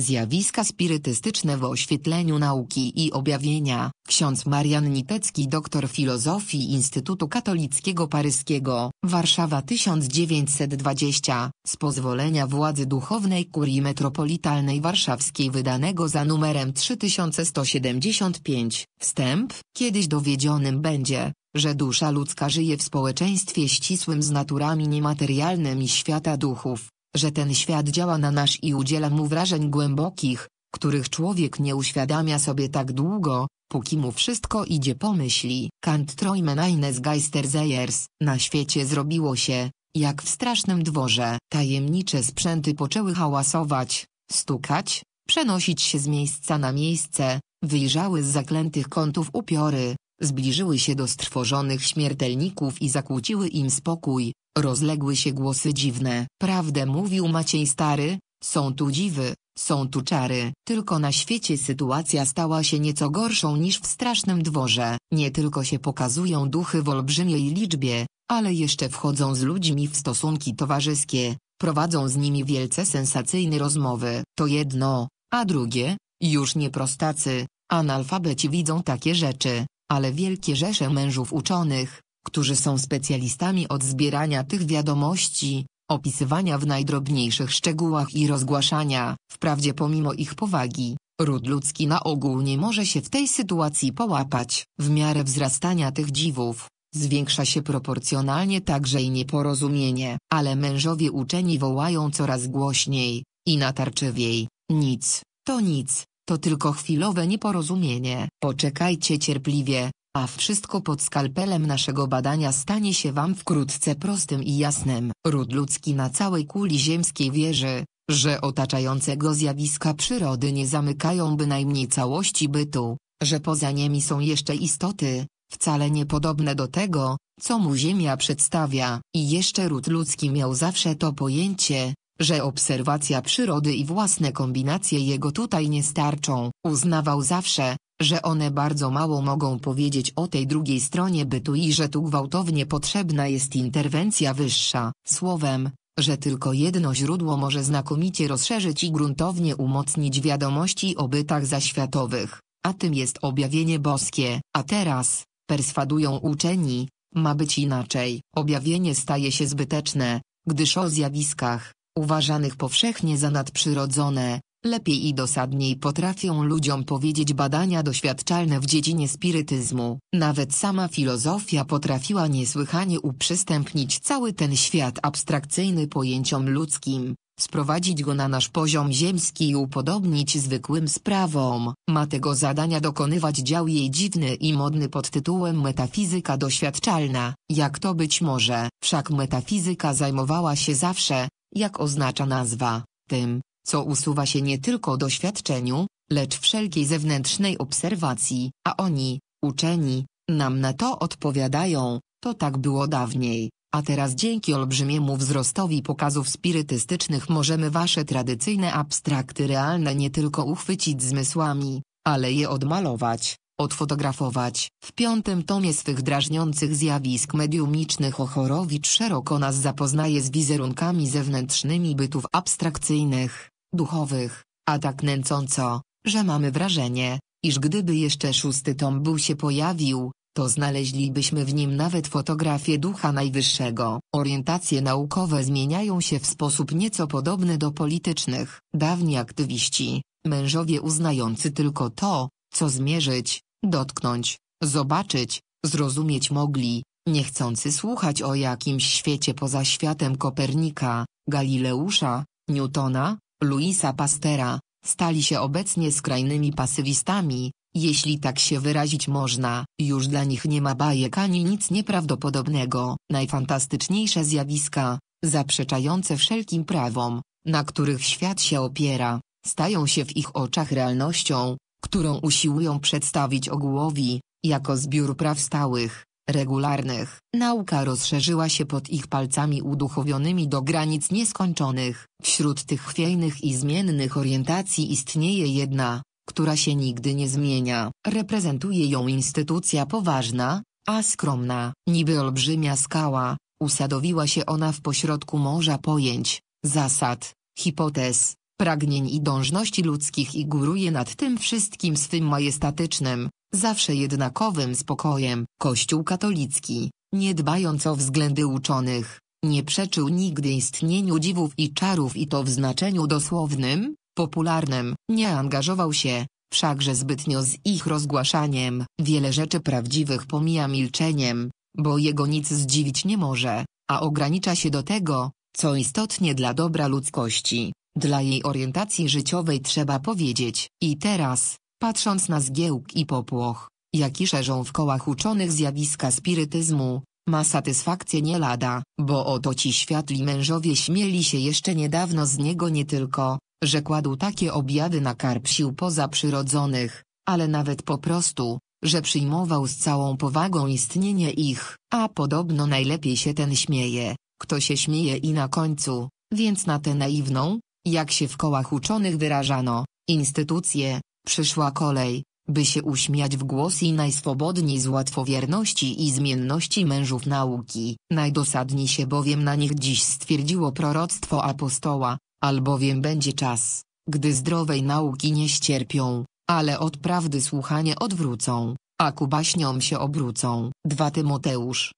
Zjawiska spirytystyczne w oświetleniu nauki i objawienia. Ksiądz Marian Nitecki, doktor filozofii Instytutu Katolickiego Paryskiego, Warszawa 1920, z pozwolenia władzy duchownej kurii metropolitalnej warszawskiej wydanego za numerem 3175. Wstęp, kiedyś dowiedzionym będzie, że dusza ludzka żyje w społeczeństwie ścisłym z naturami niematerialnymi świata duchów że ten świat działa na nasz i udziela mu wrażeń głębokich, których człowiek nie uświadamia sobie tak długo, póki mu wszystko idzie po myśli. Kant Trojmen eines Geisterseyers. Na świecie zrobiło się, jak w strasznym dworze. Tajemnicze sprzęty poczęły hałasować, stukać, przenosić się z miejsca na miejsce, wyjrzały z zaklętych kątów upiory, Zbliżyły się do strwożonych śmiertelników i zakłóciły im spokój, rozległy się głosy dziwne. Prawdę mówił Maciej Stary, są tu dziwy, są tu czary. Tylko na świecie sytuacja stała się nieco gorszą niż w strasznym dworze. Nie tylko się pokazują duchy w olbrzymiej liczbie, ale jeszcze wchodzą z ludźmi w stosunki towarzyskie, prowadzą z nimi wielce sensacyjne rozmowy. To jedno, a drugie, już nie prostacy, analfabeci widzą takie rzeczy, ale wielkie rzesze mężów uczonych, którzy są specjalistami od zbierania tych wiadomości, opisywania w najdrobniejszych szczegółach i rozgłaszania. Wprawdzie pomimo ich powagi, ród ludzki na ogół nie może się w tej sytuacji połapać. W miarę wzrastania tych dziwów, zwiększa się proporcjonalnie także i nieporozumienie. Ale mężowie uczeni wołają coraz głośniej i natarczywiej, nic, to nic, to tylko chwilowe nieporozumienie. Poczekajcie cierpliwie, a wszystko pod skalpelem naszego badania stanie się Wam wkrótce prostym i jasnym. Ród ludzki na całej kuli ziemskiej wierzy, że otaczającego zjawiska przyrody nie zamykają bynajmniej całości bytu, że poza nimi są jeszcze istoty, wcale niepodobne do tego, co mu Ziemia przedstawia. I jeszcze ród ludzki miał zawsze to pojęcie, że obserwacja przyrody i własne kombinacje jego tutaj nie starczą. Uznawał zawsze, że one bardzo mało mogą powiedzieć o tej drugiej stronie bytu i że tu gwałtownie potrzebna jest interwencja wyższa. Słowem, że tylko jedno źródło może znakomicie rozszerzyć i gruntownie umocnić wiadomości o bytach zaświatowych, a tym jest objawienie boskie. A teraz, perswadują uczeni, ma być inaczej. Objawienie staje się zbyteczne, gdyż o zjawiskach, uważanych powszechnie za nadprzyrodzone, lepiej i dosadniej potrafią ludziom powiedzieć badania doświadczalne w dziedzinie spirytyzmu. Nawet sama filozofia potrafiła niesłychanie uprzystępnić cały ten świat abstrakcyjny pojęciom ludzkim sprowadzić go na nasz poziom ziemski i upodobnić zwykłym sprawom. Ma tego zadania dokonywać dział jej dziwny i modny pod tytułem Metafizyka doświadczalna. Jak to być może? Wszak metafizyka zajmowała się zawsze, jak oznacza nazwa, tym, co usuwa się nie tylko doświadczeniu, lecz wszelkiej zewnętrznej obserwacji, a oni, uczeni, nam na to odpowiadają, to tak było dawniej, a teraz dzięki olbrzymiemu wzrostowi pokazów spirytystycznych możemy wasze tradycyjne abstrakty realne nie tylko uchwycić zmysłami, ale je odmalować, odfotografować. W piątym tomie swych drażniących zjawisk mediumicznych Ochorowicz szeroko nas zapoznaje z wizerunkami zewnętrznymi bytów abstrakcyjnych, duchowych, a tak nęcąco, że mamy wrażenie, iż gdyby jeszcze szósty tom był się pojawił, to znaleźlibyśmy w nim nawet fotografię Ducha Najwyższego. Orientacje naukowe zmieniają się w sposób nieco podobny do politycznych. Dawni aktywiści, mężowie uznający tylko to, co zmierzyć, dotknąć, zobaczyć, zrozumieć mogli, niechcący słuchać o jakimś świecie poza światem Kopernika, Galileusza, Newtona, Louisa Pastera, stali się obecnie skrajnymi pasywistami, jeśli tak się wyrazić można, już dla nich nie ma bajek ani nic nieprawdopodobnego. Najfantastyczniejsze zjawiska, zaprzeczające wszelkim prawom, na których świat się opiera, stają się w ich oczach realnością, którą usiłują przedstawić ogółowi, jako zbiór praw stałych, regularnych. Nauka rozszerzyła się pod ich palcami uduchowionymi do granic nieskończonych. Wśród tych chwiejnych i zmiennych orientacji istnieje jedna, która się nigdy nie zmienia. Reprezentuje ją instytucja poważna, a skromna. Niby olbrzymia skała, usadowiła się ona w pośrodku morza pojęć, zasad, hipotez, pragnień i dążności ludzkich i góruje nad tym wszystkim swym majestatycznym, zawsze jednakowym spokojem. Kościół katolicki, nie dbając o względy uczonych, nie przeczył nigdy istnieniu dziwów i czarów i to w znaczeniu dosłownym, popularnym, nie angażował się, wszakże zbytnio z ich rozgłaszaniem. Wiele rzeczy prawdziwych pomija milczeniem, bo jego nic zdziwić nie może, a ogranicza się do tego, co istotnie dla dobra ludzkości. Dla jej orientacji życiowej trzeba powiedzieć, i teraz, patrząc na zgiełk i popłoch, jaki szerzą w kołach uczonych zjawiska spirytyzmu, ma satysfakcję nie lada, bo oto ci światli mężowie śmieli się jeszcze niedawno z niego nie tylko, że kładł takie obiady na karb sił pozaprzyrodzonych, ale nawet po prostu, że przyjmował z całą powagą istnienie ich, a podobno najlepiej się ten śmieje, kto się śmieje i na końcu, więc na tę naiwną, jak się w kołach uczonych wyrażano, instytucje, przyszła kolej, by się uśmiać w głos i najswobodniej z łatwowierności i zmienności mężów nauki. Najdosadniej się bowiem na nich dziś stwierdziło proroctwo apostoła, albowiem będzie czas, gdy zdrowej nauki nie ścierpią, ale od prawdy słuchanie odwrócą, a ku baśniom się obrócą. 2 Tymoteusz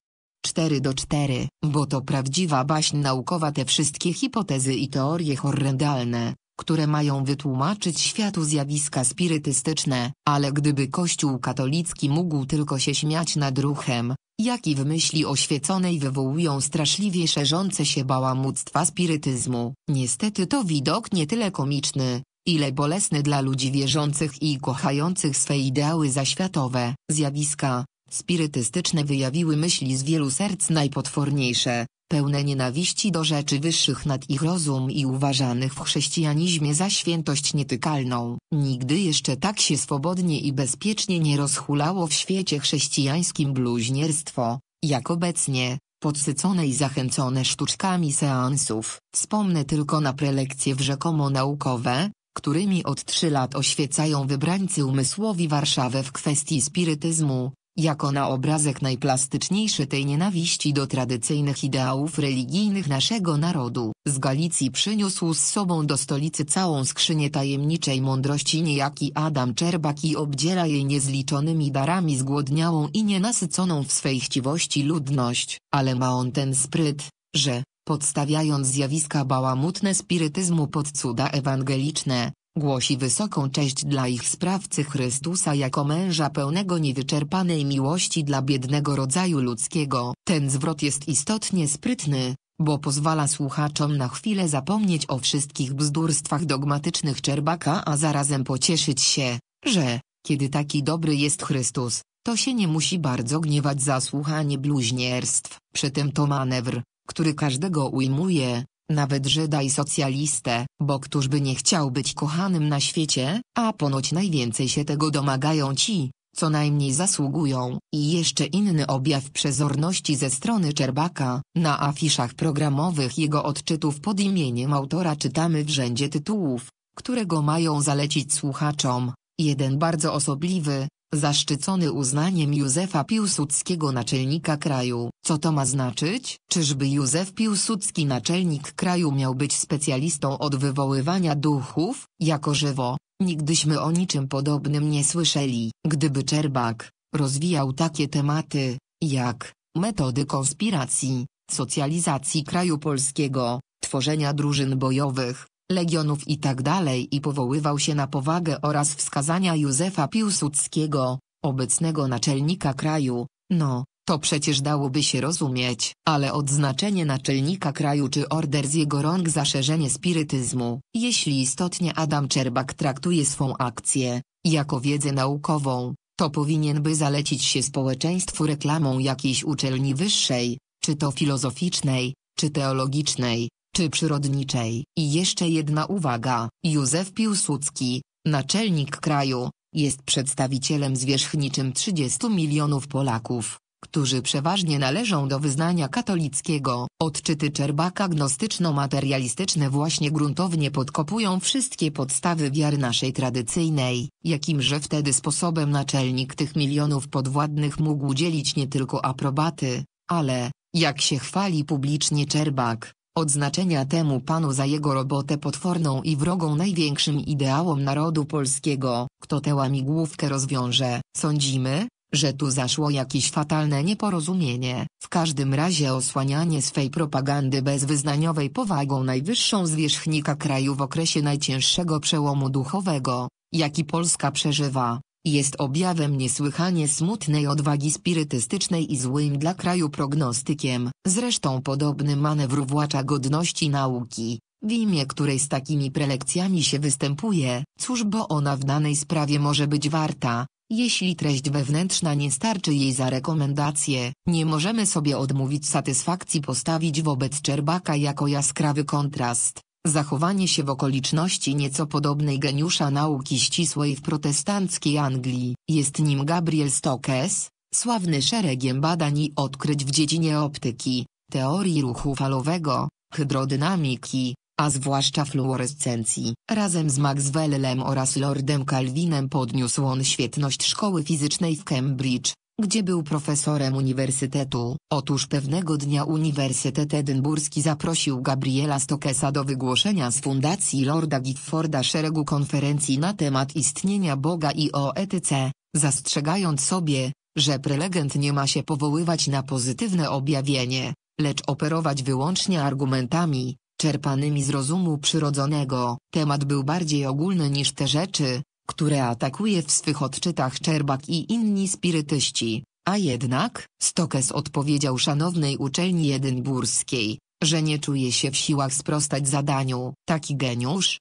4 do 4, bo to prawdziwa baśń naukowa te wszystkie hipotezy i teorie horrendalne, które mają wytłumaczyć światu zjawiska spirytystyczne, ale gdyby Kościół katolicki mógł tylko się śmiać nad ruchem, jaki w myśli oświeconej wywołują straszliwie szerzące się bałamuctwa spirytyzmu, niestety to widok nie tyle komiczny, ile bolesny dla ludzi wierzących i kochających swe ideały zaświatowe. Zjawiska, Spirytystyczne wyjawiły myśli z wielu serc najpotworniejsze, pełne nienawiści do rzeczy wyższych nad ich rozum i uważanych w chrześcijanizmie za świętość nietykalną. Nigdy jeszcze tak się swobodnie i bezpiecznie nie rozhulało w świecie chrześcijańskim bluźnierstwo, jak obecnie, podsycone i zachęcone sztuczkami seansów. Wspomnę tylko na prelekcje w rzekomo naukowe, którymi od trzy lat oświecają wybrańcy umysłowi Warszawę w kwestii spirytyzmu, jako na obrazek najplastyczniejszy tej nienawiści do tradycyjnych ideałów religijnych naszego narodu. Z Galicji przyniósł z sobą do stolicy całą skrzynię tajemniczej mądrości niejaki Adam Czerbak i obdziela jej niezliczonymi darami zgłodniałą i nienasyconą w swej chciwości ludność. Ale ma on ten spryt, że, podstawiając zjawiska bałamutne spirytyzmu pod cuda ewangeliczne, Głosi wysoką cześć dla ich sprawcy Chrystusa jako męża pełnego niewyczerpanej miłości dla biednego rodzaju ludzkiego. Ten zwrot jest istotnie sprytny, bo pozwala słuchaczom na chwilę zapomnieć o wszystkich bzdurstwach dogmatycznych Czerbaka a zarazem pocieszyć się, że, kiedy taki dobry jest Chrystus, to się nie musi bardzo gniewać za słuchanie bluźnierstw. Przy tym to manewr, który każdego ujmuje, nawet Żyda i socjalistę, bo któż by nie chciał być kochanym na świecie, a ponoć najwięcej się tego domagają ci, co najmniej zasługują. I jeszcze inny objaw przezorności ze strony Czerbaka. Na afiszach programowych jego odczytów pod imieniem autora czytamy w rzędzie tytułów, którego mają zalecić słuchaczom. Jeden bardzo osobliwy, Zaszczycony uznaniem Józefa Piłsudskiego naczelnika kraju. Co to ma znaczyć? Czyżby Józef Piłsudski naczelnik kraju miał być specjalistą od wywoływania duchów? Jako żywo, nigdyśmy o niczym podobnym nie słyszeli. Gdyby Czerbak rozwijał takie tematy, jak metody konspiracji, socjalizacji kraju polskiego, tworzenia drużyn bojowych, legionów itd. Tak i powoływał się na powagę oraz wskazania Józefa Piłsudskiego, obecnego naczelnika kraju, no, to przecież dałoby się rozumieć, ale odznaczenie naczelnika kraju czy order z jego rąk zaszerzenie spirytyzmu. Jeśli istotnie Adam Czerbak traktuje swą akcję, jako wiedzę naukową, to powinien by zalecić się społeczeństwu reklamą jakiejś uczelni wyższej, czy to filozoficznej, czy teologicznej, czy przyrodniczej. I jeszcze jedna uwaga, Józef Piłsudski, naczelnik kraju, jest przedstawicielem zwierzchniczym 30 milionów Polaków, którzy przeważnie należą do wyznania katolickiego. Odczyty Czerbaka gnostyczno-materialistyczne właśnie gruntownie podkopują wszystkie podstawy wiary naszej tradycyjnej, jakimże wtedy sposobem naczelnik tych milionów podwładnych mógł udzielić nie tylko aprobaty, ale, jak się chwali publicznie Czerbak, Odznaczenia temu panu za jego robotę potworną i wrogą największym ideałom narodu polskiego, kto tę łamigłówkę rozwiąże. Sądzimy, że tu zaszło jakieś fatalne nieporozumienie. W każdym razie osłanianie swej propagandy bezwyznaniowej powagą najwyższą zwierzchnika kraju w okresie najcięższego przełomu duchowego, jaki Polska przeżywa, jest objawem niesłychanie smutnej odwagi spirytystycznej i złym dla kraju prognostykiem. Zresztą podobny manewr włacza godności nauki, w imię której z takimi prelekcjami się występuje, cóż bo ona w danej sprawie może być warta, jeśli treść wewnętrzna nie starczy jej za rekomendacje, nie możemy sobie odmówić satysfakcji postawić wobec Czerbaka jako jaskrawy kontrast, Zachowanie się w okoliczności nieco podobnej geniusza nauki ścisłej w protestanckiej Anglii, jest nim Gabriel Stokes, sławny szeregiem badań i odkryć w dziedzinie optyki, teorii ruchu falowego, hydrodynamiki, a zwłaszcza fluorescencji. Razem z Maxwellem oraz Lordem Calvinem podniósł on świetność szkoły fizycznej w Cambridge, gdzie był profesorem uniwersytetu. Otóż pewnego dnia Uniwersytet Edynburski zaprosił Gabriela Stokesa do wygłoszenia z fundacji Lorda Gifforda szeregu konferencji na temat istnienia Boga i o etyce, zastrzegając sobie, że prelegent nie ma się powoływać na pozytywne objawienie, lecz operować wyłącznie argumentami, czerpanymi z rozumu przyrodzonego. Temat był bardziej ogólny niż te rzeczy, które atakuje w swych odczytach Czerbak i inni spirytyści, a jednak Stokes odpowiedział szanownej uczelni jedynburskiej, że nie czuje się w siłach sprostać zadaniu. Taki geniusz?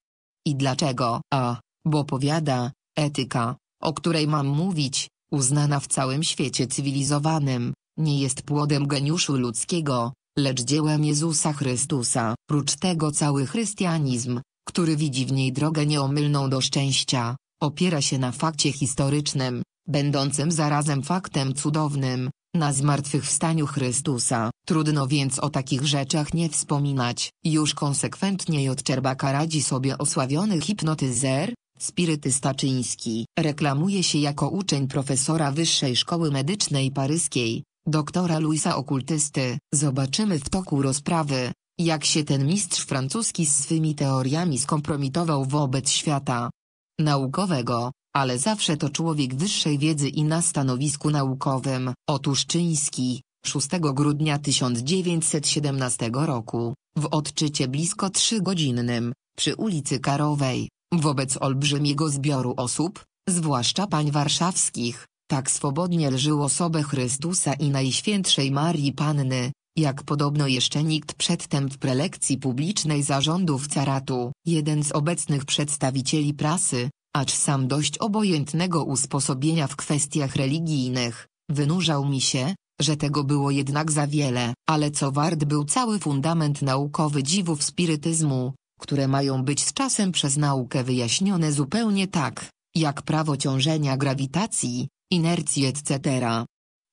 I dlaczego? A, bo powiada, etyka, o której mam mówić, uznana w całym świecie cywilizowanym, nie jest płodem geniuszu ludzkiego, lecz dziełem Jezusa Chrystusa. Prócz tego cały chrystianizm, który widzi w niej drogę nieomylną do szczęścia, Opiera się na fakcie historycznym, będącym zarazem faktem cudownym, na zmartwychwstaniu Chrystusa. Trudno więc o takich rzeczach nie wspominać. Już konsekwentnie od Czerbaka radzi sobie osławiony hipnotyzer, spirytysta czyński. Reklamuje się jako uczeń profesora Wyższej Szkoły Medycznej Paryskiej, doktora Luisa Okultysty. Zobaczymy w toku rozprawy, jak się ten mistrz francuski z swymi teoriami skompromitował wobec świata naukowego, ale zawsze to człowiek wyższej wiedzy i na stanowisku naukowym. Otóż Czyński, 6 grudnia 1917 roku, w odczycie blisko trzygodzinnym, przy ulicy Karowej, wobec olbrzymiego zbioru osób, zwłaszcza pań warszawskich, tak swobodnie lżył osobę Chrystusa i Najświętszej Marii Panny, jak podobno jeszcze nikt przedtem w prelekcji publicznej zarządów caratu, jeden z obecnych przedstawicieli prasy, acz sam dość obojętnego usposobienia w kwestiach religijnych, wynurzał mi się, że tego było jednak za wiele, ale co wart był cały fundament naukowy dziwów spirytyzmu, które mają być z czasem przez naukę wyjaśnione zupełnie tak, jak prawo ciążenia grawitacji, inercji etc.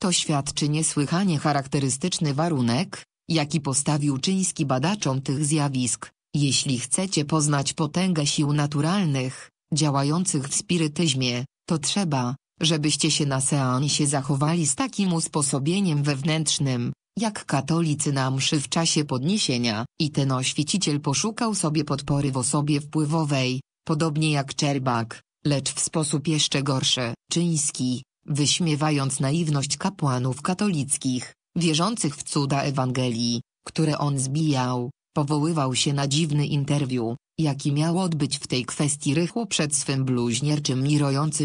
To świadczy niesłychanie charakterystyczny warunek, jaki postawił Czyński badaczom tych zjawisk. Jeśli chcecie poznać potęgę sił naturalnych, działających w spirytyzmie, to trzeba, żebyście się na seansie zachowali z takim usposobieniem wewnętrznym, jak katolicy na mszy w czasie podniesienia. I ten oświeciciel poszukał sobie podpory w osobie wpływowej, podobnie jak Czerbak, lecz w sposób jeszcze gorszy. Czyński, wyśmiewając naiwność kapłanów katolickich, wierzących w cuda Ewangelii, które on zbijał, powoływał się na dziwny interwiu, jaki miał odbyć w tej kwestii rychło przed swym bluźnierczym i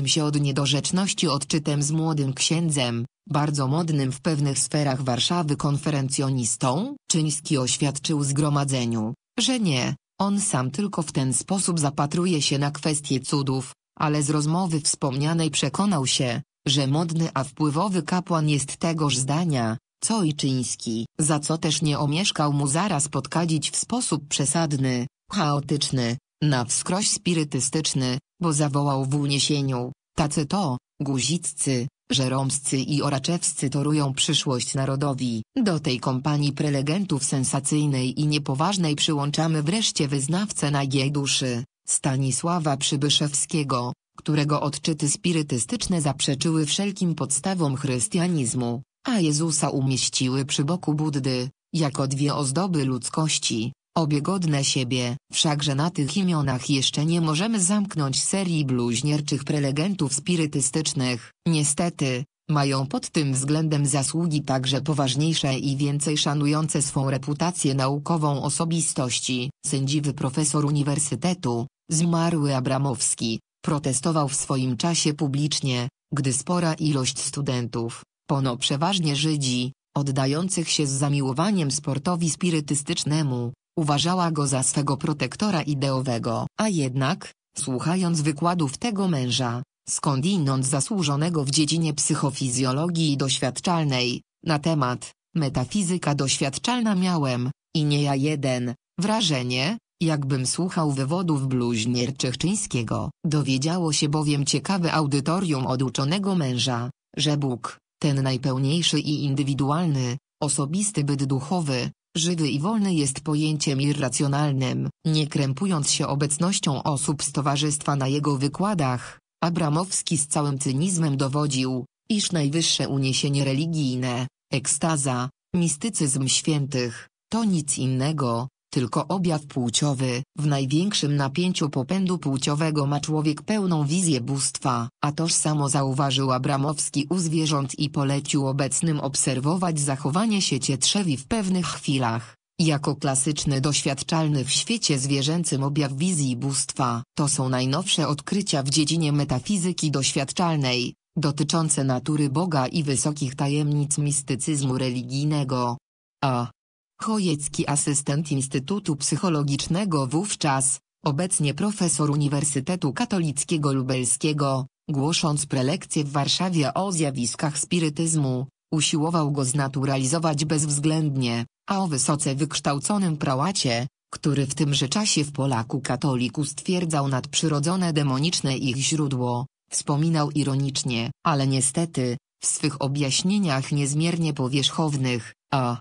się od niedorzeczności odczytem z młodym księdzem, bardzo modnym w pewnych sferach Warszawy konferencjonistą, Czyński oświadczył zgromadzeniu, że nie, on sam tylko w ten sposób zapatruje się na kwestię cudów, ale z rozmowy wspomnianej przekonał się, że modny a wpływowy kapłan jest tegoż zdania, co i Czyński, za co też nie omieszkał mu zaraz podkadzić w sposób przesadny, chaotyczny, na wskroś spirytystyczny, bo zawołał w uniesieniu, tacy to, guziccy, Żeromscy i Oraczewscy torują przyszłość narodowi. Do tej kompanii prelegentów sensacyjnej i niepoważnej przyłączamy wreszcie wyznawcę nagiej duszy, Stanisława Przybyszewskiego, którego odczyty spirytystyczne zaprzeczyły wszelkim podstawom chrystianizmu, a Jezusa umieściły przy boku Buddy, jako dwie ozdoby ludzkości, obie godne siebie. Wszakże na tych imionach jeszcze nie możemy zamknąć serii bluźnierczych prelegentów spirytystycznych. Niestety, mają pod tym względem zasługi także poważniejsze i więcej szanujące swą reputację naukową osobistości. Sędziwy profesor uniwersytetu, zmarły Abramowski, Protestował w swoim czasie publicznie, gdy spora ilość studentów, pono przeważnie Żydzi, oddających się z zamiłowaniem sportowi spirytystycznemu, uważała go za swego protektora ideowego. A jednak, słuchając wykładów tego męża, skądinąd zasłużonego w dziedzinie psychofizjologii doświadczalnej, na temat metafizyka doświadczalna miałem, i nie ja jeden, wrażenie, Jakbym słuchał wywodów bluźnierczych Czyńskiego, dowiedziało się bowiem ciekawe audytorium od uczonego męża, że Bóg, ten najpełniejszy i indywidualny, osobisty byt duchowy, żywy i wolny jest pojęciem irracjonalnym, nie krępując się obecnością osób z towarzystwa na jego wykładach. Abramowski z całym cynizmem dowodził, iż najwyższe uniesienie religijne, ekstaza, mistycyzm świętych, to nic innego, tylko objaw płciowy. W największym napięciu popędu płciowego ma człowiek pełną wizję bóstwa, a toż samo zauważył Abramowski u zwierząt i polecił obecnym obserwować zachowanie siecie trzewi w pewnych chwilach. Jako klasyczny doświadczalny w świecie zwierzęcym objaw wizji bóstwa, to są najnowsze odkrycia w dziedzinie metafizyki doświadczalnej, dotyczące natury Boga i wysokich tajemnic mistycyzmu religijnego. A Chojecki asystent Instytutu Psychologicznego wówczas, obecnie profesor Uniwersytetu Katolickiego Lubelskiego, głosząc prelekcję w Warszawie o zjawiskach spirytyzmu, usiłował go znaturalizować bezwzględnie, a o wysoce wykształconym prałacie, który w tymże czasie w Polaku katoliku stwierdzał nadprzyrodzone demoniczne ich źródło, wspominał ironicznie, ale niestety, w swych objaśnieniach niezmiernie powierzchownych, a,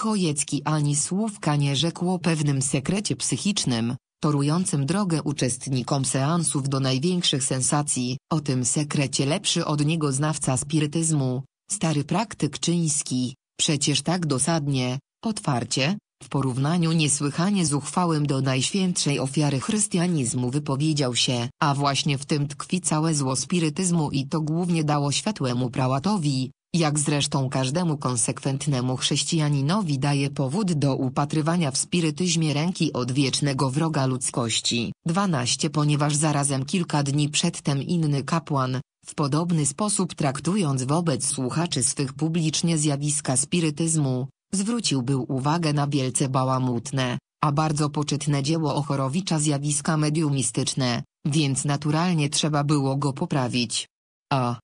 Chojecki ani słówka nie rzekł o pewnym sekrecie psychicznym, torującym drogę uczestnikom seansów do największych sensacji. O tym sekrecie lepszy od niego znawca spirytyzmu, stary praktyk czyński, przecież tak dosadnie, otwarcie, w porównaniu niesłychanie zuchwałym do najświętszej ofiary chrystianizmu wypowiedział się. A właśnie w tym tkwi całe zło spirytyzmu i to głównie dało światłemu prałatowi, jak zresztą każdemu konsekwentnemu chrześcijaninowi daje powód do upatrywania w spirytyzmie ręki odwiecznego wroga ludzkości. 12 Ponieważ zarazem kilka dni przedtem inny kapłan, w podobny sposób traktując wobec słuchaczy swych publicznie zjawiska spirytyzmu, zwrócił był uwagę na wielce bałamutne, a bardzo poczytne dzieło Ochorowicza zjawiska mediumistyczne, więc naturalnie trzeba było go poprawić. A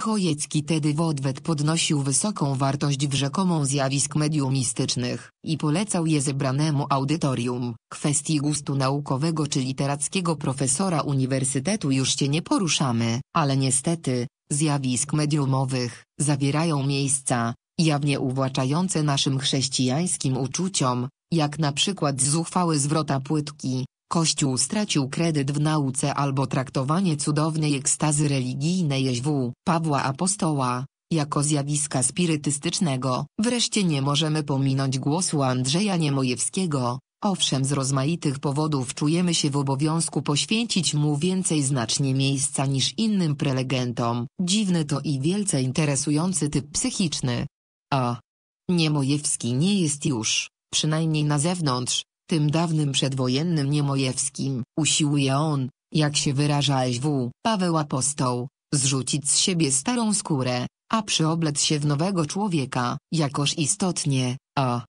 Chojecki tedy w odwet podnosił wysoką wartość w rzekomą zjawisk mediumistycznych i polecał je zebranemu audytorium. Kwestii gustu naukowego czy literackiego profesora uniwersytetu już się nie poruszamy, ale niestety, zjawisk mediumowych zawierają miejsca, jawnie uwłaczające naszym chrześcijańskim uczuciom, jak na przykład zuchwały zwrota płytki, Kościół stracił kredyt w nauce albo traktowanie cudownej ekstazy religijnej źw. Pawła Apostoła, jako zjawiska spirytystycznego. Wreszcie nie możemy pominąć głosu Andrzeja Niemojewskiego. Owszem z rozmaitych powodów czujemy się w obowiązku poświęcić mu więcej znacznie miejsca niż innym prelegentom. Dziwny to i wielce interesujący typ psychiczny. A. Niemojewski nie jest już, przynajmniej na zewnątrz, tym dawnym przedwojennym niemojewskim, usiłuje on, jak się wyraża SW, Paweł Apostoł, zrzucić z siebie starą skórę, a przyoblec się w nowego człowieka, jakoż istotnie, a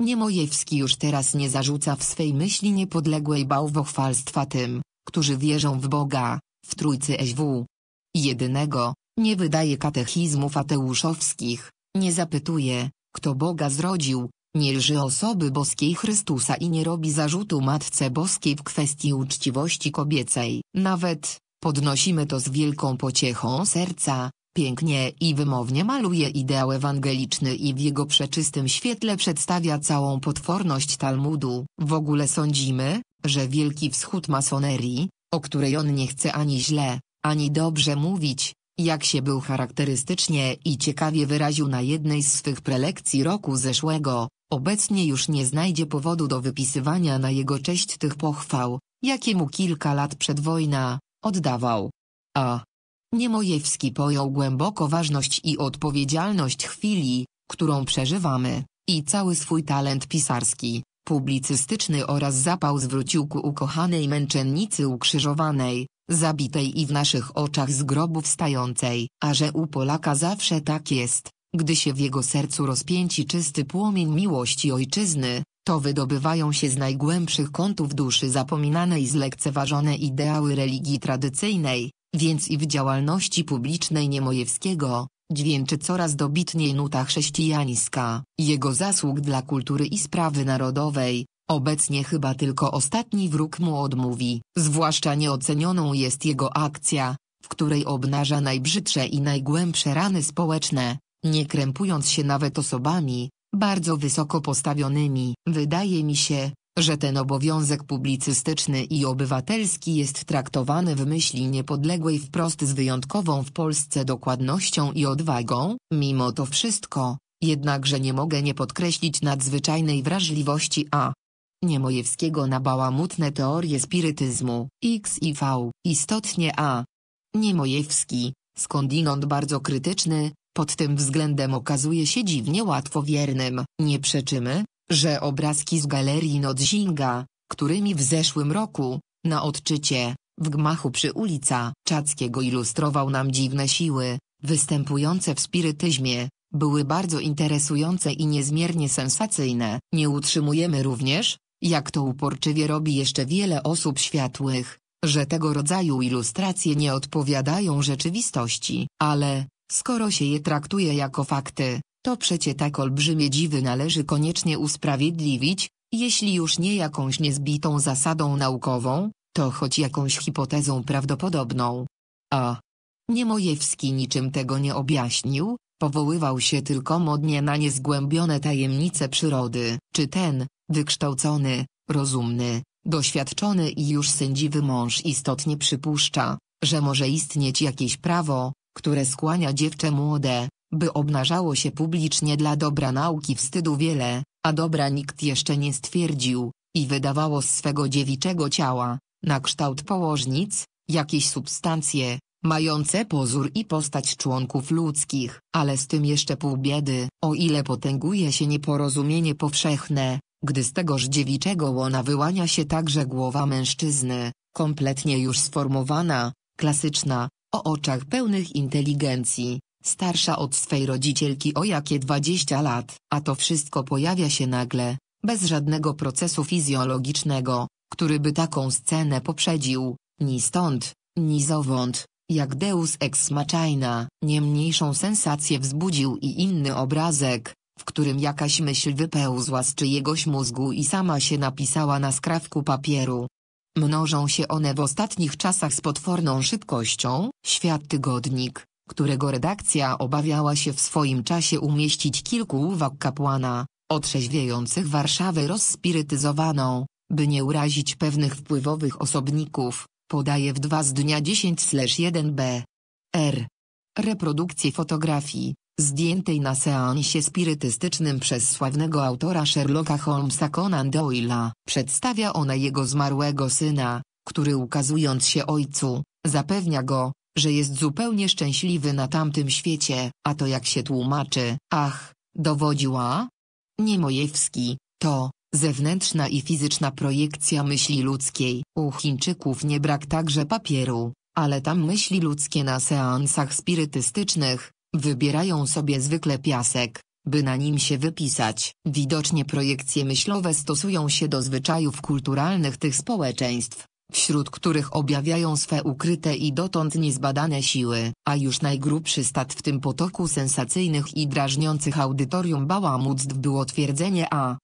Niemojewski już teraz nie zarzuca w swej myśli niepodległej bałwochwalstwa tym, którzy wierzą w Boga, w Trójcy SW. Jedynego, nie wydaje katechizmów ateuszowskich, nie zapytuje, kto Boga zrodził, nie lży osoby boskiej Chrystusa i nie robi zarzutu Matce Boskiej w kwestii uczciwości kobiecej. Nawet, podnosimy to z wielką pociechą serca, pięknie i wymownie maluje ideał ewangeliczny i w jego przeczystym świetle przedstawia całą potworność Talmudu. W ogóle sądzimy, że Wielki Wschód masonerii, o której on nie chce ani źle, ani dobrze mówić, jak się był charakterystycznie i ciekawie wyraził na jednej z swych prelekcji roku zeszłego, Obecnie już nie znajdzie powodu do wypisywania na jego cześć tych pochwał, jakie mu kilka lat przed wojna oddawał. A. Niemojewski pojął głęboko ważność i odpowiedzialność chwili, którą przeżywamy, i cały swój talent pisarski, publicystyczny oraz zapał zwrócił ku ukochanej męczennicy ukrzyżowanej, zabitej i w naszych oczach z grobu wstającej, a że u Polaka zawsze tak jest, gdy się w jego sercu rozpięci czysty płomień miłości ojczyzny, to wydobywają się z najgłębszych kątów duszy zapominane i zlekceważone ideały religii tradycyjnej, więc i w działalności publicznej Niemojewskiego, dźwięczy coraz dobitniej nuta chrześcijańska. Jego zasług dla kultury i sprawy narodowej, obecnie chyba tylko ostatni wróg mu odmówi. Zwłaszcza nieocenioną jest jego akcja, w której obnaża najbrzydsze i najgłębsze rany społeczne, nie krępując się nawet osobami, bardzo wysoko postawionymi. Wydaje mi się, że ten obowiązek publicystyczny i obywatelski jest traktowany w myśli niepodległej wprost z wyjątkową w Polsce dokładnością i odwagą, mimo to wszystko, jednakże nie mogę nie podkreślić nadzwyczajnej wrażliwości a. Niemojewskiego na bałamutne teorie spirytyzmu, X i V, istotnie a. Niemojewski, skądinąd bardzo krytyczny, pod tym względem okazuje się dziwnie łatwowiernym. Nie przeczymy, że obrazki z galerii Nodzinga, którymi w zeszłym roku, na odczycie, w gmachu przy ulica Czackiego ilustrował nam dziwne siły, występujące w spirytyzmie, były bardzo interesujące i niezmiernie sensacyjne. Nie utrzymujemy również, jak to uporczywie robi jeszcze wiele osób światłych, że tego rodzaju ilustracje nie odpowiadają rzeczywistości. Ale, Skoro się je traktuje jako fakty, to przecie tak olbrzymie dziwy należy koniecznie usprawiedliwić, jeśli już nie jakąś niezbitą zasadą naukową, to choć jakąś hipotezą prawdopodobną. A. Niemojewski niczym tego nie objaśnił, powoływał się tylko modnie na niezgłębione tajemnice przyrody. Czy ten, wykształcony, rozumny, doświadczony i już sędziwy mąż istotnie przypuszcza, że może istnieć jakieś prawo, które skłania dziewczę młode, by obnażało się publicznie dla dobra nauki wstydu wiele, a dobra nikt jeszcze nie stwierdził, i wydawało z swego dziewiczego ciała, na kształt położnic, jakieś substancje, mające pozór i postać członków ludzkich, ale z tym jeszcze pół biedy, o ile potęguje się nieporozumienie powszechne, gdy z tegoż dziewiczego łona wyłania się także głowa mężczyzny, kompletnie już sformowana, klasyczna, o oczach pełnych inteligencji, starsza od swej rodzicielki o jakie 20 lat, a to wszystko pojawia się nagle, bez żadnego procesu fizjologicznego, który by taką scenę poprzedził, ni stąd, ni zowąd, jak Deus ex machina, nie mniejszą sensację wzbudził i inny obrazek, w którym jakaś myśl wypełzła z czyjegoś mózgu i sama się napisała na skrawku papieru, Mnożą się one w ostatnich czasach z potworną szybkością. Świat Tygodnik, którego redakcja obawiała się w swoim czasie umieścić kilku uwag kapłana, otrzeźwiających Warszawę rozspirytyzowaną, by nie urazić pewnych wpływowych osobników, podaje w 2 z dnia 10-1b. R. Reprodukcje fotografii, zdjętej na seansie spirytystycznym przez sławnego autora Sherlocka Holmesa Conan Doyle'a. Przedstawia ona jego zmarłego syna, który ukazując się ojcu, zapewnia go, że jest zupełnie szczęśliwy na tamtym świecie, a to jak się tłumaczy, ach, dowodziła? Niemojewski, to, zewnętrzna i fizyczna projekcja myśli ludzkiej. U Chińczyków nie brak także papieru, ale tam myśli ludzkie na seansach spirytystycznych, Wybierają sobie zwykle piasek, by na nim się wypisać. Widocznie projekcje myślowe stosują się do zwyczajów kulturalnych tych społeczeństw, wśród których objawiają swe ukryte i dotąd niezbadane siły. A już najgrubszy stat w tym potoku sensacyjnych i drażniących audytorium bałamuctw było twierdzenie A.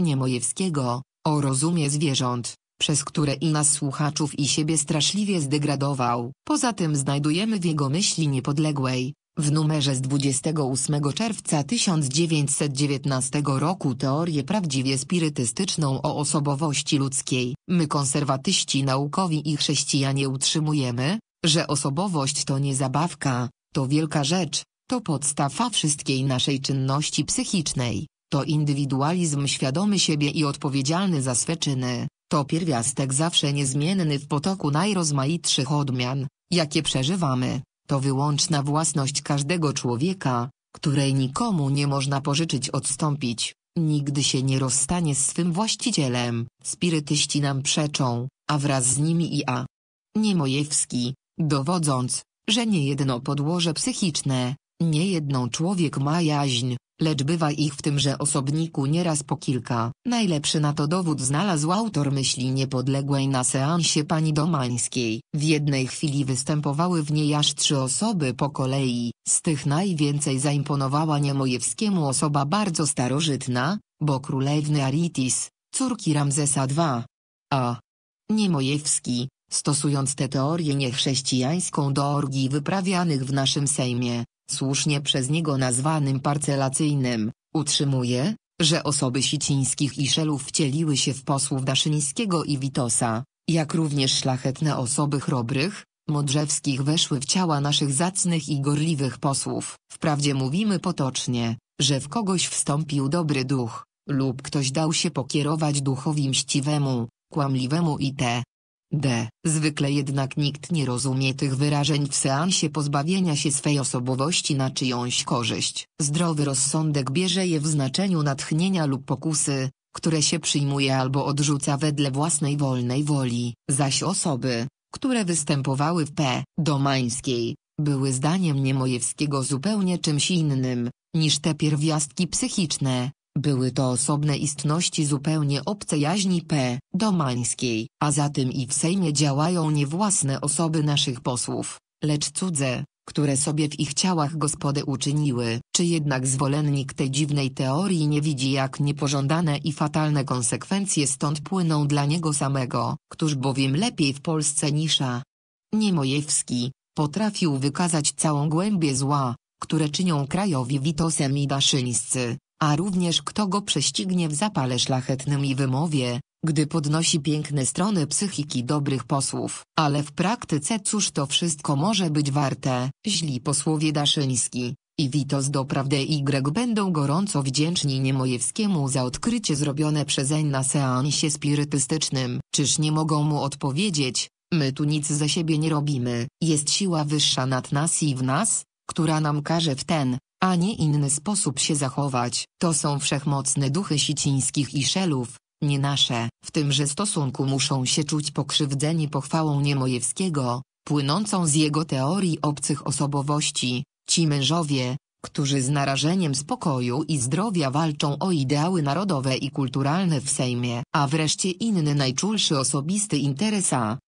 Niemojewskiego, o rozumie zwierząt, przez które i nas słuchaczów i siebie straszliwie zdegradował. Poza tym znajdujemy w jego myśli niepodległej, w numerze z 28 czerwca 1919 roku teorię prawdziwie spirytystyczną o osobowości ludzkiej, my konserwatyści naukowi i chrześcijanie utrzymujemy, że osobowość to nie zabawka, to wielka rzecz, to podstawa wszystkiej naszej czynności psychicznej, to indywidualizm świadomy siebie i odpowiedzialny za swe czyny, to pierwiastek zawsze niezmienny w potoku najrozmaitszych odmian, jakie przeżywamy to wyłączna własność każdego człowieka, której nikomu nie można pożyczyć odstąpić, nigdy się nie rozstanie z swym właścicielem. Spirytyści nam przeczą, a wraz z nimi i a. Niemojewski, dowodząc, że niejedno podłoże psychiczne, niejedną człowiek ma jaźń, lecz bywa ich w tymże osobniku nieraz po kilka. Najlepszy na to dowód znalazł autor myśli niepodległej na seansie pani Domańskiej. W jednej chwili występowały w niej aż trzy osoby po kolei, z tych najwięcej zaimponowała Niemojewskiemu osoba bardzo starożytna, bo królewny Aritis, córki Ramzesa II. A. Niemojewski, Stosując tę teorię niechrześcijańską do orgii wyprawianych w naszym Sejmie, słusznie przez niego nazwanym parcelacyjnym, utrzymuje, że osoby sicińskich i szelów wcieliły się w posłów Daszyńskiego i Witosa, jak również szlachetne osoby chrobrych, modrzewskich weszły w ciała naszych zacnych i gorliwych posłów. Wprawdzie mówimy potocznie, że w kogoś wstąpił dobry duch, lub ktoś dał się pokierować duchowi mściwemu, kłamliwemu i te, D. Zwykle jednak nikt nie rozumie tych wyrażeń w seansie pozbawienia się swej osobowości na czyjąś korzyść. Zdrowy rozsądek bierze je w znaczeniu natchnienia lub pokusy, które się przyjmuje albo odrzuca wedle własnej wolnej woli. Zaś osoby, które występowały w P. Domańskiej, były zdaniem Niemojewskiego zupełnie czymś innym, niż te pierwiastki psychiczne, były to osobne istności zupełnie obce jaźni P. Domańskiej, a zatem i w Sejmie działają nie własne osoby naszych posłów, lecz cudze, które sobie w ich ciałach gospody uczyniły. Czy jednak zwolennik tej dziwnej teorii nie widzi jak niepożądane i fatalne konsekwencje stąd płyną dla niego samego, któż bowiem lepiej w Polsce nisza? Niemojewski, potrafił wykazać całą głębię zła, które czynią krajowi Witosem i Daszyńscy, a również kto go prześcignie w zapale szlachetnym i wymowie, gdy podnosi piękne strony psychiki dobrych posłów. Ale w praktyce cóż to wszystko może być warte? Źli posłowie Daszyński i Witos doprawdy Y będą gorąco wdzięczni Niemojewskiemu za odkrycie zrobione przezeń na seansie spirytystycznym. Czyż nie mogą mu odpowiedzieć, my tu nic za siebie nie robimy. Jest siła wyższa nad nas i w nas, która nam każe w ten, a nie inny sposób się zachować. To są wszechmocne duchy sicińskich i szelów, nie nasze. W tymże stosunku muszą się czuć pokrzywdzeni pochwałą Niemojewskiego, płynącą z jego teorii obcych osobowości, ci mężowie, którzy z narażeniem spokoju i zdrowia walczą o ideały narodowe i kulturalne w Sejmie, a wreszcie inny najczulszy osobisty interesa,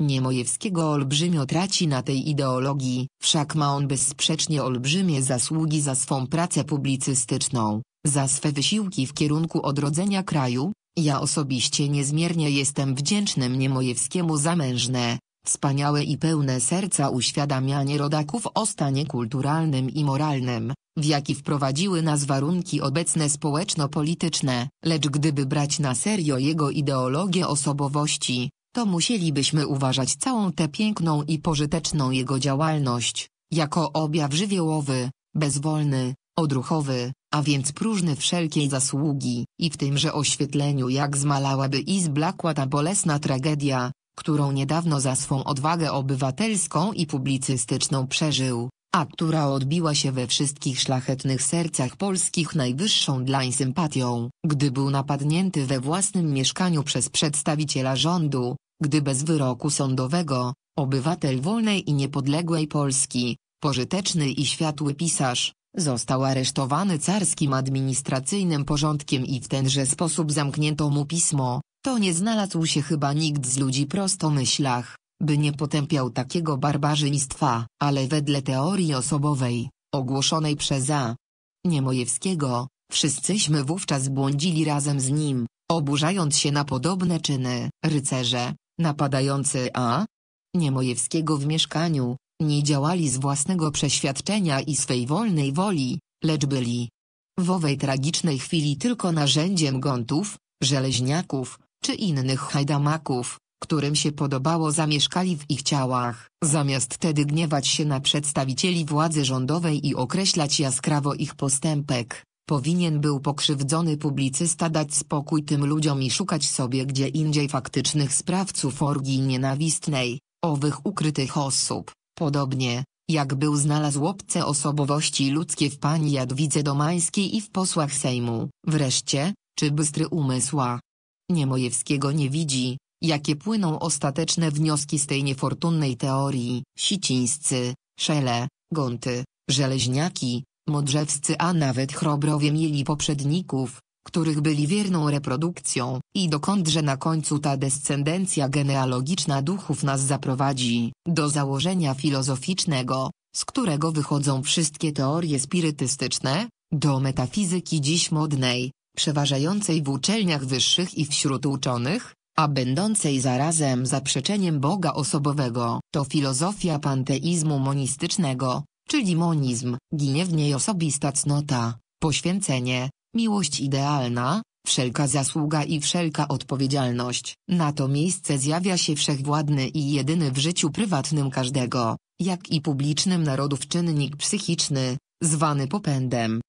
Niemojewskiego olbrzymio traci na tej ideologii, wszak ma on bezsprzecznie olbrzymie zasługi za swą pracę publicystyczną, za swe wysiłki w kierunku odrodzenia kraju. Ja osobiście niezmiernie jestem wdzięczny Niemojewskiemu za mężne, wspaniałe i pełne serca uświadamianie rodaków o stanie kulturalnym i moralnym, w jaki wprowadziły nas warunki obecne społeczno-polityczne, lecz gdyby brać na serio jego ideologię osobowości, to musielibyśmy uważać całą tę piękną i pożyteczną jego działalność, jako objaw żywiołowy, bezwolny, odruchowy, a więc próżny wszelkiej zasługi, i w tymże oświetleniu jak zmalałaby i zblakła ta bolesna tragedia, którą niedawno za swą odwagę obywatelską i publicystyczną przeżył, a która odbiła się we wszystkich szlachetnych sercach polskich najwyższą dlań sympatią, gdy był napadnięty we własnym mieszkaniu przez przedstawiciela rządu, gdy bez wyroku sądowego, obywatel wolnej i niepodległej Polski, pożyteczny i światły pisarz, został aresztowany carskim administracyjnym porządkiem i w tenże sposób zamknięto mu pismo, to nie znalazł się chyba nikt z ludzi prostomyślach, by nie potępiał takiego barbarzyństwa, ale wedle teorii osobowej, ogłoszonej przez A. Niemojewskiego, wszyscyśmy wówczas błądzili razem z nim, oburzając się na podobne czyny. Rycerze, Napadający A. Niemojewskiego w mieszkaniu, nie działali z własnego przeświadczenia i swej wolnej woli, lecz byli w owej tragicznej chwili tylko narzędziem gątów, żeleźniaków, czy innych hajdamaków, którym się podobało zamieszkali w ich ciałach. Zamiast tedy gniewać się na przedstawicieli władzy rządowej i określać jaskrawo ich postępek, Powinien był pokrzywdzony publicysta dać spokój tym ludziom i szukać sobie gdzie indziej faktycznych sprawców orgii nienawistnej, owych ukrytych osób, podobnie, jak był znalazł obce osobowości ludzkie w pani Jadwidze Domańskiej i w posłach Sejmu. Wreszcie, czy bystry umysła Niemojewskiego nie widzi, jakie płyną ostateczne wnioski z tej niefortunnej teorii. Sicińscy, Szele, Gonty, Żeleźniaki, Modrzewscy a nawet Chrobrowie mieli poprzedników, których byli wierną reprodukcją, i dokądże na końcu ta descendencja genealogiczna duchów nas zaprowadzi, do założenia filozoficznego, z którego wychodzą wszystkie teorie spirytystyczne, do metafizyki dziś modnej, przeważającej w uczelniach wyższych i wśród uczonych, a będącej zarazem zaprzeczeniem Boga osobowego. To filozofia panteizmu monistycznego, czyli monizm, ginie w niej osobista cnota, poświęcenie, miłość idealna, wszelka zasługa i wszelka odpowiedzialność. Na to miejsce zjawia się wszechwładny i jedyny w życiu prywatnym każdego, jak i publicznym narodów czynnik psychiczny, zwany popędem.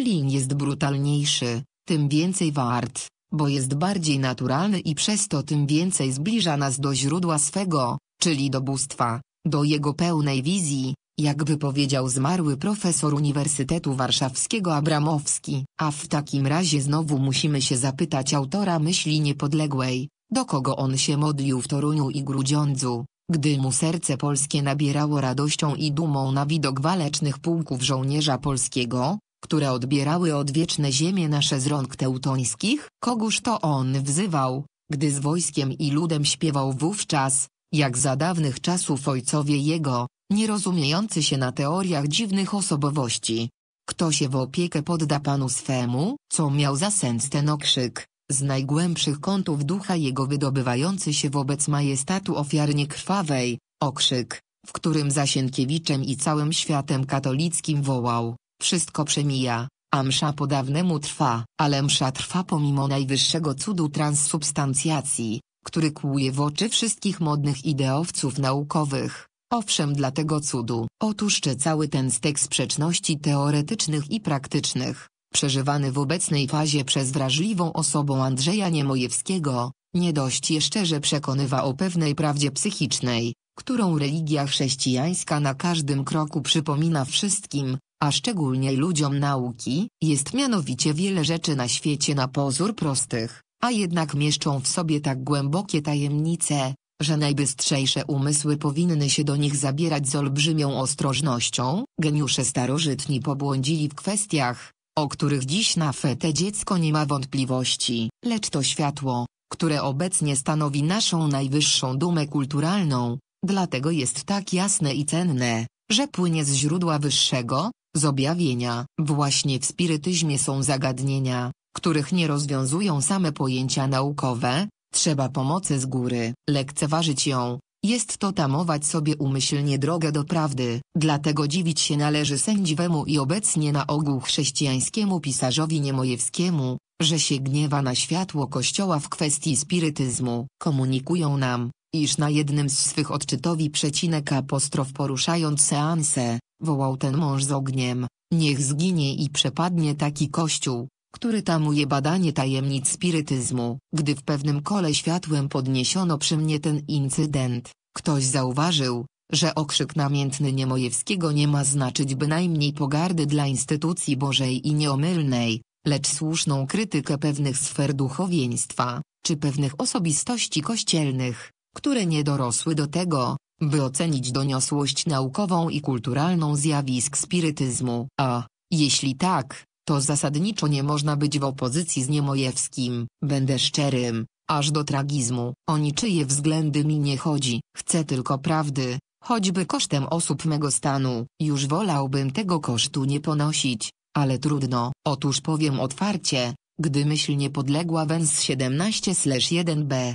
Lin jest brutalniejszy, tym więcej wart, bo jest bardziej naturalny i przez to tym więcej zbliża nas do źródła swego, czyli do bóstwa. Do jego pełnej wizji, jakby powiedział zmarły profesor Uniwersytetu Warszawskiego Abramowski. A w takim razie znowu musimy się zapytać autora myśli niepodległej, do kogo on się modlił w Toruniu i Grudziądzu, gdy mu serce polskie nabierało radością i dumą na widok walecznych pułków żołnierza polskiego, które odbierały odwieczne ziemie nasze z rąk teutońskich? Kogóż to on wzywał, gdy z wojskiem i ludem śpiewał wówczas, jak za dawnych czasów ojcowie jego, nierozumiejący się na teoriach dziwnych osobowości. Kto się w opiekę podda panu swemu, co miał za sens ten okrzyk, z najgłębszych kątów ducha jego wydobywający się wobec majestatu ofiarnie krwawej, okrzyk, w którym Zasienkiewiczem i całym światem katolickim wołał, wszystko przemija, a msza po dawnemu trwa, ale msza trwa pomimo najwyższego cudu transubstancjacji, który kłuje w oczy wszystkich modnych ideowców naukowych. Owszem dla tego cudu. Otóż jeszcze cały ten stek sprzeczności teoretycznych i praktycznych, przeżywany w obecnej fazie przez wrażliwą osobą Andrzeja Niemojewskiego, nie dość jeszcze, że przekonywa o pewnej prawdzie psychicznej, którą religia chrześcijańska na każdym kroku przypomina wszystkim, a szczególnie ludziom nauki, jest mianowicie wiele rzeczy na świecie na pozór prostych, a jednak mieszczą w sobie tak głębokie tajemnice, że najbystrzejsze umysły powinny się do nich zabierać z olbrzymią ostrożnością. Geniusze starożytni pobłądzili w kwestiach, o których dziś na Fete dziecko nie ma wątpliwości, lecz to światło, które obecnie stanowi naszą najwyższą dumę kulturalną, dlatego jest tak jasne i cenne, że płynie z źródła wyższego, z objawienia. Właśnie w spirytyzmie są zagadnienia, których nie rozwiązują same pojęcia naukowe, trzeba pomocy z góry, lekceważyć ją, jest to tamować sobie umyślnie drogę do prawdy, dlatego dziwić się należy sędziwemu i obecnie na ogół chrześcijańskiemu pisarzowi Niemojewskiemu, że się gniewa na światło Kościoła w kwestii spirytyzmu. Komunikują nam, iż na jednym z swych odczytowi przecinek apostrof poruszając seanse, wołał ten mąż z ogniem, niech zginie i przepadnie taki Kościół, który tamuje badanie tajemnic spirytyzmu. Gdy w pewnym kole światłem podniesiono przy mnie ten incydent, ktoś zauważył, że okrzyk namiętny Niemojewskiego nie ma znaczyć bynajmniej pogardy dla instytucji Bożej i nieomylnej, lecz słuszną krytykę pewnych sfer duchowieństwa, czy pewnych osobistości kościelnych, które nie dorosły do tego, by ocenić doniosłość naukową i kulturalną zjawisk spirytyzmu. A, jeśli tak, to zasadniczo nie można być w opozycji z Niemojewskim. Będę szczerym, aż do tragizmu. O niczyje względy mi nie chodzi. Chcę tylko prawdy, choćby kosztem osób mego stanu. Już wolałbym tego kosztu nie ponosić, ale trudno. Otóż powiem otwarcie, gdy myśl nie podległa Wens 17-1b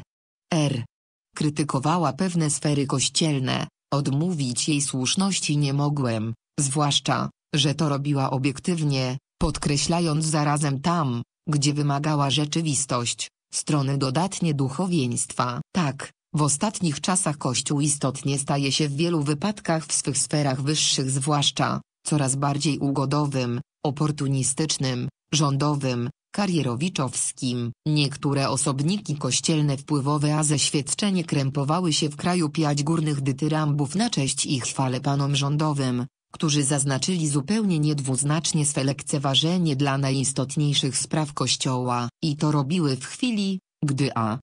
r. Krytykowała pewne sfery kościelne, odmówić jej słuszności nie mogłem, zwłaszcza, że to robiła obiektywnie, podkreślając zarazem tam, gdzie wymagała rzeczywistość, strony dodatnie duchowieństwa. Tak, w ostatnich czasach Kościół istotnie staje się w wielu wypadkach w swych sferach wyższych zwłaszcza, coraz bardziej ugodowym, oportunistycznym, rządowym, karierowiczowskim. Niektóre osobniki kościelne wpływowe a ze świadczenie krępowały się w kraju piać górnych dytyrambów na cześć ich chwale panom rządowym, którzy zaznaczyli zupełnie niedwuznacznie swe lekceważenie dla najistotniejszych spraw Kościoła, i to robiły w chwili, gdy a.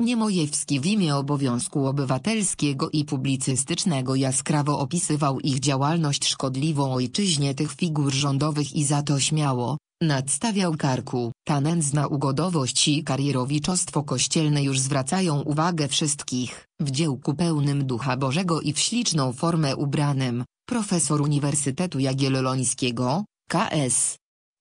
Niemojewski w imię obowiązku obywatelskiego i publicystycznego jaskrawo opisywał ich działalność szkodliwą ojczyźnie tych figur rządowych i za to śmiało, nadstawiał karku. Ta nędzna ugodowość i karierowiczostwo kościelne już zwracają uwagę wszystkich, w dziełku pełnym Ducha Bożego i w śliczną formę ubranym, profesor Uniwersytetu Jagiellońskiego, KS.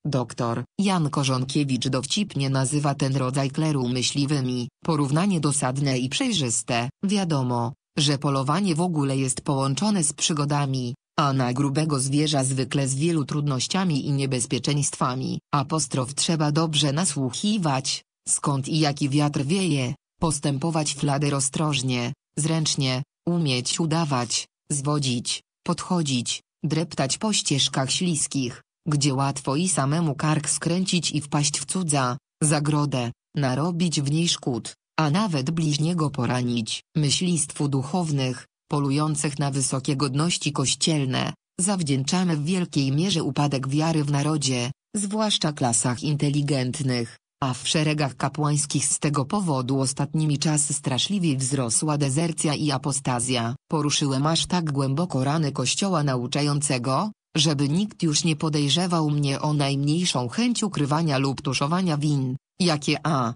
Doktor Jan Korzonkiewicz dowcipnie nazywa ten rodzaj kleru myśliwymi, porównanie dosadne i przejrzyste. Wiadomo, że polowanie w ogóle jest połączone z przygodami, a na grubego zwierza zwykle z wielu trudnościami i niebezpieczeństwami. Apostrof trzeba dobrze nasłuchiwać, skąd i jaki wiatr wieje, postępować flader ostrożnie, zręcznie, umieć udawać, zwodzić, podchodzić, dreptać po ścieżkach śliskich, gdzie łatwo i samemu kark skręcić i wpaść w cudza, zagrodę, narobić w niej szkód, a nawet bliźniego poranić. Myślistwu duchownych, polujących na wysokie godności kościelne, zawdzięczamy w wielkiej mierze upadek wiary w narodzie, zwłaszcza klasach inteligentnych, a w szeregach kapłańskich z tego powodu ostatnimi czasy straszliwie wzrosła dezercja i apostazja. Poruszyłem aż tak głęboko rany kościoła nauczającego, żeby nikt już nie podejrzewał mnie o najmniejszą chęć ukrywania lub tuszowania win, jakie A.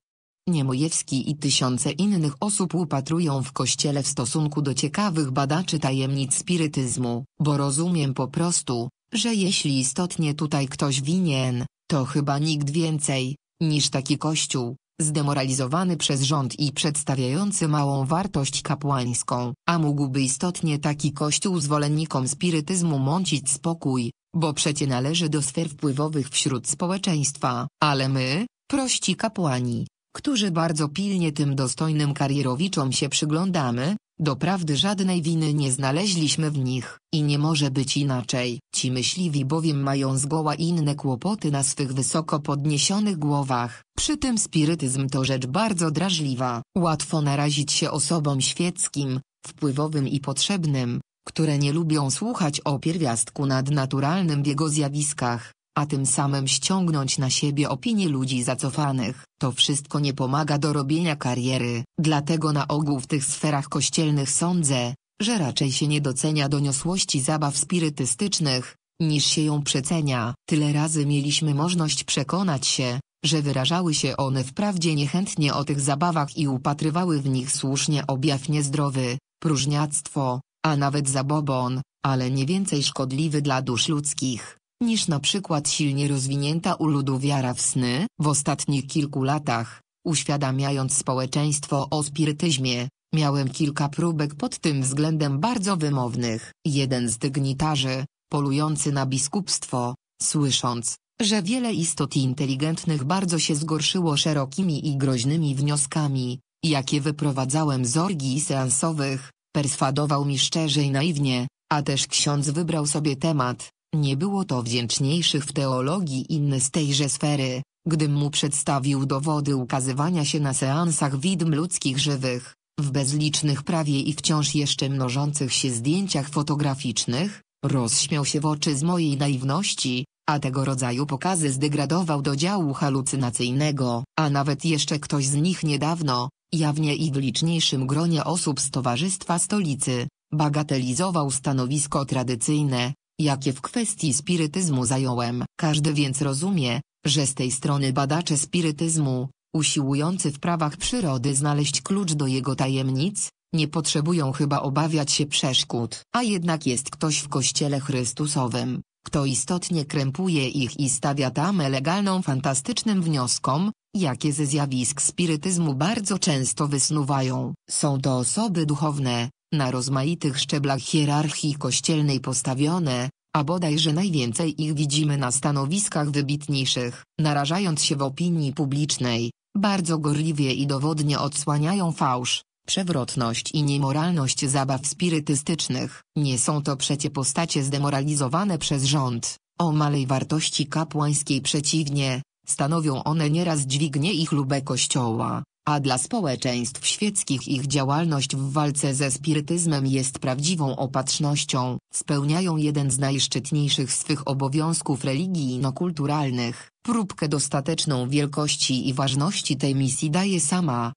Niemojewski i tysiące innych osób upatrują w kościele w stosunku do ciekawych badaczy tajemnic spirytyzmu, bo rozumiem po prostu, że jeśli istotnie tutaj ktoś winien, to chyba nikt więcej, niż taki kościół, zdemoralizowany przez rząd i przedstawiający małą wartość kapłańską, a mógłby istotnie taki kościół zwolennikom spirytyzmu mącić spokój, bo przecie należy do sfer wpływowych wśród społeczeństwa, ale my, prości kapłani, którzy bardzo pilnie tym dostojnym karierowiczom się przyglądamy, Doprawdy żadnej winy nie znaleźliśmy w nich, i nie może być inaczej. Ci myśliwi bowiem mają zgoła inne kłopoty na swych wysoko podniesionych głowach. Przy tym spirytyzm to rzecz bardzo drażliwa. Łatwo narazić się osobom świeckim, wpływowym i potrzebnym, które nie lubią słuchać o pierwiastku nadnaturalnym w jego zjawiskach a tym samym ściągnąć na siebie opinie ludzi zacofanych. To wszystko nie pomaga do robienia kariery, dlatego na ogół w tych sferach kościelnych sądzę, że raczej się nie docenia doniosłości zabaw spirytystycznych, niż się ją przecenia. Tyle razy mieliśmy możliwość przekonać się, że wyrażały się one wprawdzie niechętnie o tych zabawach i upatrywały w nich słusznie objaw niezdrowy, próżniactwo, a nawet zabobon, ale nie więcej szkodliwy dla dusz ludzkich niż na przykład silnie rozwinięta u ludu wiara w sny. W ostatnich kilku latach, uświadamiając społeczeństwo o spirytyzmie, miałem kilka próbek pod tym względem bardzo wymownych. Jeden z dygnitarzy, polujący na biskupstwo, słysząc, że wiele istot inteligentnych bardzo się zgorszyło szerokimi i groźnymi wnioskami, jakie wyprowadzałem z orgii seansowych, perswadował mi szczerze i naiwnie, a też ksiądz wybrał sobie temat, nie było to wdzięczniejszych w teologii inny z tejże sfery, gdym mu przedstawił dowody ukazywania się na seansach widm ludzkich żywych, w bezlicznych prawie i wciąż jeszcze mnożących się zdjęciach fotograficznych, rozśmiał się w oczy z mojej naiwności, a tego rodzaju pokazy zdegradował do działu halucynacyjnego, a nawet jeszcze ktoś z nich niedawno, jawnie i w liczniejszym gronie osób z Towarzystwa Stolicy, bagatelizował stanowisko tradycyjne, jakie w kwestii spirytyzmu zająłem. Każdy więc rozumie, że z tej strony badacze spirytyzmu, usiłujący w prawach przyrody znaleźć klucz do jego tajemnic, nie potrzebują chyba obawiać się przeszkód. A jednak jest ktoś w Kościele Chrystusowym, kto istotnie krępuje ich i stawia tam legalną fantastycznym wnioskom, jakie ze zjawisk spirytyzmu bardzo często wysnuwają. Są to osoby duchowne, na rozmaitych szczeblach hierarchii kościelnej postawione, a bodajże najwięcej ich widzimy na stanowiskach wybitniejszych, narażając się w opinii publicznej, bardzo gorliwie i dowodnie odsłaniają fałsz, przewrotność i niemoralność zabaw spirytystycznych. Nie są to przecie postacie zdemoralizowane przez rząd, o malej wartości kapłańskiej przeciwnie, stanowią one nieraz dźwignię ich lubę kościoła, a dla społeczeństw świeckich ich działalność w walce ze spirytyzmem jest prawdziwą opatrznością, spełniają jeden z najszczytniejszych swych obowiązków religijno-kulturalnych. Próbkę dostateczną wielkości i ważności tej misji daje sama.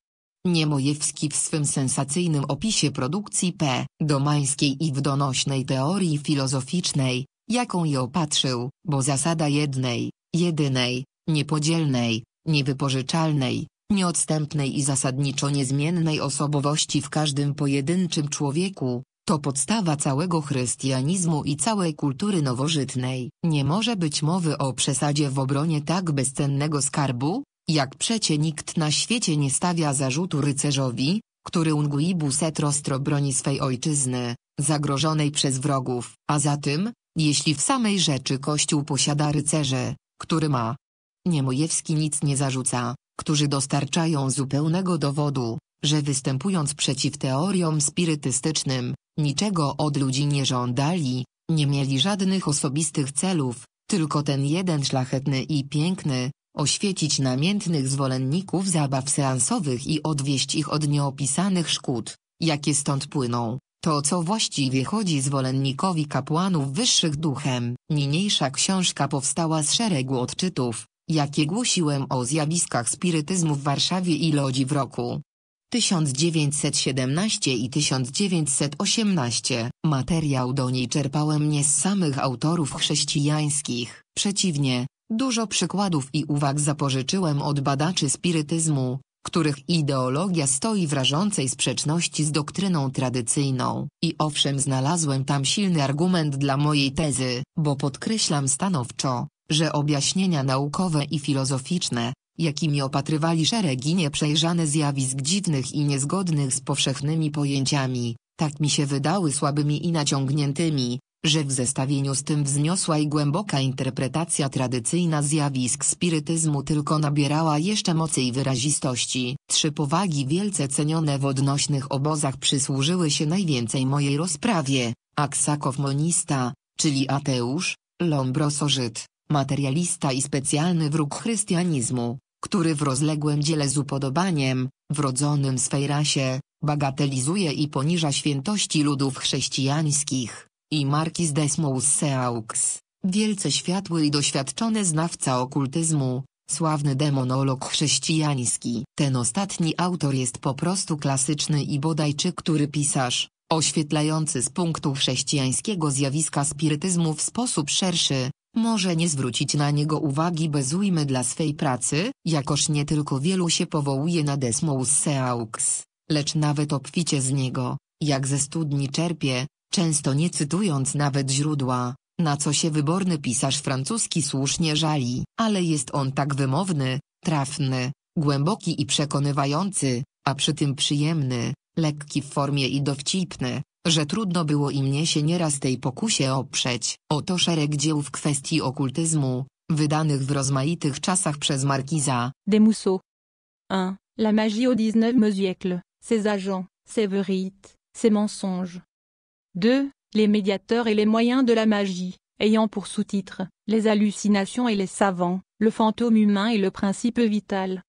Niemojewski w swym sensacyjnym opisie produkcji P. Domańskiej i w donośnej teorii filozoficznej, jaką je opatrzył, bo zasada jednej, jedynej, niepodzielnej, niewypożyczalnej, nieodstępnej i zasadniczo niezmiennej osobowości w każdym pojedynczym człowieku, to podstawa całego chrystianizmu i całej kultury nowożytnej. Nie może być mowy o przesadzie w obronie tak bezcennego skarbu, jak przecie nikt na świecie nie stawia zarzutu rycerzowi, który Unguibus et rostro broni swej ojczyzny, zagrożonej przez wrogów. A zatem, jeśli w samej rzeczy Kościół posiada rycerze, który ma. Niemojewski nic nie zarzuca, którzy dostarczają zupełnego dowodu, że występując przeciw teoriom spirytystycznym, niczego od ludzi nie żądali, nie mieli żadnych osobistych celów, tylko ten jeden szlachetny i piękny, oświecić namiętnych zwolenników zabaw seansowych i odwieść ich od nieopisanych szkód, jakie stąd płyną. To co właściwie chodzi zwolennikowi kapłanów wyższych duchem. Niniejsza książka powstała z szeregu odczytów, jakie głosiłem o zjawiskach spirytyzmu w Warszawie i Lodzi w roku 1917 i 1918. Materiał do niej czerpałem nie z samych autorów chrześcijańskich, przeciwnie, dużo przykładów i uwag zapożyczyłem od badaczy spirytyzmu, których ideologia stoi w rażącej sprzeczności z doktryną tradycyjną. I owszem znalazłem tam silny argument dla mojej tezy, bo podkreślam stanowczo, że objaśnienia naukowe i filozoficzne, jakimi opatrywali szeregi nieprzejrzane zjawisk dziwnych i niezgodnych z powszechnymi pojęciami, tak mi się wydały słabymi i naciągniętymi, że w zestawieniu z tym wzniosła i głęboka interpretacja tradycyjna zjawisk spirytyzmu tylko nabierała jeszcze mocy i wyrazistości. Trzy powagi wielce cenione w odnośnych obozach przysłużyły się najwięcej mojej rozprawie, Aksakow monista, czyli ateusz, Lombrosożyt materialista i specjalny wróg chrystianizmu, który w rozległym dziele z upodobaniem, wrodzonym swej rasie, bagatelizuje i poniża świętości ludów chrześcijańskich, i Marquis de Seaux, wielce światły i doświadczony znawca okultyzmu, sławny demonolog chrześcijański. Ten ostatni autor jest po prostu klasyczny i bodajczy, który pisarz, oświetlający z punktu chrześcijańskiego zjawiska spirytyzmu w sposób szerszy, może nie zwrócić na niego uwagi bez ujmy dla swej pracy, jakoż nie tylko wielu się powołuje na Desmous Seaux, lecz nawet obficie z niego, jak ze studni czerpie, często nie cytując nawet źródła, na co się wyborny pisarz francuski słusznie żali. Ale jest on tak wymowny, trafny, głęboki i przekonywający, a przy tym przyjemny, lekki w formie i dowcipny, że trudno było im nie się nieraz tej pokusie oprzeć. Oto szereg dzieł w kwestii okultyzmu, wydanych w rozmaitych czasach przez markiza. Des Mousseaux. 1. La magie au XIXe siècle, ses agents, ses verites, ses mensonges. 2. Les médiateurs et les moyens de la magie, ayant pour sous-titre, les hallucinations et les savants, le fantôme humain et le principe vital.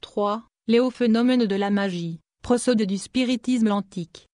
3. Les hauts phénomènes de la magie, procède du spiritisme antique.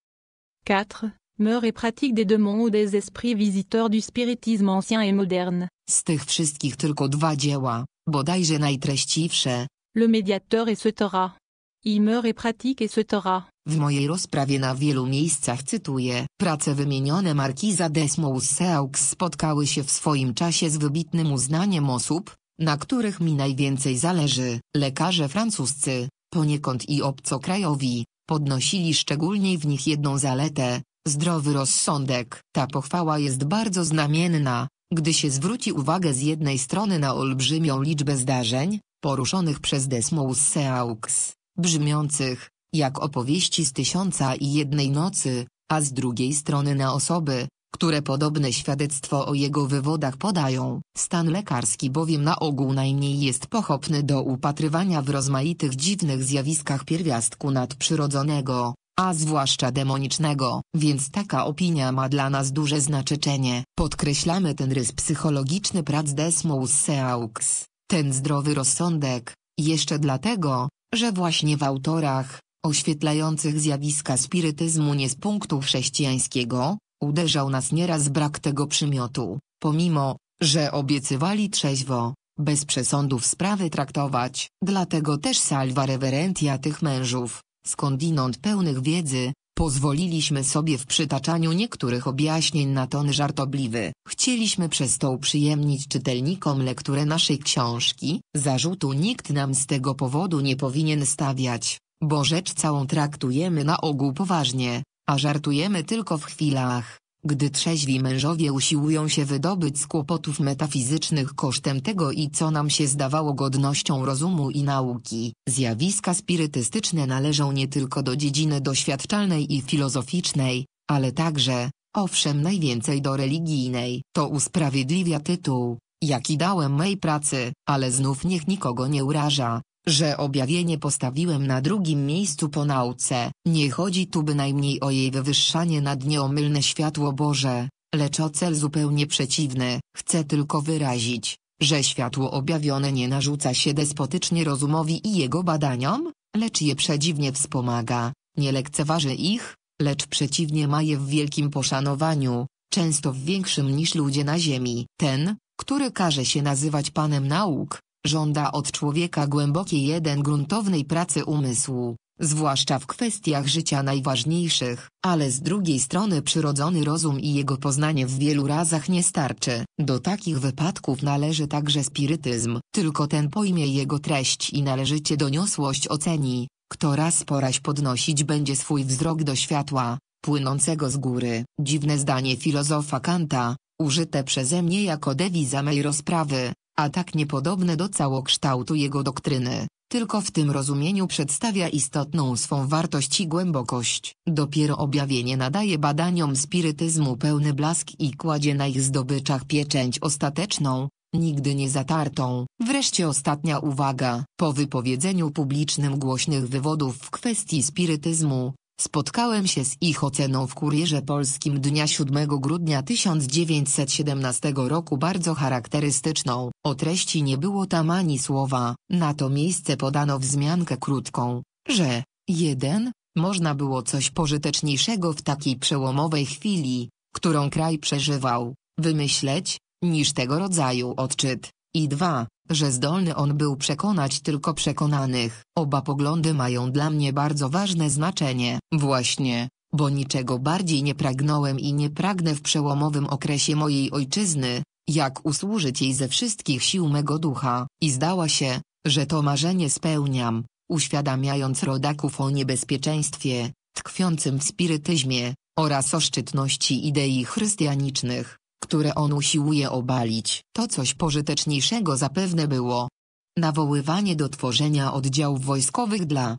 4. Meurt et pratiques des démons ou des esprits visiteurs du spiritisme ancien et moderne. Z tych wszystkich tylko dwa dzieła, bodajże najtreściwsze. Le médiateur et ce Torah. I meurt et pratiques et ce Torah. W mojej rozprawie na wielu miejscach cytuję. Prace wymienione markiza Desmous Seaux spotkały się w swoim czasie z wybitnym uznaniem osób, na których mi najwięcej zależy. Lekarze francuscy, poniekąd i obcokrajowi, Podnosili szczególnie w nich jedną zaletę, zdrowy rozsądek. Ta pochwała jest bardzo znamienna, gdy się zwróci uwagę z jednej strony na olbrzymią liczbę zdarzeń, poruszonych przez Desmous Seaux, brzmiących, jak opowieści z tysiąca i jednej nocy, a z drugiej strony na osoby, które podobne świadectwo o jego wywodach podają. Stan lekarski bowiem na ogół najmniej jest pochopny do upatrywania w rozmaitych dziwnych zjawiskach pierwiastku nadprzyrodzonego, a zwłaszcza demonicznego. Więc taka opinia ma dla nas duże znaczenie. Podkreślamy ten rys psychologiczny prac Desmous Seaux, ten zdrowy rozsądek, jeszcze dlatego, że właśnie w autorach, oświetlających zjawiska spirytyzmu nie z punktu chrześcijańskiego, Uderzał nas nieraz brak tego przymiotu, pomimo, że obiecywali trzeźwo, bez przesądów sprawy traktować, dlatego też salwa rewerentia tych mężów, skądinąd pełnych wiedzy, Pozwoliliśmy sobie w przytaczaniu niektórych objaśnień na ton żartobliwy. Chcieliśmy przez to uprzyjemnić czytelnikom lekturę naszej książki. Zarzutu nikt nam z tego powodu nie powinien stawiać, bo rzecz całą traktujemy na ogół poważnie, a żartujemy tylko w chwilach, gdy trzeźwi mężowie usiłują się wydobyć z kłopotów metafizycznych kosztem tego i co nam się zdawało godnością rozumu i nauki. Zjawiska spirytystyczne należą nie tylko do dziedziny doświadczalnej i filozoficznej, ale także, owszem najwięcej do religijnej. To usprawiedliwia tytuł, jaki dałem mej pracy, ale znów niech nikogo nie uraża, że objawienie postawiłem na drugim miejscu po nauce. Nie chodzi tu bynajmniej o jej wywyższanie nad nieomylne światło Boże, lecz o cel zupełnie przeciwny. Chcę tylko wyrazić, że światło objawione nie narzuca się despotycznie rozumowi i jego badaniom, lecz je przedziwnie wspomaga, nie lekceważy ich, lecz przeciwnie ma je w wielkim poszanowaniu, często w większym niż ludzie na ziemi. Ten, który każe się nazywać Panem Nauk, Żąda od człowieka głębokiej jeden gruntownej pracy umysłu, zwłaszcza w kwestiach życia najważniejszych, ale z drugiej strony przyrodzony rozum i jego poznanie w wielu razach nie starczy. Do takich wypadków należy także spirytyzm, tylko ten pojmie jego treść i należycie doniosłość oceni, kto raz poraś podnosić będzie swój wzrok do światła, płynącego z góry. Dziwne zdanie filozofa Kanta, użyte przeze mnie jako dewiza mej rozprawy, a tak niepodobne do całokształtu jego doktryny. Tylko w tym rozumieniu przedstawia istotną swą wartość i głębokość. Dopiero objawienie nadaje badaniom spirytyzmu pełny blask i kładzie na ich zdobyczach pieczęć ostateczną, nigdy nie zatartą. Wreszcie ostatnia uwaga. Po wypowiedzeniu publicznym głośnych wywodów w kwestii spirytyzmu, Spotkałem się z ich oceną w Kurierze Polskim dnia 7 grudnia 1917 roku bardzo charakterystyczną. O treści nie było tam ani słowa, na to miejsce podano wzmiankę krótką, że 1. Można było coś pożyteczniejszego w takiej przełomowej chwili, którą kraj przeżywał, wymyśleć, niż tego rodzaju odczyt, i 2 że zdolny on był przekonać tylko przekonanych. Oba poglądy mają dla mnie bardzo ważne znaczenie. Właśnie, bo niczego bardziej nie pragnąłem i nie pragnę w przełomowym okresie mojej ojczyzny, jak usłużyć jej ze wszystkich sił mego ducha. I zdała się, że to marzenie spełniam, uświadamiając rodaków o niebezpieczeństwie, tkwiącym w spirytyzmie, oraz o szczytności idei chrystianicznych które on usiłuje obalić. To coś pożyteczniejszego zapewne było. Nawoływanie do tworzenia oddziałów wojskowych dla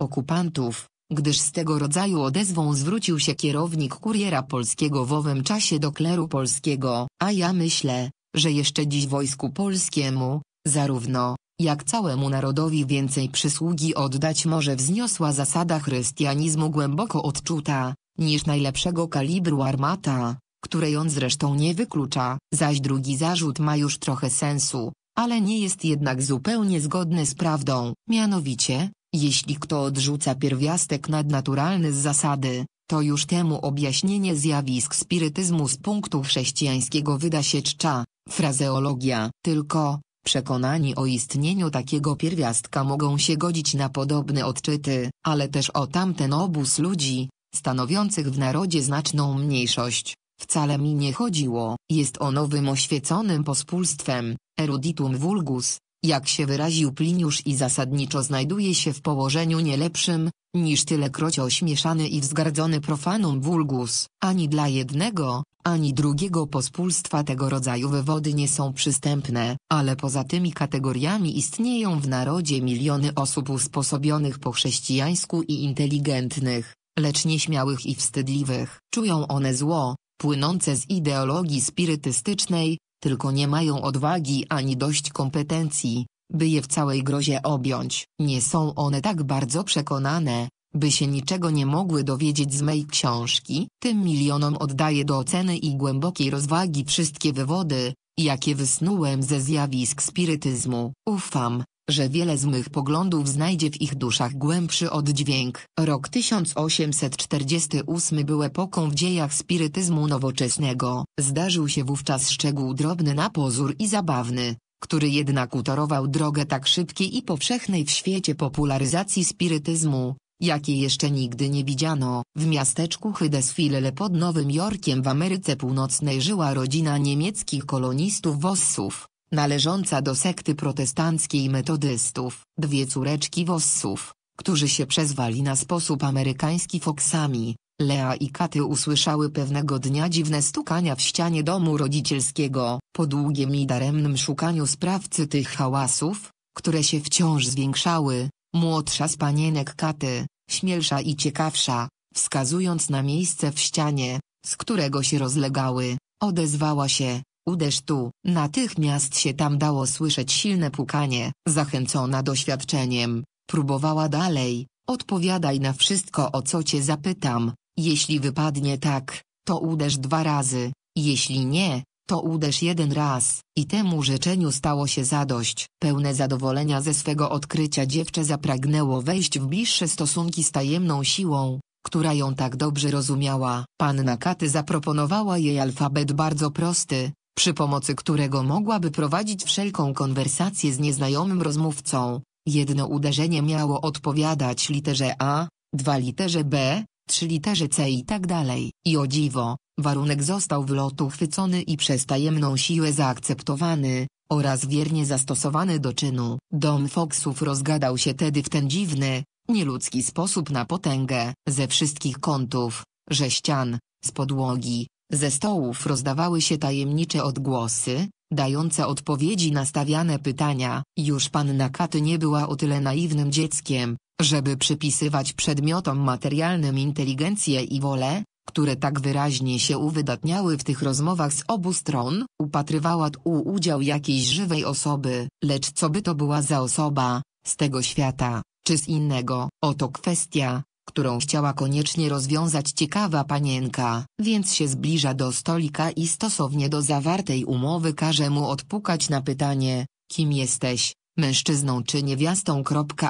okupantów, gdyż z tego rodzaju odezwą zwrócił się kierownik kuriera polskiego w owym czasie do kleru polskiego, a ja myślę, że jeszcze dziś wojsku polskiemu, zarówno, jak całemu narodowi więcej przysługi oddać może wzniosła zasada chrystianizmu głęboko odczuta, niż najlepszego kalibru armata, której on zresztą nie wyklucza, zaś drugi zarzut ma już trochę sensu, ale nie jest jednak zupełnie zgodny z prawdą, mianowicie, jeśli kto odrzuca pierwiastek nadnaturalny z zasady, to już temu objaśnienie zjawisk spirytyzmu z punktu chrześcijańskiego wyda się czcza, frazeologia. Tylko, przekonani o istnieniu takiego pierwiastka mogą się godzić na podobne odczyty, ale też o tamten obóz ludzi, stanowiących w narodzie znaczną mniejszość, Wcale mi nie chodziło, jest ono oświeconym pospólstwem, eruditum vulgus, jak się wyraził Pliniusz i zasadniczo znajduje się w położeniu nie lepszym, niż tylekroć ośmieszany i wzgardzony profanum vulgus. Ani dla jednego, ani drugiego pospólstwa tego rodzaju wywody nie są przystępne, ale poza tymi kategoriami istnieją w narodzie miliony osób usposobionych po chrześcijańsku i inteligentnych, lecz nieśmiałych i wstydliwych. Czują one zło, płynące z ideologii spirytystycznej, tylko nie mają odwagi ani dość kompetencji, by je w całej grozie objąć. Nie są one tak bardzo przekonane, by się niczego nie mogły dowiedzieć z mej książki. Tym milionom oddaję do oceny i głębokiej rozwagi wszystkie wywody, jakie wysnułem ze zjawisk spirytyzmu. Ufam, że wiele z mych poglądów znajdzie w ich duszach głębszy oddźwięk. Rok 1848 był epoką w dziejach spirytyzmu nowoczesnego. Zdarzył się wówczas szczegół drobny na pozór i zabawny, który jednak utorował drogę tak szybkiej i powszechnej w świecie popularyzacji spirytyzmu, jakiej jeszcze nigdy nie widziano. W miasteczku Hydesville pod Nowym Jorkiem w Ameryce Północnej żyła rodzina niemieckich kolonistów Wossów należąca do sekty protestanckiej metodystów, dwie córeczki Wossów, którzy się przezwali na sposób amerykański foksami, Lea i Katy usłyszały pewnego dnia dziwne stukania w ścianie domu rodzicielskiego. Po długim i daremnym szukaniu sprawcy tych hałasów, które się wciąż zwiększały, młodsza z panienek Katy, śmielsza i ciekawsza, wskazując na miejsce w ścianie, z którego się rozlegały, odezwała się, Uderz tu. Natychmiast się tam dało słyszeć silne pukanie. Zachęcona doświadczeniem, próbowała dalej. Odpowiadaj na wszystko o co cię zapytam. Jeśli wypadnie tak, to uderz dwa razy. Jeśli nie, to uderz jeden raz. I temu życzeniu stało się zadość. Pełne zadowolenia ze swego odkrycia dziewczę zapragnęło wejść w bliższe stosunki z tajemną siłą, która ją tak dobrze rozumiała. Panna Katy zaproponowała jej alfabet bardzo prosty, przy pomocy którego mogłaby prowadzić wszelką konwersację z nieznajomym rozmówcą. Jedno uderzenie miało odpowiadać literze A, dwa literze B, trzy literze C i tak dalej. I o dziwo, warunek został w lotu chwycony i przez tajemną siłę zaakceptowany, oraz wiernie zastosowany do czynu. Dom Foxów rozgadał się tedy w ten dziwny, nieludzki sposób na potęgę. Ze wszystkich kątów, ze ścian, z podłogi, ze stołów rozdawały się tajemnicze odgłosy, dające odpowiedzi na stawiane pytania. Już panna Katy nie była o tyle naiwnym dzieckiem, żeby przypisywać przedmiotom materialnym inteligencję i wolę, które tak wyraźnie się uwydatniały w tych rozmowach z obu stron, upatrywała tu udział jakiejś żywej osoby, lecz co by to była za osoba, z tego świata, czy z innego. Oto kwestia, którą chciała koniecznie rozwiązać ciekawa panienka, więc się zbliża do stolika i stosownie do zawartej umowy każe mu odpukać na pytanie, kim jesteś, mężczyzną czy niewiastą.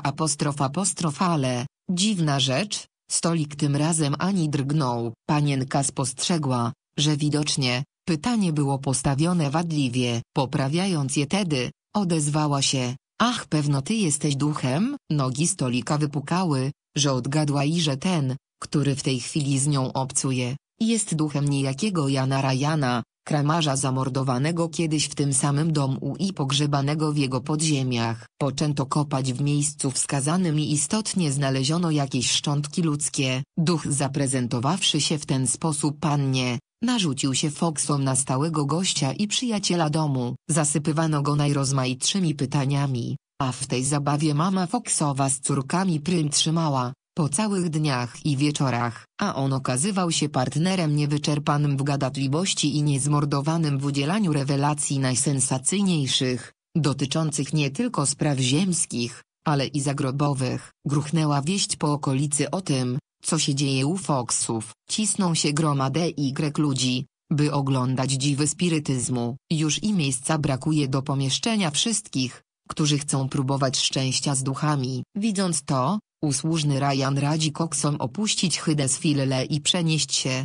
Apostrof apostrof ale, dziwna rzecz, stolik tym razem ani drgnął. Panienka spostrzegła, że widocznie, pytanie było postawione wadliwie, poprawiając je tedy, odezwała się, Ach, pewno ty jesteś duchem, nogi stolika wypukały, że odgadła i że ten, który w tej chwili z nią obcuje, jest duchem niejakiego Jana Rajana, kramarza zamordowanego kiedyś w tym samym domu i pogrzebanego w jego podziemiach. Poczęto kopać w miejscu wskazanym i istotnie znaleziono jakieś szczątki ludzkie. Duch zaprezentowawszy się w ten sposób pannie, Narzucił się Foxom na stałego gościa i przyjaciela domu, zasypywano go najrozmaitszymi pytaniami, a w tej zabawie mama Foxowa z córkami prym trzymała, po całych dniach i wieczorach, a on okazywał się partnerem niewyczerpanym w gadatliwości i niezmordowanym w udzielaniu rewelacji najsensacyjniejszych, dotyczących nie tylko spraw ziemskich, ale i zagrobowych. Gruchnęła wieść po okolicy o tym, co się dzieje u Foxów. Cisną się gromady Y ludzi, by oglądać dziwy spirytyzmu. Już i miejsca brakuje do pomieszczenia wszystkich, którzy chcą próbować szczęścia z duchami. Widząc to, usłużny Ryan radzi Coxom opuścić Hydesville i przenieść się,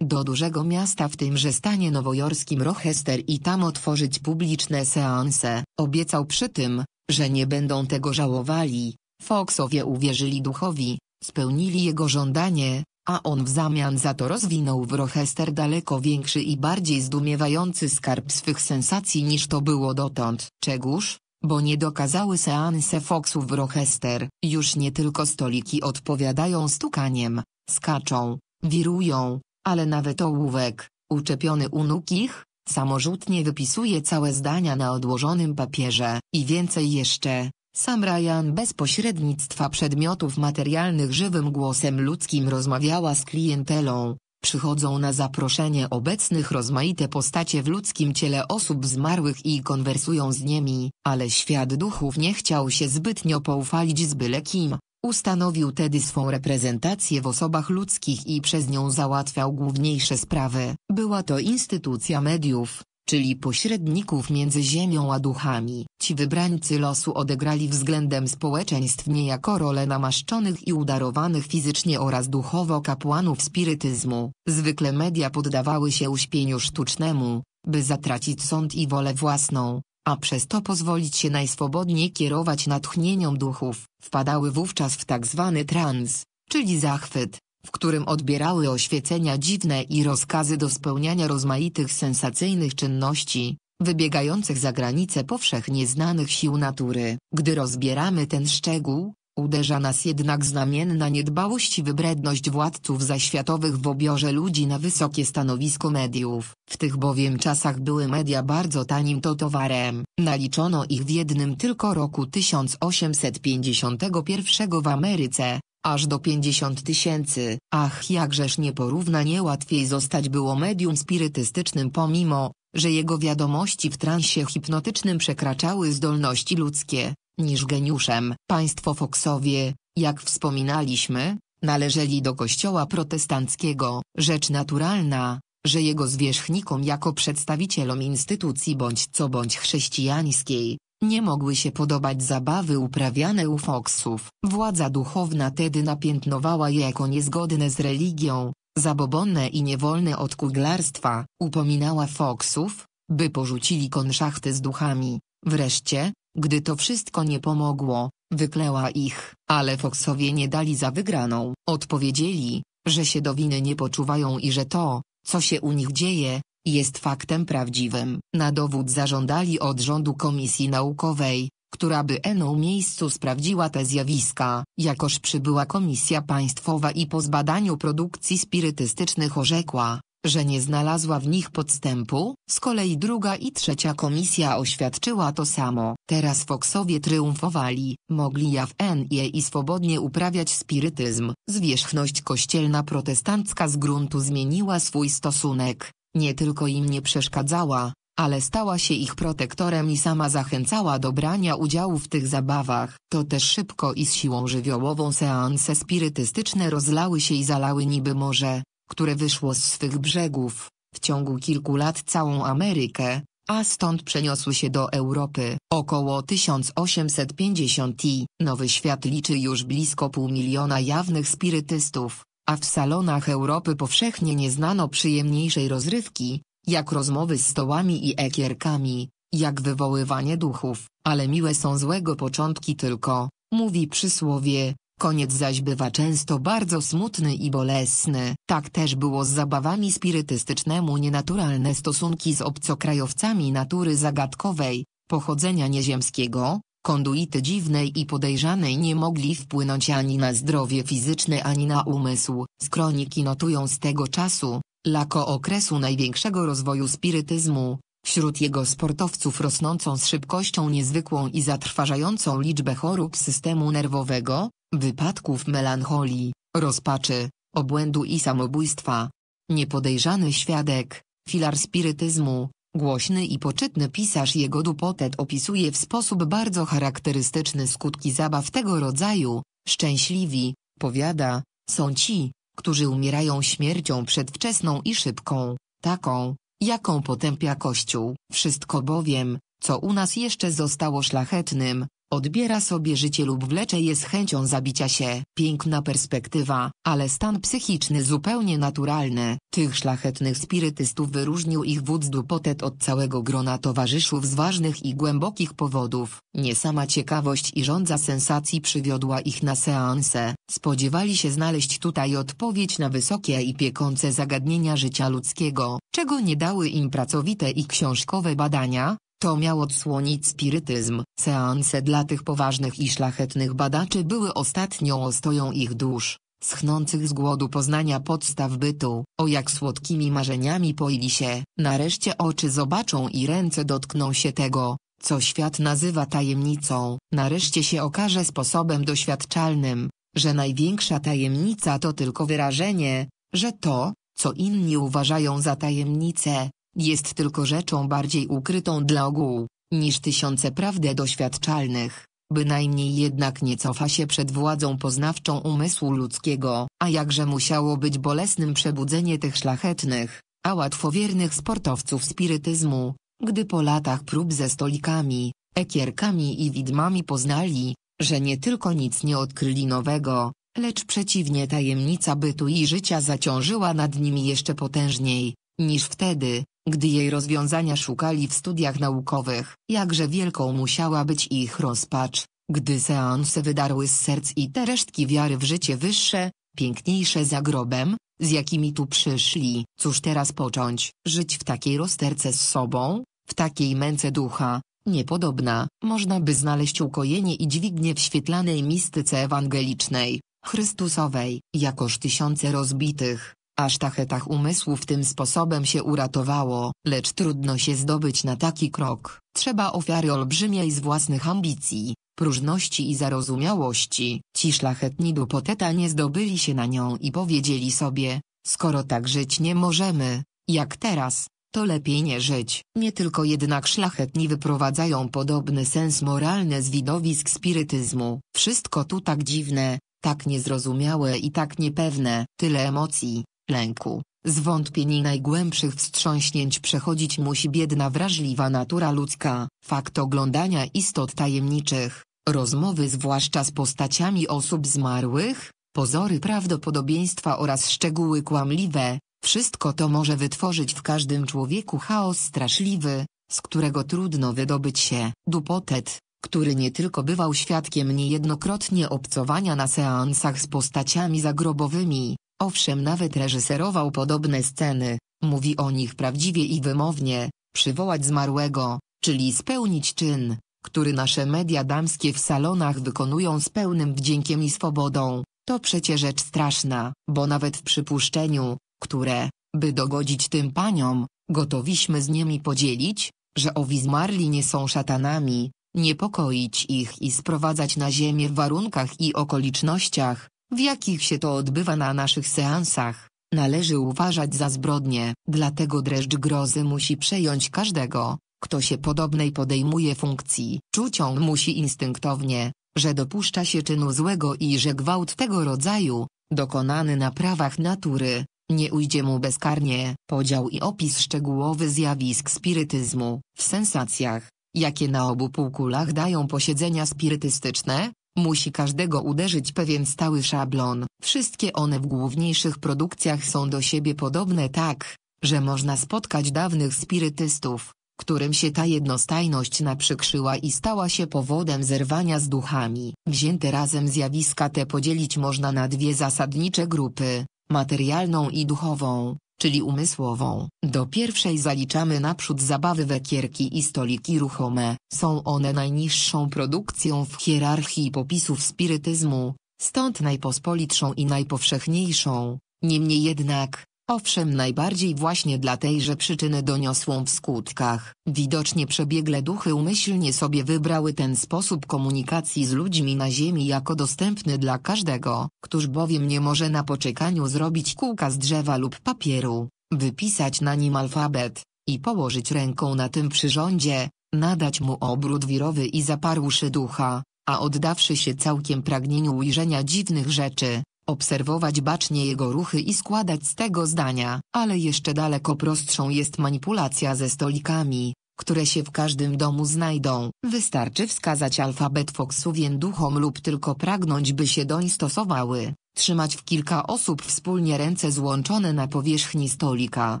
do dużego miasta w tymże stanie nowojorskim Rochester i tam otworzyć publiczne seanse. Obiecał przy tym, że nie będą tego żałowali. Foxowie uwierzyli duchowi, spełnili jego żądanie, a on w zamian za to rozwinął w Rochester daleko większy i bardziej zdumiewający skarb swych sensacji niż to było dotąd. Czegóż? bo nie dokazały seanse Foxów w Rochester. Już nie tylko stoliki odpowiadają stukaniem, skaczą, wirują, ale nawet ołówek, uczepiony u nóg ich, samorzutnie wypisuje całe zdania na odłożonym papierze. I więcej jeszcze, sam Ryan bez pośrednictwa przedmiotów materialnych żywym głosem ludzkim rozmawiała z klientelą. Przychodzą na zaproszenie obecnych rozmaite postacie w ludzkim ciele osób zmarłych i konwersują z nimi, ale świat duchów nie chciał się zbytnio poufalić z byle kim. Ustanowił tedy swą reprezentację w osobach ludzkich i przez nią załatwiał główniejsze sprawy. Była to instytucja mediów, czyli pośredników między ziemią a duchami. Ci wybrańcy losu odegrali względem społeczeństw niejako rolę namaszczonych i udarowanych fizycznie oraz duchowo kapłanów spirytyzmu. Zwykle media poddawały się uśpieniu sztucznemu, by zatracić sąd i wolę własną, a przez to pozwolić się najswobodniej kierować natchnieniom duchów, wpadały wówczas w tak zwany trans, czyli zachwyt, w którym odbierały oświecenia dziwne i rozkazy do spełniania rozmaitych sensacyjnych czynności, wybiegających za granice powszechnie znanych sił natury. Gdy rozbieramy ten szczegół, Uderza nas jednak znamienna niedbałość i wybredność władców zaświatowych w obiorze ludzi na wysokie stanowisko mediów. W tych bowiem czasach były media bardzo tanim to towarem. Naliczono ich w jednym tylko roku 1851 w Ameryce, aż do 50 tysięcy. Ach jakżeż nieporównanie łatwiej zostać było medium spirytystycznym pomimo, że jego wiadomości w transie hipnotycznym przekraczały zdolności ludzkie niż geniuszem. Państwo foksowie, jak wspominaliśmy, należeli do kościoła protestanckiego. Rzecz naturalna, że jego zwierzchnikom jako przedstawicielom instytucji bądź co bądź chrześcijańskiej, nie mogły się podobać zabawy uprawiane u foksów. Władza duchowna tedy napiętnowała je jako niezgodne z religią, zabobonne i niewolne od kuglarstwa. Upominała foksów, by porzucili konszachty z duchami. Wreszcie, gdy to wszystko nie pomogło, wykleła ich, ale Foxowie nie dali za wygraną. Odpowiedzieli, że się do winy nie poczuwają i że to, co się u nich dzieje, jest faktem prawdziwym. Na dowód zażądali od rządu Komisji Naukowej, która by enu miejscu sprawdziła te zjawiska, jakoż przybyła Komisja Państwowa i po zbadaniu produkcji spirytystycznych orzekła, że nie znalazła w nich podstępu, z kolei druga i trzecia komisja oświadczyła to samo. Teraz Foxowie triumfowali, mogli jawnie i swobodnie uprawiać spirytyzm. Zwierzchność kościelna protestancka z gruntu zmieniła swój stosunek, nie tylko im nie przeszkadzała, ale stała się ich protektorem i sama zachęcała do brania udziału w tych zabawach. To też szybko i z siłą żywiołową seanse spirytystyczne rozlały się i zalały niby morze, które wyszło z swych brzegów, w ciągu kilku lat całą Amerykę, a stąd przeniosły się do Europy. Około 1850 i Nowy Świat liczy już blisko pół miliona jawnych spirytystów, a w salonach Europy powszechnie nie znano przyjemniejszej rozrywki, jak rozmowy z stołami i ekierkami, jak wywoływanie duchów, ale miłe są złego początki tylko, mówi przysłowie, Koniec zaś bywa często bardzo smutny i bolesny. Tak też było z zabawami spirytystycznemu nienaturalne stosunki z obcokrajowcami natury zagadkowej, pochodzenia nieziemskiego, konduity dziwnej i podejrzanej nie mogli wpłynąć ani na zdrowie fizyczne ani na umysł. Z kroniki notują z tego czasu, lako okresu największego rozwoju spirytyzmu, Wśród jego sportowców rosnącą z szybkością niezwykłą i zatrważającą liczbę chorób systemu nerwowego, wypadków melancholii, rozpaczy, obłędu i samobójstwa. Niepodejrzany świadek, filar spirytyzmu, głośny i poczytny pisarz jego dupotet opisuje w sposób bardzo charakterystyczny skutki zabaw tego rodzaju, szczęśliwi, powiada, są ci, którzy umierają śmiercią przedwczesną i szybką, taką, jaką potępia Kościół. Wszystko bowiem, co u nas jeszcze zostało szlachetnym, Odbiera sobie życie lub wlecze je z chęcią zabicia się. Piękna perspektywa, ale stan psychiczny zupełnie naturalny. Tych szlachetnych spirytystów wyróżnił ich wódz Dupotet od całego grona towarzyszów z ważnych i głębokich powodów. Nie sama ciekawość i rządza sensacji przywiodła ich na seanse. Spodziewali się znaleźć tutaj odpowiedź na wysokie i piekące zagadnienia życia ludzkiego, czego nie dały im pracowite i książkowe badania, to miało odsłonić spirytyzm. Seanse dla tych poważnych i szlachetnych badaczy były ostatnią ostoją ich dusz, schnących z głodu poznania podstaw bytu. O jak słodkimi marzeniami poili się. Nareszcie oczy zobaczą i ręce dotkną się tego, co świat nazywa tajemnicą. Nareszcie się okaże sposobem doświadczalnym, że największa tajemnica to tylko wyrażenie, że to, co inni uważają za tajemnicę, jest tylko rzeczą bardziej ukrytą dla ogółu, niż tysiące prawd doświadczalnych, bynajmniej jednak nie cofa się przed władzą poznawczą umysłu ludzkiego, a jakże musiało być bolesnym przebudzenie tych szlachetnych, a łatwowiernych sportowców spirytyzmu, gdy po latach prób ze stolikami, ekierkami i widmami poznali, że nie tylko nic nie odkryli nowego, lecz przeciwnie tajemnica bytu i życia zaciążyła nad nimi jeszcze potężniej, niż wtedy, gdy jej rozwiązania szukali w studiach naukowych, jakże wielką musiała być ich rozpacz, gdy seanse wydarły z serc i te resztki wiary w życie wyższe, piękniejsze za grobem, z jakimi tu przyszli. Cóż teraz począć? Żyć w takiej rozterce z sobą, w takiej męce ducha, niepodobna. Można by znaleźć ukojenie i dźwignię w świetlanej mistyce ewangelicznej, chrystusowej. Jakoż tysiące rozbitych, a sztachetach umysłów tym sposobem się uratowało, lecz trudno się zdobyć na taki krok. Trzeba ofiary olbrzymiej z własnych ambicji, próżności i zarozumiałości. Ci szlachetni dupoteta nie zdobyli się na nią i powiedzieli sobie, skoro tak żyć nie możemy, jak teraz, to lepiej nie żyć. Nie tylko jednak szlachetni wyprowadzają podobny sens moralny z widowisk spirytyzmu. Wszystko tu tak dziwne, tak niezrozumiałe i tak niepewne. Tyle emocji, lęku, zwątpień i najgłębszych wstrząśnięć przechodzić musi biedna wrażliwa natura ludzka. Fakt oglądania istot tajemniczych, rozmowy zwłaszcza z postaciami osób zmarłych, pozory prawdopodobieństwa oraz szczegóły kłamliwe, wszystko to może wytworzyć w każdym człowieku chaos straszliwy, z którego trudno wydobyć się. Dupotet, który nie tylko bywał świadkiem niejednokrotnie obcowania na seansach z postaciami zagrobowymi, Owszem nawet reżyserował podobne sceny, mówi o nich prawdziwie i wymownie, przywołać zmarłego, czyli spełnić czyn, który nasze media damskie w salonach wykonują z pełnym wdziękiem i swobodą, to przecie rzecz straszna, bo nawet w przypuszczeniu, które, by dogodzić tym paniom, gotowiśmy z nimi podzielić, że owi zmarli nie są szatanami, niepokoić ich i sprowadzać na ziemię w warunkach i okolicznościach, w jakich się to odbywa na naszych seansach, należy uważać za zbrodnie. Dlatego dreszcz grozy musi przejąć każdego, kto się podobnej podejmuje funkcji. Czucią musi instynktownie, że dopuszcza się czynu złego i że gwałt tego rodzaju, dokonany na prawach natury, nie ujdzie mu bezkarnie. Podział i opis szczegółowy zjawisk spirytyzmu w sensacjach, jakie na obu półkulach dają posiedzenia spirytystyczne, Musi każdego uderzyć pewien stały szablon. Wszystkie one w główniejszych produkcjach są do siebie podobne tak, że można spotkać dawnych spirytystów, którym się ta jednostajność naprzykrzyła i stała się powodem zerwania z duchami. Wzięte razem zjawiska te podzielić można na dwie zasadnicze grupy, materialną i duchową czyli umysłową. Do pierwszej zaliczamy naprzód zabawy wekierki i stoliki ruchome. Są one najniższą produkcją w hierarchii popisów spirytyzmu, stąd najpospolitszą i najpowszechniejszą. Niemniej jednak, Owszem najbardziej właśnie dla tejże przyczyny doniosłą w skutkach. Widocznie przebiegle duchy umyślnie sobie wybrały ten sposób komunikacji z ludźmi na ziemi jako dostępny dla każdego, któż bowiem nie może na poczekaniu zrobić kółka z drzewa lub papieru, wypisać na nim alfabet i położyć ręką na tym przyrządzie, nadać mu obrót wirowy i zaparłszy ducha, a oddawszy się całkiem pragnieniu ujrzenia dziwnych rzeczy, obserwować bacznie jego ruchy i składać z tego zdania, ale jeszcze daleko prostszą jest manipulacja ze stolikami, które się w każdym domu znajdą. Wystarczy wskazać alfabet Foxówien duchom lub tylko pragnąć by się doń stosowały, trzymać w kilka osób wspólnie ręce złączone na powierzchni stolika,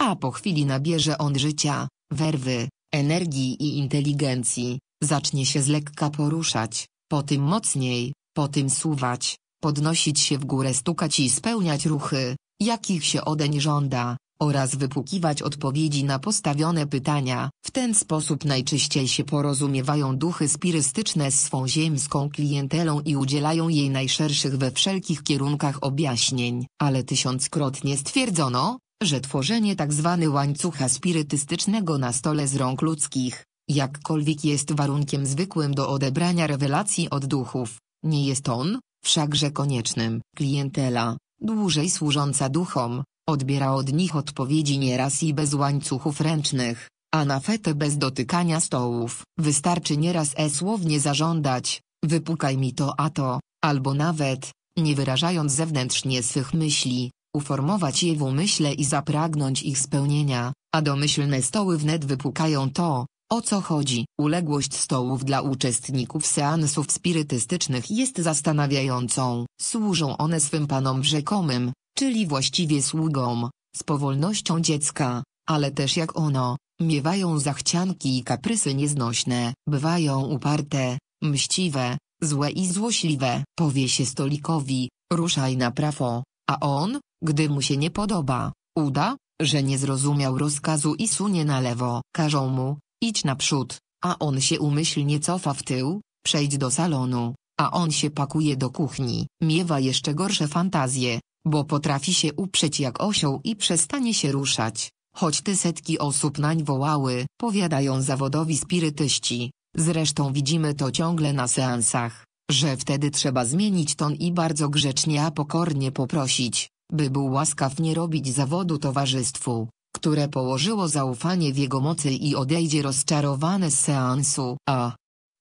a po chwili nabierze on życia, werwy, energii i inteligencji, zacznie się z lekka poruszać, po tym mocniej, po tym suwać, podnosić się w górę stukać i spełniać ruchy, jakich się odeń żąda, oraz wypukiwać odpowiedzi na postawione pytania. W ten sposób najczyściej się porozumiewają duchy spirystyczne z swą ziemską klientelą i udzielają jej najszerszych we wszelkich kierunkach objaśnień. Ale tysiąckrotnie stwierdzono, że tworzenie tzw. Tak łańcucha spirytystycznego na stole z rąk ludzkich, jakkolwiek jest warunkiem zwykłym do odebrania rewelacji od duchów, nie jest on, wszakże koniecznym. Klientela, dłużej służąca duchom, odbiera od nich odpowiedzi nieraz i bez łańcuchów ręcznych, a na fetę bez dotykania stołów. Wystarczy nieraz e-słownie zażądać, wypukaj mi to a to, albo nawet, nie wyrażając zewnętrznie swych myśli, uformować je w umyśle i zapragnąć ich spełnienia, a domyślne stoły wnet wypukają to, o co chodzi? Uległość stołów dla uczestników seansów spirytystycznych jest zastanawiającą. Służą one swym panom rzekomym, czyli właściwie sługom, z powolnością dziecka, ale też jak ono, miewają zachcianki i kaprysy nieznośne. Bywają uparte, mściwe, złe i złośliwe. Powie się stolikowi, ruszaj na prawo, a on, gdy mu się nie podoba, uda, że nie zrozumiał rozkazu i sunie na lewo. Każą mu, Idź naprzód, a on się umyślnie cofa w tył, przejdź do salonu, a on się pakuje do kuchni. Miewa jeszcze gorsze fantazje, bo potrafi się uprzeć jak osioł i przestanie się ruszać. Choć te setki osób nań wołały, powiadają zawodowi spirytyści. Zresztą widzimy to ciągle na seansach, że wtedy trzeba zmienić ton i bardzo grzecznie a pokornie poprosić, by był łaskaw nie robić zawodu towarzystwu które położyło zaufanie w jego mocy i odejdzie rozczarowane z seansu, a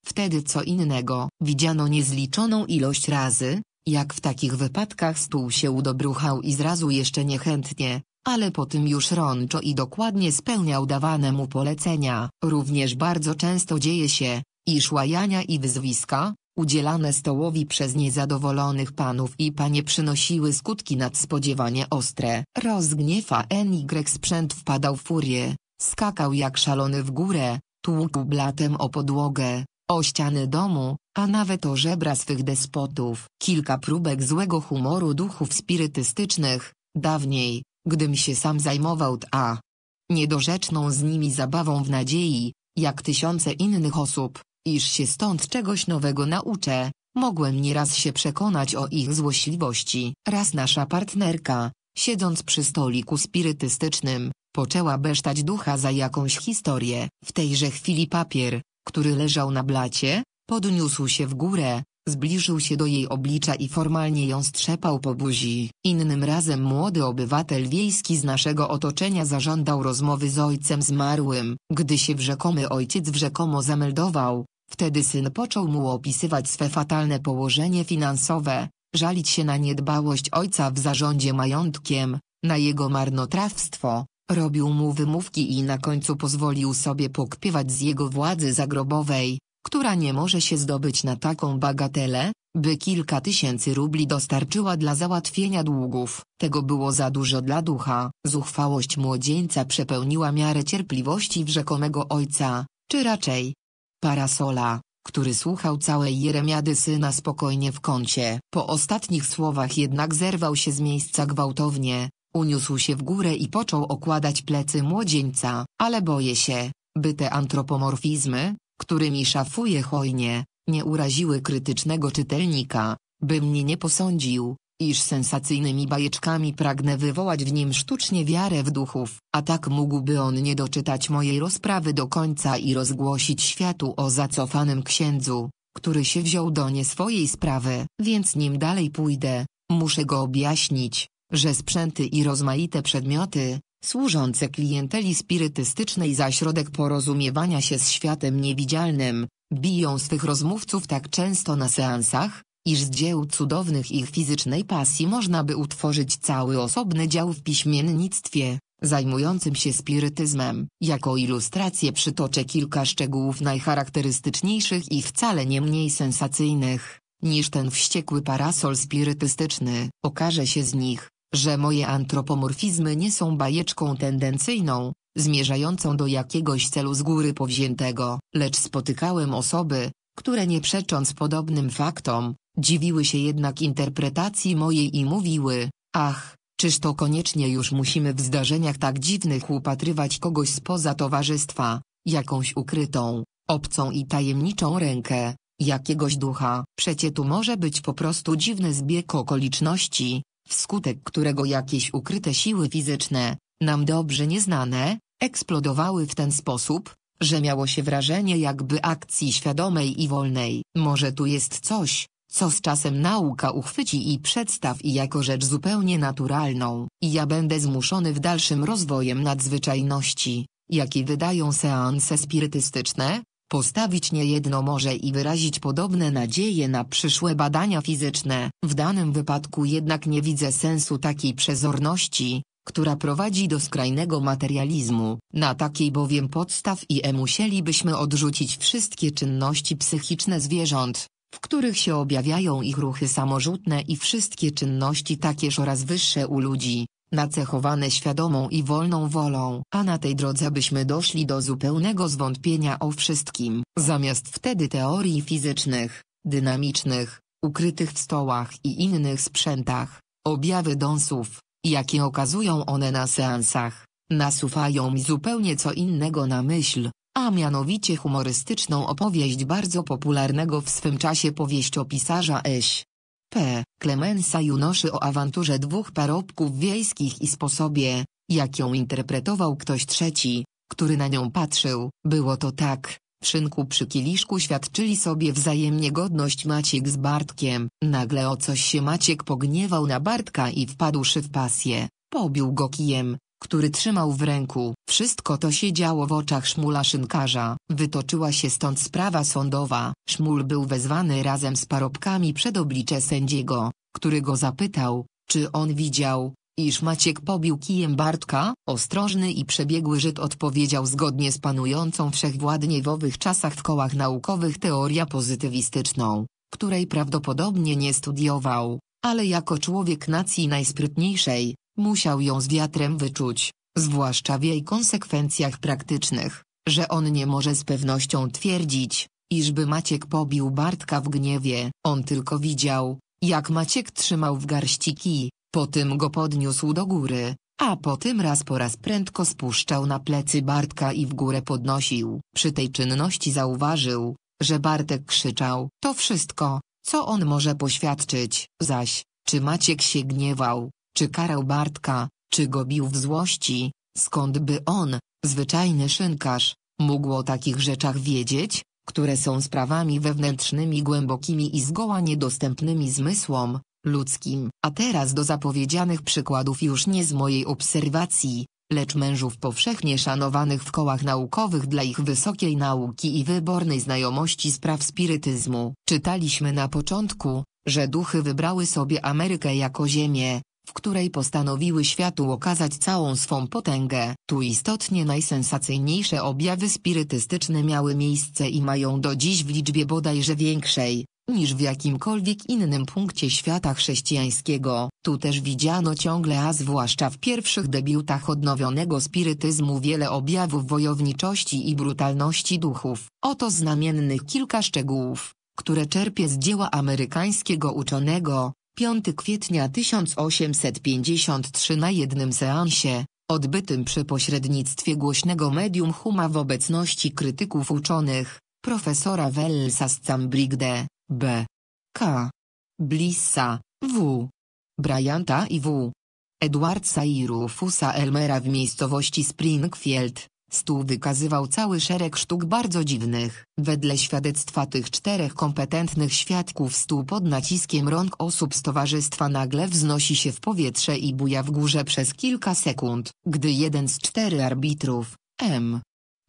wtedy co innego, widziano niezliczoną ilość razy, jak w takich wypadkach stół się udobruchał i zrazu jeszcze niechętnie, ale po tym już ronczo i dokładnie spełniał dawane mu polecenia. Również bardzo często dzieje się, iż łajania i wyzwiska, udzielane stołowi przez niezadowolonych panów i panie przynosiły skutki nadspodziewanie ostre. Rozgniewa NY sprzęt wpadał w furię, skakał jak szalony w górę, tłukł blatem o podłogę, o ściany domu, a nawet o żebra swych despotów. Kilka próbek złego humoru duchów spirytystycznych, dawniej, gdym się sam zajmował ta niedorzeczną z nimi zabawą w nadziei, jak tysiące innych osób, Iż się stąd czegoś nowego nauczę, mogłem nieraz się przekonać o ich złośliwości. Raz nasza partnerka, siedząc przy stoliku spirytystycznym, poczęła besztać ducha za jakąś historię. W tejże chwili papier, który leżał na blacie, podniósł się w górę, Zbliżył się do jej oblicza i formalnie ją strzepał po buzi. Innym razem młody obywatel wiejski z naszego otoczenia zażądał rozmowy z ojcem zmarłym. Gdy się rzekomy ojciec rzekomo zameldował, wtedy syn począł mu opisywać swe fatalne położenie finansowe, żalić się na niedbałość ojca w zarządzie majątkiem, na jego marnotrawstwo, robił mu wymówki i na końcu pozwolił sobie pokpiewać z jego władzy zagrobowej, która nie może się zdobyć na taką bagatelę, by kilka tysięcy rubli dostarczyła dla załatwienia długów. Tego było za dużo dla ducha. Zuchwałość młodzieńca przepełniła miarę cierpliwości rzekomego ojca, czy raczej parasola, który słuchał całej jeremiady syna spokojnie w kącie. Po ostatnich słowach jednak zerwał się z miejsca gwałtownie, uniósł się w górę i począł okładać plecy młodzieńca, ale boję się, by te antropomorfizmy, którymi szafuje hojnie, nie uraziły krytycznego czytelnika, by mnie nie posądził, iż sensacyjnymi bajeczkami pragnę wywołać w nim sztucznie wiarę w duchów, a tak mógłby on nie doczytać mojej rozprawy do końca i rozgłosić światu o zacofanym księdzu, który się wziął do nie swojej sprawy. Więc nim dalej pójdę, muszę go objaśnić, że sprzęty i rozmaite przedmioty, służące klienteli spirytystycznej za środek porozumiewania się z światem niewidzialnym, biją swych rozmówców tak często na seansach, iż z dzieł cudownych ich fizycznej pasji można by utworzyć cały osobny dział w piśmiennictwie, zajmującym się spirytyzmem. Jako ilustrację przytoczę kilka szczegółów najcharakterystyczniejszych i wcale nie mniej sensacyjnych niż ten wściekły parasol spirytystyczny. Okaże się z nich, że moje antropomorfizmy nie są bajeczką tendencyjną, zmierzającą do jakiegoś celu z góry powziętego, lecz spotykałem osoby, które nie przecząc podobnym faktom, dziwiły się jednak interpretacji mojej i mówiły, ach, czyż to koniecznie już musimy w zdarzeniach tak dziwnych upatrywać kogoś spoza towarzystwa, jakąś ukrytą, obcą i tajemniczą rękę, jakiegoś ducha. Przecie tu może być po prostu dziwny zbieg okoliczności, wskutek którego jakieś ukryte siły fizyczne, nam dobrze nieznane, eksplodowały w ten sposób, że miało się wrażenie jakby akcji świadomej i wolnej. Może tu jest coś, co z czasem nauka uchwyci i przedstawi jako rzecz zupełnie naturalną. I ja będę zmuszony w dalszym rozwojem nadzwyczajności, jakie wydają seanse spirytystyczne, postawić niejedno może i wyrazić podobne nadzieje na przyszłe badania fizyczne. W danym wypadku jednak nie widzę sensu takiej przezorności, która prowadzi do skrajnego materializmu. Na takiej bowiem podstaw IE musielibyśmy odrzucić wszystkie czynności psychiczne zwierząt, w których się objawiają ich ruchy samorzutne i wszystkie czynności takież oraz wyższe u ludzi, nacechowane świadomą i wolną wolą. A na tej drodze byśmy doszli do zupełnego zwątpienia o wszystkim. Zamiast wtedy teorii fizycznych, dynamicznych, ukrytych w stołach i innych sprzętach, objawy dąsów, jakie okazują one na seansach, nasuwają mi zupełnie co innego na myśl, a mianowicie humorystyczną opowieść bardzo popularnego w swym czasie powieściopisarza Eś. P. Klemensa Junoszy o awanturze dwóch parobków wiejskich i sposobie, jak ją interpretował ktoś trzeci, który na nią patrzył. Było to tak, w szynku przy kieliszku świadczyli sobie wzajemnie godność Maciek z Bartkiem. Nagle o coś się Maciek pogniewał na Bartka i wpadłszy w pasję, pobił go kijem, który trzymał w ręku. Wszystko to się działo w oczach Szmula Szynkarza. Wytoczyła się stąd sprawa sądowa. Szmul był wezwany razem z parobkami przed oblicze sędziego, który go zapytał, czy on widział, iż Maciek pobił kijem Bartka? Ostrożny i przebiegły Żyd odpowiedział zgodnie z panującą wszechwładnie w owych czasach w kołach naukowych teoria pozytywistyczną, której prawdopodobnie nie studiował, ale jako człowiek nacji najsprytniejszej, Musiał ją z wiatrem wyczuć, zwłaszcza w jej konsekwencjach praktycznych, że on nie może z pewnością twierdzić, iżby Maciek pobił Bartka w gniewie. On tylko widział, jak Maciek trzymał w garści kij, po tym go podniósł do góry, a po tym raz po raz prędko spuszczał na plecy Bartka i w górę podnosił. Przy tej czynności zauważył, że Bartek krzyczał. To wszystko, co on może poświadczyć. Zaś, czy Maciek się gniewał, czy karał Bartka, czy go bił w złości, skąd by on, zwyczajny szynkarz, mógł o takich rzeczach wiedzieć, które są sprawami wewnętrznymi głębokimi i zgoła niedostępnymi zmysłom ludzkim. A teraz do zapowiedzianych przykładów już nie z mojej obserwacji, lecz mężów powszechnie szanowanych w kołach naukowych dla ich wysokiej nauki i wybornej znajomości spraw spirytyzmu. Czytaliśmy na początku, że duchy wybrały sobie Amerykę jako ziemię, w której postanowiły światu okazać całą swą potęgę. Tu istotnie najsensacyjniejsze objawy spirytystyczne miały miejsce i mają do dziś w liczbie bodajże większej niż w jakimkolwiek innym punkcie świata chrześcijańskiego. Tu też widziano ciągle, a zwłaszcza w pierwszych debiutach odnowionego spirytyzmu wiele objawów wojowniczości i brutalności duchów. Oto znamiennych kilka szczegółów, które czerpie z dzieła amerykańskiego uczonego, 5 kwietnia 1853 na jednym seansie, odbytym przy pośrednictwie głośnego medium Huma w obecności krytyków uczonych, profesora Wellsa z Cambrigde, B. K. Blissa, W. Bryanta i W. Edwarda i Rufusa Elmera w miejscowości Springfield, Stół wykazywał cały szereg sztuk bardzo dziwnych. Wedle świadectwa tych czterech kompetentnych świadków stół pod naciskiem rąk osób z towarzystwa nagle wznosi się w powietrze i buja w górze przez kilka sekund, gdy jeden z czterech arbitrów, M.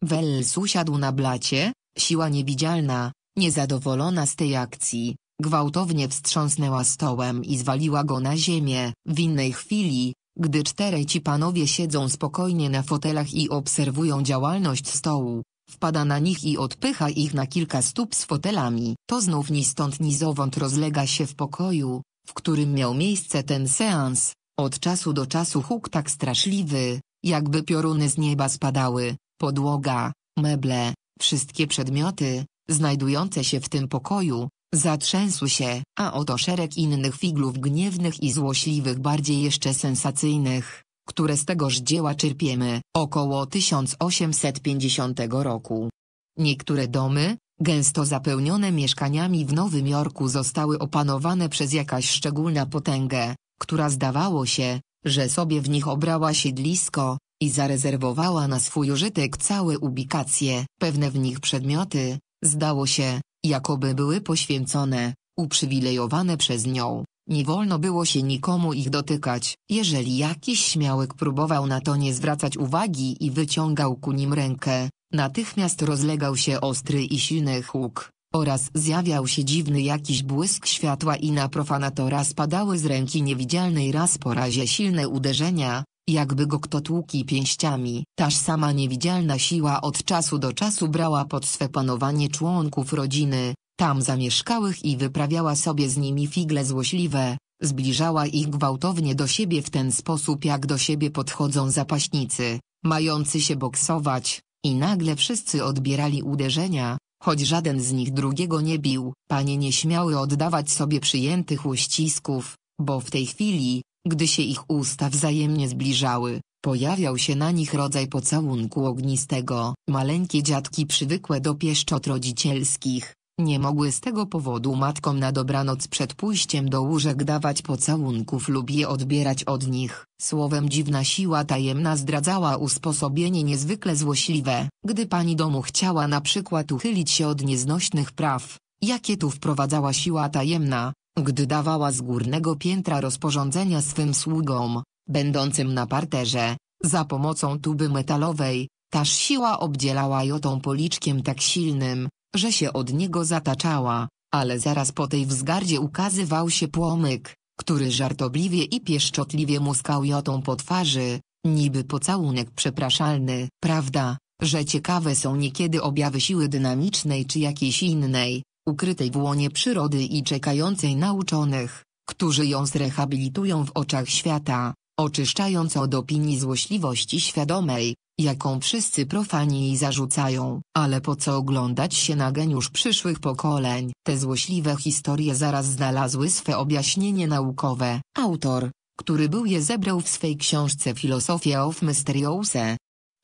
Wells usiadł na blacie, siła niewidzialna, niezadowolona z tej akcji, gwałtownie wstrząsnęła stołem i zwaliła go na ziemię. W innej chwili, gdy czterej ci panowie siedzą spokojnie na fotelach i obserwują działalność stołu, wpada na nich i odpycha ich na kilka stóp z fotelami. To znów ni stąd ni zowąd rozlega się w pokoju, w którym miał miejsce ten seans. Od czasu do czasu huk tak straszliwy, jakby pioruny z nieba spadały. Podłoga, meble, wszystkie przedmioty, znajdujące się w tym pokoju, Zatrzęsł się, a oto szereg innych figlów gniewnych i złośliwych bardziej jeszcze sensacyjnych, które z tegoż dzieła czerpiemy, około 1850 roku. Niektóre domy, gęsto zapełnione mieszkaniami w Nowym Jorku zostały opanowane przez jakaś szczególna potęgę, która zdawało się, że sobie w nich obrała siedlisko, i zarezerwowała na swój użytek całe ubikacje. Pewne w nich przedmioty, zdało się, Jakoby były poświęcone, uprzywilejowane przez nią, nie wolno było się nikomu ich dotykać. Jeżeli jakiś śmiałek próbował na to nie zwracać uwagi i wyciągał ku nim rękę, natychmiast rozlegał się ostry i silny huk, oraz zjawiał się dziwny jakiś błysk światła i na profanatora spadały z ręki niewidzialnej raz po razie silne uderzenia, jakby go kto tłuki pięściami. Taż sama niewidzialna siła od czasu do czasu brała pod swe panowanie członków rodziny, tam zamieszkałych i wyprawiała sobie z nimi figle złośliwe, zbliżała ich gwałtownie do siebie w ten sposób jak do siebie podchodzą zapaśnicy, mający się boksować, i nagle wszyscy odbierali uderzenia, choć żaden z nich drugiego nie bił. Panie nie śmiały oddawać sobie przyjętych uścisków, bo w tej chwili, gdy się ich usta wzajemnie zbliżały, pojawiał się na nich rodzaj pocałunku ognistego. Maleńkie dziadki przywykłe do pieszczot rodzicielskich, nie mogły z tego powodu matkom na dobranoc przed pójściem do łóżek dawać pocałunków lub je odbierać od nich. Słowem dziwna siła tajemna zdradzała usposobienie niezwykle złośliwe. Gdy pani domu chciała na przykład uchylić się od nieznośnych praw, jakie tu wprowadzała siła tajemna, gdy dawała z górnego piętra rozporządzenia swym sługom, będącym na parterze, za pomocą tuby metalowej, taż siła obdzielała jotą policzkiem tak silnym, że się od niego zataczała, ale zaraz po tej wzgardzie ukazywał się płomyk, który żartobliwie i pieszczotliwie muskał jotą po twarzy, niby pocałunek przepraszalny. Prawda, że ciekawe są niekiedy objawy siły dynamicznej czy jakiejś innej, ukrytej w łonie przyrody i czekającej na uczonych, którzy ją zrehabilitują w oczach świata, oczyszczając od opinii złośliwości świadomej, jaką wszyscy profani jej zarzucają. Ale po co oglądać się na geniusz przyszłych pokoleń? Te złośliwe historie zaraz znalazły swe objaśnienie naukowe. Autor, który był je zebrał w swej książce Filosofia of Mysteriose.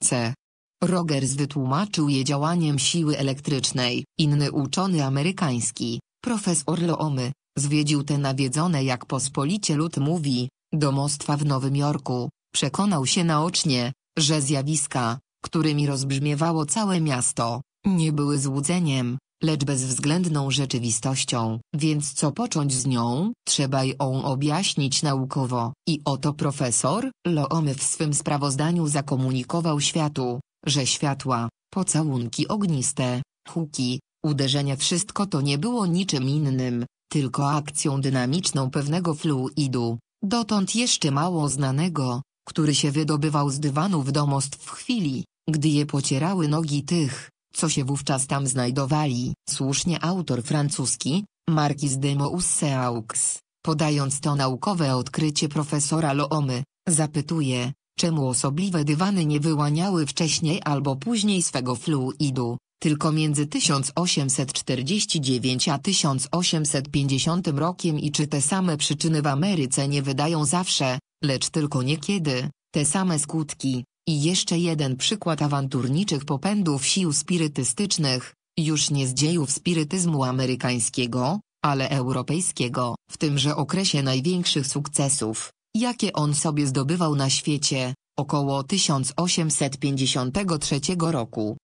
C. Rogers wytłumaczył je działaniem siły elektrycznej. Inny uczony amerykański, profesor Loomy, zwiedził te nawiedzone jak pospolicie lud mówi, domostwa w Nowym Jorku. Przekonał się naocznie, że zjawiska, którymi rozbrzmiewało całe miasto, nie były złudzeniem, lecz bezwzględną rzeczywistością. Więc co począć z nią? Trzeba ją objaśnić naukowo. I oto profesor Loomy w swym sprawozdaniu zakomunikował światu, że światła, pocałunki ogniste, huki, uderzenia wszystko to nie było niczym innym, tylko akcją dynamiczną pewnego fluidu, dotąd jeszcze mało znanego, który się wydobywał z dywanu w domostw w chwili, gdy je pocierały nogi tych, co się wówczas tam znajdowali. Słusznie autor francuski, Marquis de Mousseaux, podając to naukowe odkrycie profesora Loomy, zapytuje, Czemu osobliwe dywany nie wyłaniały wcześniej albo później swego fluidu, tylko między 1849 a 1850 rokiem i czy te same przyczyny w Ameryce nie wydają zawsze, lecz tylko niekiedy, te same skutki? I jeszcze jeden przykład awanturniczych popędów sił spirytystycznych, już nie z dziejów spirytyzmu amerykańskiego, ale europejskiego, w tymże okresie największych sukcesów, jakie on sobie zdobywał na świecie, około 1853 roku.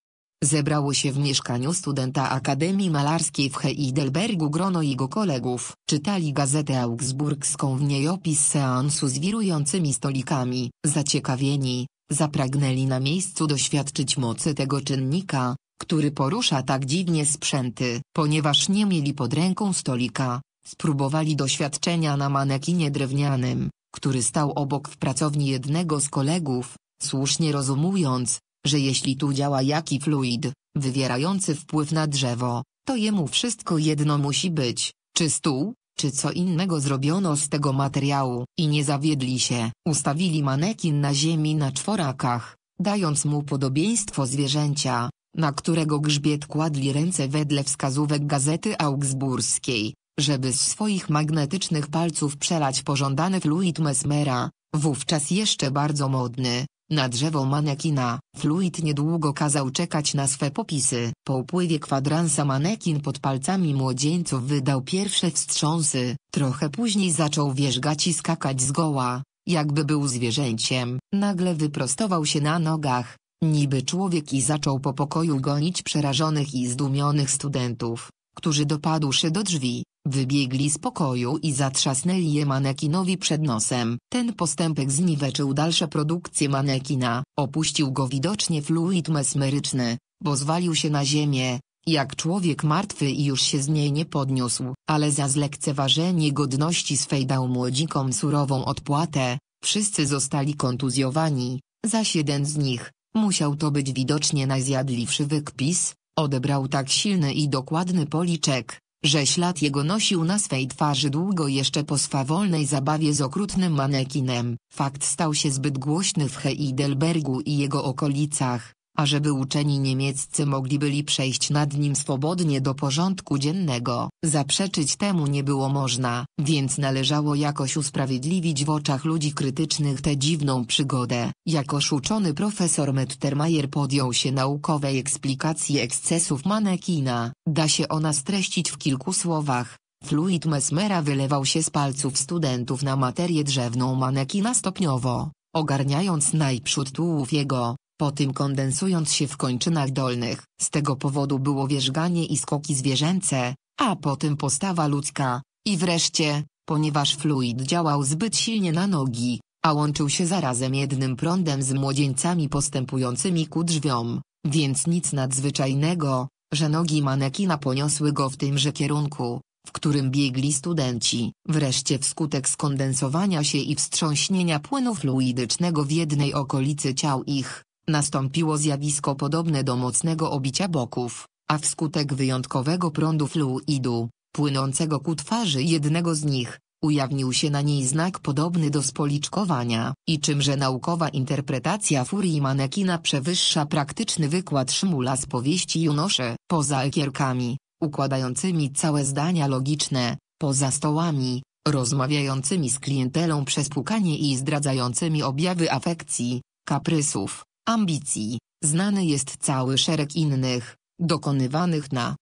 Zebrało się w mieszkaniu studenta Akademii Malarskiej w Heidelbergu grono jego kolegów. Czytali gazetę augsburgską w niej opis seansu z wirującymi stolikami. Zaciekawieni, zapragnęli na miejscu doświadczyć mocy tego czynnika, który porusza tak dziwnie sprzęty. Ponieważ nie mieli pod ręką stolika, spróbowali doświadczenia na manekinie drewnianym, który stał obok w pracowni jednego z kolegów, słusznie rozumując, że jeśli tu działa jaki fluid, wywierający wpływ na drzewo, to jemu wszystko jedno musi być, czy stół, czy co innego zrobiono z tego materiału. I nie zawiedli się. Ustawili manekin na ziemi na czworakach, dając mu podobieństwo zwierzęcia, na którego grzbiet kładli ręce wedle wskazówek gazety augsburskiej. Żeby z swoich magnetycznych palców przelać pożądany fluid mesmera, wówczas jeszcze bardzo modny, na drzewo manekina, fluid niedługo kazał czekać na swe popisy. Po upływie kwadransa manekin pod palcami młodzieńców wydał pierwsze wstrząsy, trochę później zaczął wierzgać i skakać zgoła, jakby był zwierzęciem. Nagle wyprostował się na nogach, niby człowiek i zaczął po pokoju gonić przerażonych i zdumionych studentów, którzy dopadłszy do drzwi, Wybiegli z pokoju i zatrzasnęli je manekinowi przed nosem. Ten postępek zniweczył dalsze produkcje manekina. Opuścił go widocznie fluid mesmeryczny, bo zwalił się na ziemię, jak człowiek martwy i już się z niej nie podniósł. Ale za zlekceważenie godności swej dał młodzikom surową odpłatę. Wszyscy zostali kontuzjowani, zaś jeden z nich, musiał to być widocznie najzjadliwszy wykpis, odebrał tak silny i dokładny policzek, że ślad jego nosił na swej twarzy długo jeszcze po swawolnej zabawie z okrutnym manekinem. Fakt stał się zbyt głośny w Heidelbergu i jego okolicach, ażeby uczeni niemieccy mogli byli przejść nad nim swobodnie do porządku dziennego. Zaprzeczyć temu nie było można, więc należało jakoś usprawiedliwić w oczach ludzi krytycznych tę dziwną przygodę. Jako uczony profesor Mettermeier podjął się naukowej eksplikacji ekscesów manekina, da się ona streścić w kilku słowach. Fluid mesmera wylewał się z palców studentów na materię drzewną manekina stopniowo, ogarniając najprzód tułów jego, po tym kondensując się w kończynach dolnych. Z tego powodu było wierzganie i skoki zwierzęce, a potem postawa ludzka. I wreszcie, ponieważ fluid działał zbyt silnie na nogi, a łączył się zarazem jednym prądem z młodzieńcami postępującymi ku drzwiom, więc nic nadzwyczajnego, że nogi manekina poniosły go w tymże kierunku, w którym biegli studenci. Wreszcie wskutek skondensowania się i wstrząśnienia płynu fluidycznego w jednej okolicy ciał ich, Nastąpiło zjawisko podobne do mocnego obicia boków, a wskutek wyjątkowego prądu fluidu, płynącego ku twarzy jednego z nich, ujawnił się na niej znak podobny do spoliczkowania. I czymże naukowa interpretacja furii manekina przewyższa praktyczny wykład Szmula z powieści Junosze. Poza ekierkami, układającymi całe zdania logiczne, poza stołami, rozmawiającymi z klientelą przez pukanie i zdradzającymi objawy afekcji, kaprysów, ambicji, znany jest cały szereg innych, dokonywanych na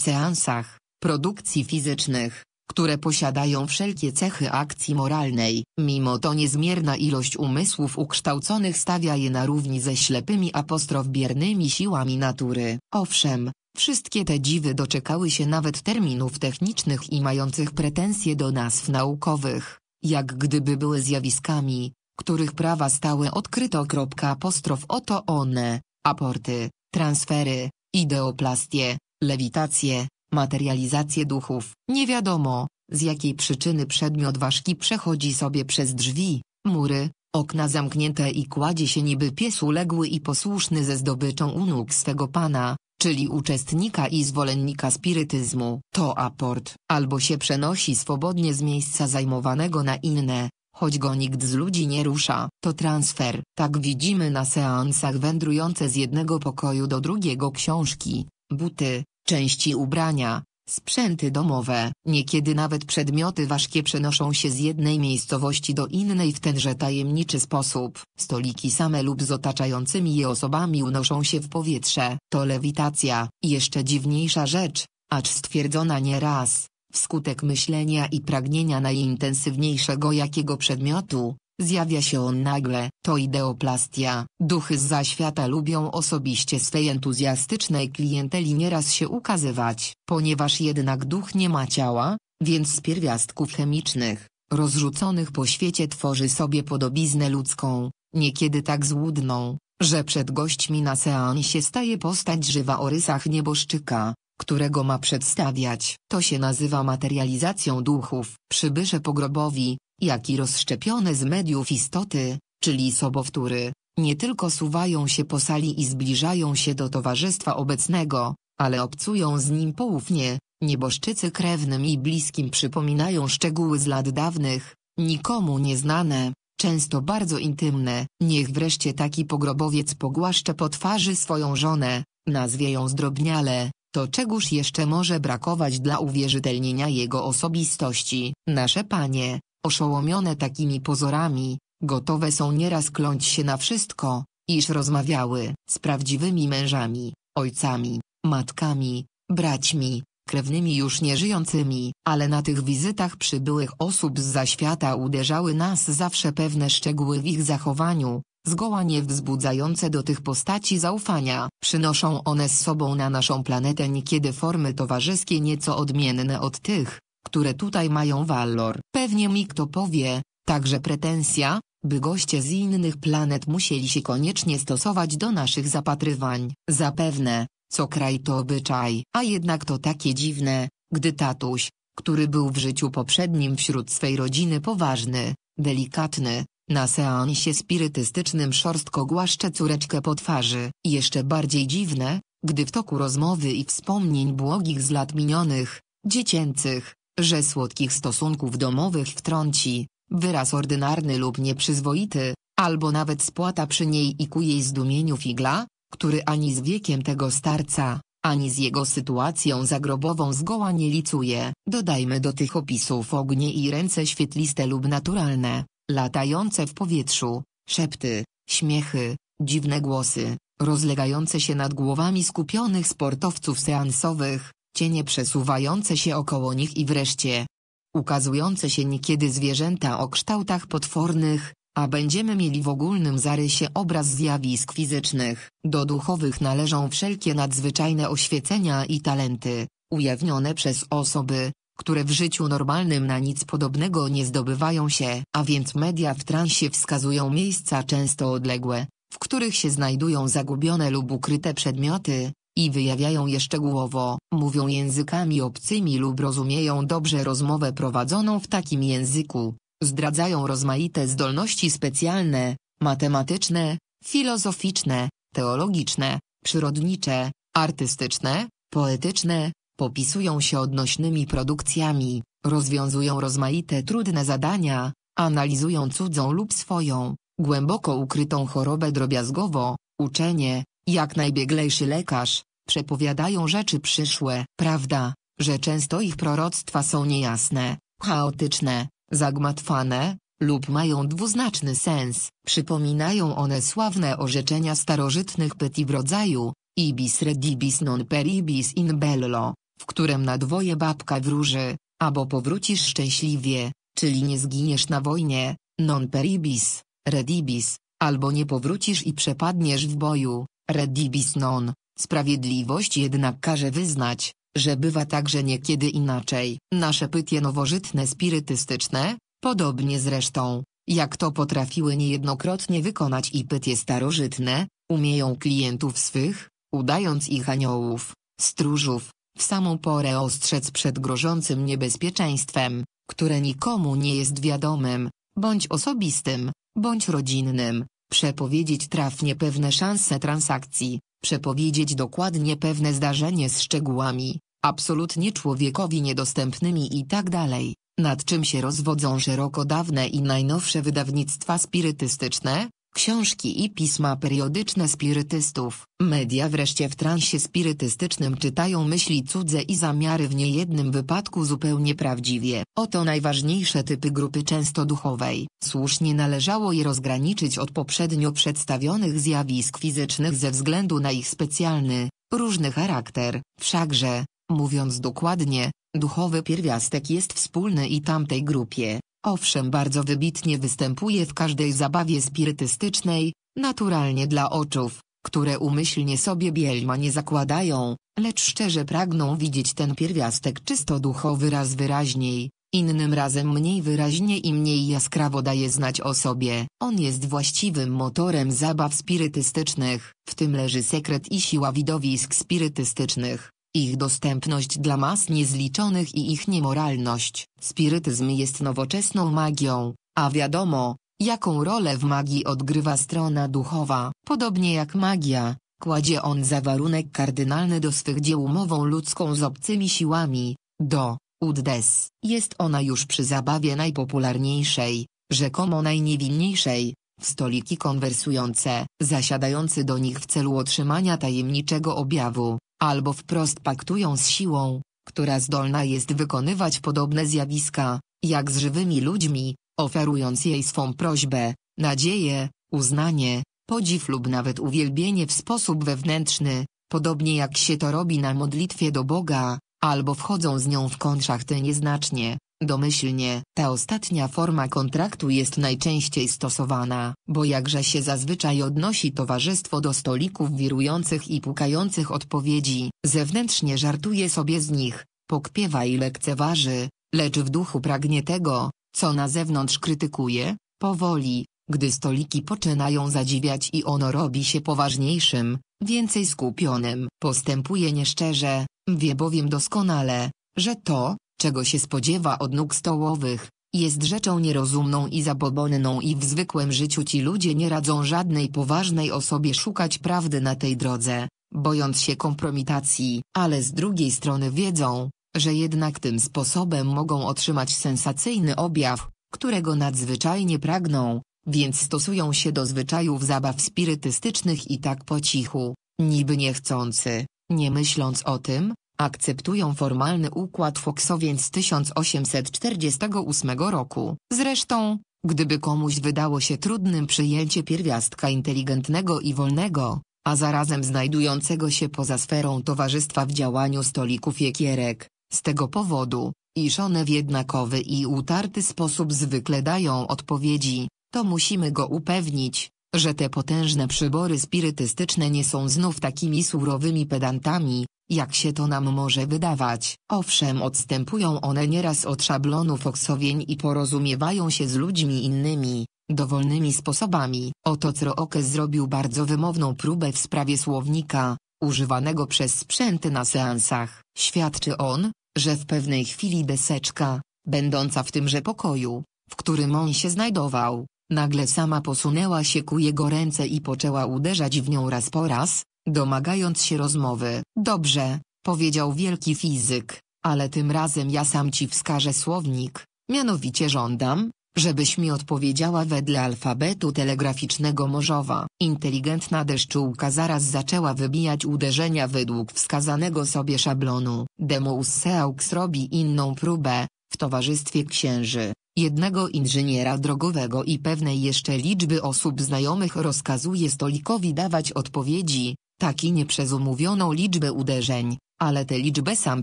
seansach, produkcji fizycznych, które posiadają wszelkie cechy akcji moralnej, mimo to niezmierna ilość umysłów ukształconych stawia je na równi ze ślepymi apostrof biernymi siłami natury. Owszem, wszystkie te dziwy doczekały się nawet terminów technicznych i mających pretensje do nazw naukowych, jak gdyby były zjawiskami, których prawa stały odkryto. Apostrof oto one, aporty, transfery, ideoplastie, lewitacje, materializacje duchów. Nie wiadomo, z jakiej przyczyny przedmiot ważki przechodzi sobie przez drzwi, mury, okna zamknięte i kładzie się niby pies uległy i posłuszny ze zdobyczą u nóg swego pana, czyli uczestnika i zwolennika spirytyzmu. To aport. Albo się przenosi swobodnie z miejsca zajmowanego na inne, choć go nikt z ludzi nie rusza. To transfer. Tak widzimy na seansach wędrujące z jednego pokoju do drugiego książki, buty, części ubrania, Sprzęty domowe, niekiedy nawet przedmioty ważkie przenoszą się z jednej miejscowości do innej w tenże tajemniczy sposób. Stoliki same lub z otaczającymi je osobami unoszą się w powietrze. To lewitacja. Jeszcze dziwniejsza rzecz, acz stwierdzona nieraz, Wskutek myślenia i pragnienia najintensywniejszego jakiego przedmiotu, zjawia się on nagle. To ideoplastia. Duchy z zaświata lubią osobiście swej entuzjastycznej klienteli nieraz się ukazywać. Ponieważ jednak duch nie ma ciała, więc z pierwiastków chemicznych, rozrzuconych po świecie tworzy sobie podobiznę ludzką, niekiedy tak złudną, że przed gośćmi na seansie staje postać żywa o rysach nieboszczyka, którego ma przedstawiać. To się nazywa materializacją duchów. Przybysze pogrobowi, jak i rozszczepione z mediów istoty, czyli sobowtóry, nie tylko suwają się po sali i zbliżają się do towarzystwa obecnego, ale obcują z nim poufnie, nieboszczycy krewnym i bliskim przypominają szczegóły z lat dawnych, nikomu nieznane, często bardzo intymne. Niech wreszcie taki pogrobowiec pogłaszcze po twarzy swoją żonę, nazwie ją zdrobniale, to czegóż jeszcze może brakować dla uwierzytelnienia jego osobistości? Nasze panie, oszołomione takimi pozorami, gotowe są nieraz kląć się na wszystko, iż rozmawiały z prawdziwymi mężami, ojcami, matkami, braćmi, krewnymi już nieżyjącymi, ale na tych wizytach przybyłych osób z zaświata uderzały nas zawsze pewne szczegóły w ich zachowaniu, zgoła nie wzbudzające do tych postaci zaufania. Przynoszą one z sobą na naszą planetę niekiedy formy towarzyskie nieco odmienne od tych, które tutaj mają walor. Pewnie mi kto powie, także pretensja, by goście z innych planet musieli się koniecznie stosować do naszych zapatrywań. Zapewne, co kraj to obyczaj, a jednak to takie dziwne, gdy tatuś, który był w życiu poprzednim wśród swej rodziny poważny, delikatny, na seansie spirytystycznym szorstko głaszcze córeczkę po twarzy. Jeszcze bardziej dziwne, gdy w toku rozmowy i wspomnień błogich z lat minionych, dziecięcych, że słodkich stosunków domowych wtrąci, wyraz ordynarny lub nieprzyzwoity, albo nawet spłata przy niej i ku jej zdumieniu figla, który ani z wiekiem tego starca, ani z jego sytuacją zagrobową zgoła nie licuje. Dodajmy do tych opisów ognie i ręce świetliste lub naturalne, latające w powietrzu, szepty, śmiechy, dziwne głosy, rozlegające się nad głowami skupionych sportowców seansowych, cienie przesuwające się około nich i wreszcie ukazujące się niekiedy zwierzęta o kształtach potwornych, a będziemy mieli w ogólnym zarysie obraz zjawisk fizycznych. Do duchowych należą wszelkie nadzwyczajne oświecenia i talenty, ujawnione przez osoby, które w życiu normalnym na nic podobnego nie zdobywają się, a więc media w transie wskazują miejsca często odległe, w których się znajdują zagubione lub ukryte przedmioty, i wyjawiają je szczegółowo, mówią językami obcymi lub rozumieją dobrze rozmowę prowadzoną w takim języku, zdradzają rozmaite zdolności specjalne, matematyczne, filozoficzne, teologiczne, przyrodnicze, artystyczne, poetyczne, popisują się odnośnymi produkcjami, rozwiązują rozmaite trudne zadania, analizują cudzą lub swoją, głęboko ukrytą chorobę drobiazgowo, uczenie, jak najbieglejszy lekarz, przepowiadają rzeczy przyszłe. Prawda, że często ich proroctwa są niejasne, chaotyczne, zagmatwane, lub mają dwuznaczny sens. Przypominają one sławne orzeczenia starożytnych w rodzaju, ibis redibis non peribis ibis in bello, w którym na dwoje babka wróży, albo powrócisz szczęśliwie, czyli nie zginiesz na wojnie, non peribis, redibis, albo nie powrócisz i przepadniesz w boju, redibis non, sprawiedliwość jednak każe wyznać, że bywa także niekiedy inaczej. Nasze pytie nowożytne spirytystyczne, podobnie zresztą, jak to potrafiły niejednokrotnie wykonać i pytie starożytne, umieją klientów swych, udając ich aniołów, stróżów, w samą porę ostrzec przed grożącym niebezpieczeństwem, które nikomu nie jest wiadomym, bądź osobistym, bądź rodzinnym, przepowiedzieć trafnie pewne szanse transakcji, przepowiedzieć dokładnie pewne zdarzenie z szczegółami, absolutnie człowiekowi niedostępnymi i tak dalej. nad czym się rozwodzą szeroko dawne i najnowsze wydawnictwa spirytystyczne, książki i pisma periodyczne spirytystów. Media wreszcie w transie spirytystycznym czytają myśli cudze i zamiary w niejednym wypadku zupełnie prawdziwie. Oto najważniejsze typy grupy często duchowej. Słusznie należało je rozgraniczyć od poprzednio przedstawionych zjawisk fizycznych ze względu na ich specjalny, różny charakter. Wszakże, mówiąc dokładnie, duchowy pierwiastek jest wspólny i tamtej grupie. Owszem bardzo wybitnie występuje w każdej zabawie spirytystycznej, naturalnie dla oczów, które umyślnie sobie bielma nie zakładają, lecz szczerze pragną widzieć ten pierwiastek czysto duchowy raz wyraźniej, innym razem mniej wyraźnie i mniej jaskrawo daje znać o sobie. On jest właściwym motorem zabaw spirytystycznych, w tym leży sekret i siła widowisk spirytystycznych. Ich dostępność dla mas niezliczonych i ich niemoralność. Spirytyzm jest nowoczesną magią, a wiadomo, jaką rolę w magii odgrywa strona duchowa. Podobnie jak magia, kładzie on za warunek kardynalny do swych dzieł umową ludzką z obcymi siłami, do Uddes. Jest ona już przy zabawie najpopularniejszej, rzekomo najniewinniejszej, stoliki konwersujące, zasiadający do nich w celu otrzymania tajemniczego objawu, albo wprost paktują z siłą, która zdolna jest wykonywać podobne zjawiska, jak z żywymi ludźmi, oferując jej swą prośbę, nadzieję, uznanie, podziw lub nawet uwielbienie w sposób wewnętrzny, podobnie jak się to robi na modlitwie do Boga, albo wchodzą z nią w kontrachty nieznacznie, Domyślnie, ta ostatnia forma kontraktu jest najczęściej stosowana, bo jakże się zazwyczaj odnosi towarzystwo do stolików wirujących i pukających odpowiedzi, zewnętrznie żartuje sobie z nich, pokpiewa i lekceważy, lecz w duchu pragnie tego, co na zewnątrz krytykuje, powoli, gdy stoliki poczynają zadziwiać i ono robi się poważniejszym, więcej skupionym. Postępuje nieszczerze, wie bowiem doskonale, że to, czego się spodziewa od nóg stołowych, jest rzeczą nierozumną i zabobonną i w zwykłym życiu ci ludzie nie radzą żadnej poważnej osobie szukać prawdy na tej drodze, bojąc się kompromitacji, ale z drugiej strony wiedzą, że jednak tym sposobem mogą otrzymać sensacyjny objaw, którego nadzwyczajnie pragną, więc stosują się do zwyczajów zabaw spirytystycznych i tak po cichu, niby niechcący, nie myśląc o tym, Akceptują formalny układ Foxowien z 1848 roku. Zresztą, gdyby komuś wydało się trudnym przyjęcie pierwiastka inteligentnego i wolnego, a zarazem znajdującego się poza sferą towarzystwa w działaniu stolików jekierek, z tego powodu, iż one w jednakowy i utarty sposób zwykle dają odpowiedzi, to musimy go upewnić, że te potężne przybory spirytystyczne nie są znów takimi surowymi pedantami, jak się to nam może wydawać. Owszem odstępują one nieraz od szablonów oksowień i porozumiewają się z ludźmi innymi, dowolnymi sposobami. Oto Crookes zrobił bardzo wymowną próbę w sprawie słownika, używanego przez sprzęty na seansach. Świadczy on, że w pewnej chwili deseczka, będąca w tymże pokoju, w którym on się znajdował, Nagle sama posunęła się ku jego ręce i poczęła uderzać w nią raz po raz, domagając się rozmowy. Dobrze, powiedział wielki fizyk, ale tym razem ja sam ci wskażę słownik, mianowicie żądam, żebyś mi odpowiedziała wedle alfabetu telegraficznego Morzowa. Inteligentna deszczułka zaraz zaczęła wybijać uderzenia według wskazanego sobie szablonu. Demus Seaux robi inną próbę, w towarzystwie księży, jednego inżyniera drogowego i pewnej jeszcze liczby osób znajomych rozkazuje stolikowi dawać odpowiedzi, taki nie przez umówioną liczbę uderzeń, ale tę liczbę sam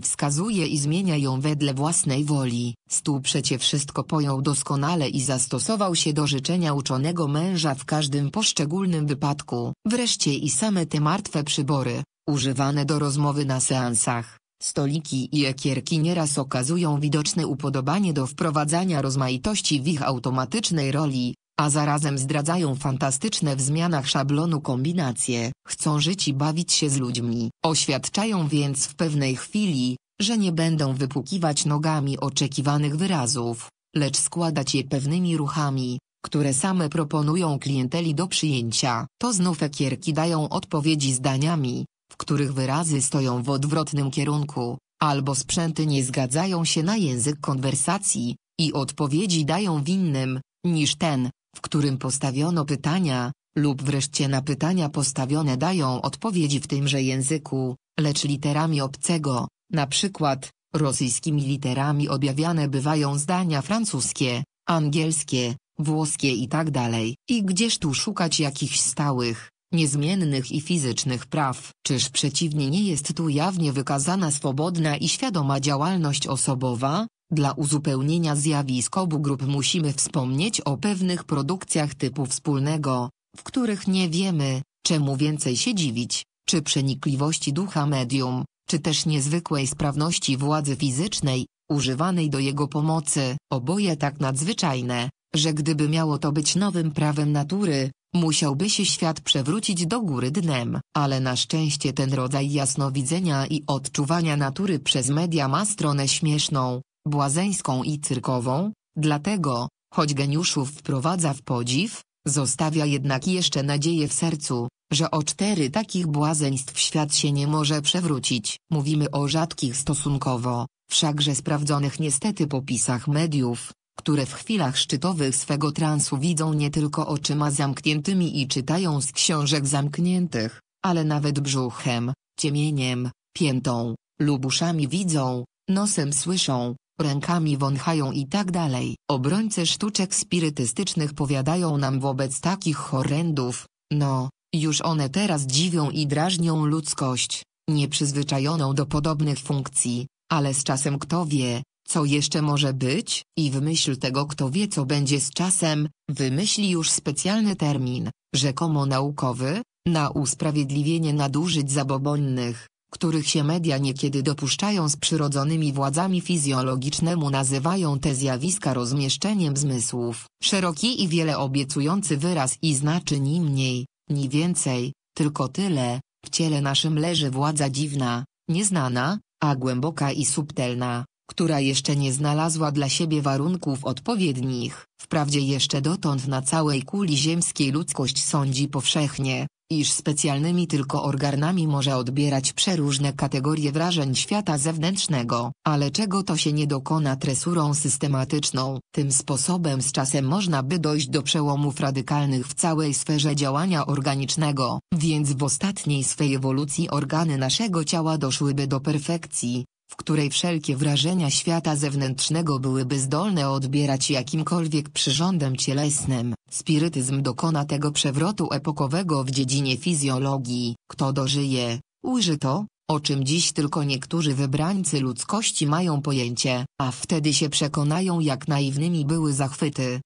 wskazuje i zmienia ją wedle własnej woli. Stół przecie wszystko pojął doskonale i zastosował się do życzenia uczonego męża w każdym poszczególnym wypadku. Wreszcie i same te martwe przybory, używane do rozmowy na seansach Stoliki i ekierki nieraz okazują widoczne upodobanie do wprowadzania rozmaitości w ich automatycznej roli, a zarazem zdradzają fantastyczne w zmianach szablonu kombinacje. Chcą żyć i bawić się z ludźmi. Oświadczają więc w pewnej chwili, że nie będą wypukiwać nogami oczekiwanych wyrazów, lecz składać je pewnymi ruchami, które same proponują klienteli do przyjęcia. To znów ekierki dają odpowiedzi zdaniami, w których wyrazy stoją w odwrotnym kierunku, albo sprzęty nie zgadzają się na język konwersacji i odpowiedzi dają w innym, niż ten, w którym postawiono pytania, lub wreszcie na pytania postawione dają odpowiedzi w tymże języku, lecz literami obcego, na przykład rosyjskimi literami objawiane bywają zdania francuskie, angielskie, włoskie itd. Tak I gdzież tu szukać jakichś stałych, niezmiennych i fizycznych praw. Czyż przeciwnie nie jest tu jawnie wykazana swobodna i świadoma działalność osobowa? Dla uzupełnienia zjawisk obu grup musimy wspomnieć o pewnych produkcjach typu wspólnego, w których nie wiemy, czemu więcej się dziwić, czy przenikliwości ducha medium, czy też niezwykłej sprawności władzy fizycznej, używanej do jego pomocy, oboje tak nadzwyczajne, że gdyby miało to być nowym prawem natury, Musiałby się świat przewrócić do góry dnem, ale na szczęście ten rodzaj jasnowidzenia i odczuwania natury przez media ma stronę śmieszną, błazeńską i cyrkową, dlatego, choć geniuszów wprowadza w podziw, zostawia jednak jeszcze nadzieję w sercu, że o cztery takich błazeństw świat się nie może przewrócić. Mówimy o rzadkich stosunkowo, wszakże sprawdzonych niestety popisach mediów, które w chwilach szczytowych swego transu widzą nie tylko oczyma zamkniętymi i czytają z książek zamkniętych, ale nawet brzuchem, ciemieniem, piętą, lubuszami widzą, nosem słyszą, rękami wąchają i tak dalej. Obrońcy sztuczek spirytystycznych powiadają nam wobec takich horrendów, no, już one teraz dziwią i drażnią ludzkość, nieprzyzwyczajoną do podobnych funkcji, ale z czasem kto wie, co jeszcze może być? I w myśl tego kto wie co będzie z czasem, wymyśli już specjalny termin, rzekomo naukowy, na usprawiedliwienie nadużyć zabobonnych, których się media niekiedy dopuszczają z przyrodzonymi władzami fizjologicznemu nazywają te zjawiska rozmieszczeniem zmysłów. Szeroki i wiele obiecujący wyraz i znaczy ni mniej, ni więcej, tylko tyle, w ciele naszym leży władza dziwna, nieznana, a głęboka i subtelna, która jeszcze nie znalazła dla siebie warunków odpowiednich. Wprawdzie jeszcze dotąd na całej kuli ziemskiej ludzkość sądzi powszechnie, iż specjalnymi tylko organami może odbierać przeróżne kategorie wrażeń świata zewnętrznego, ale czego to się nie dokona tresurą systematyczną. Tym sposobem z czasem można by dojść do przełomów radykalnych w całej sferze działania organicznego, więc w ostatniej swej ewolucji organy naszego ciała doszłyby do perfekcji, w której wszelkie wrażenia świata zewnętrznego byłyby zdolne odbierać jakimkolwiek przyrządem cielesnym. Spirytyzm dokona tego przewrotu epokowego w dziedzinie fizjologii. Kto dożyje, ujrzy to, o czym dziś tylko niektórzy wybrańcy ludzkości mają pojęcie, a wtedy się przekonają jak naiwnymi były zachwyty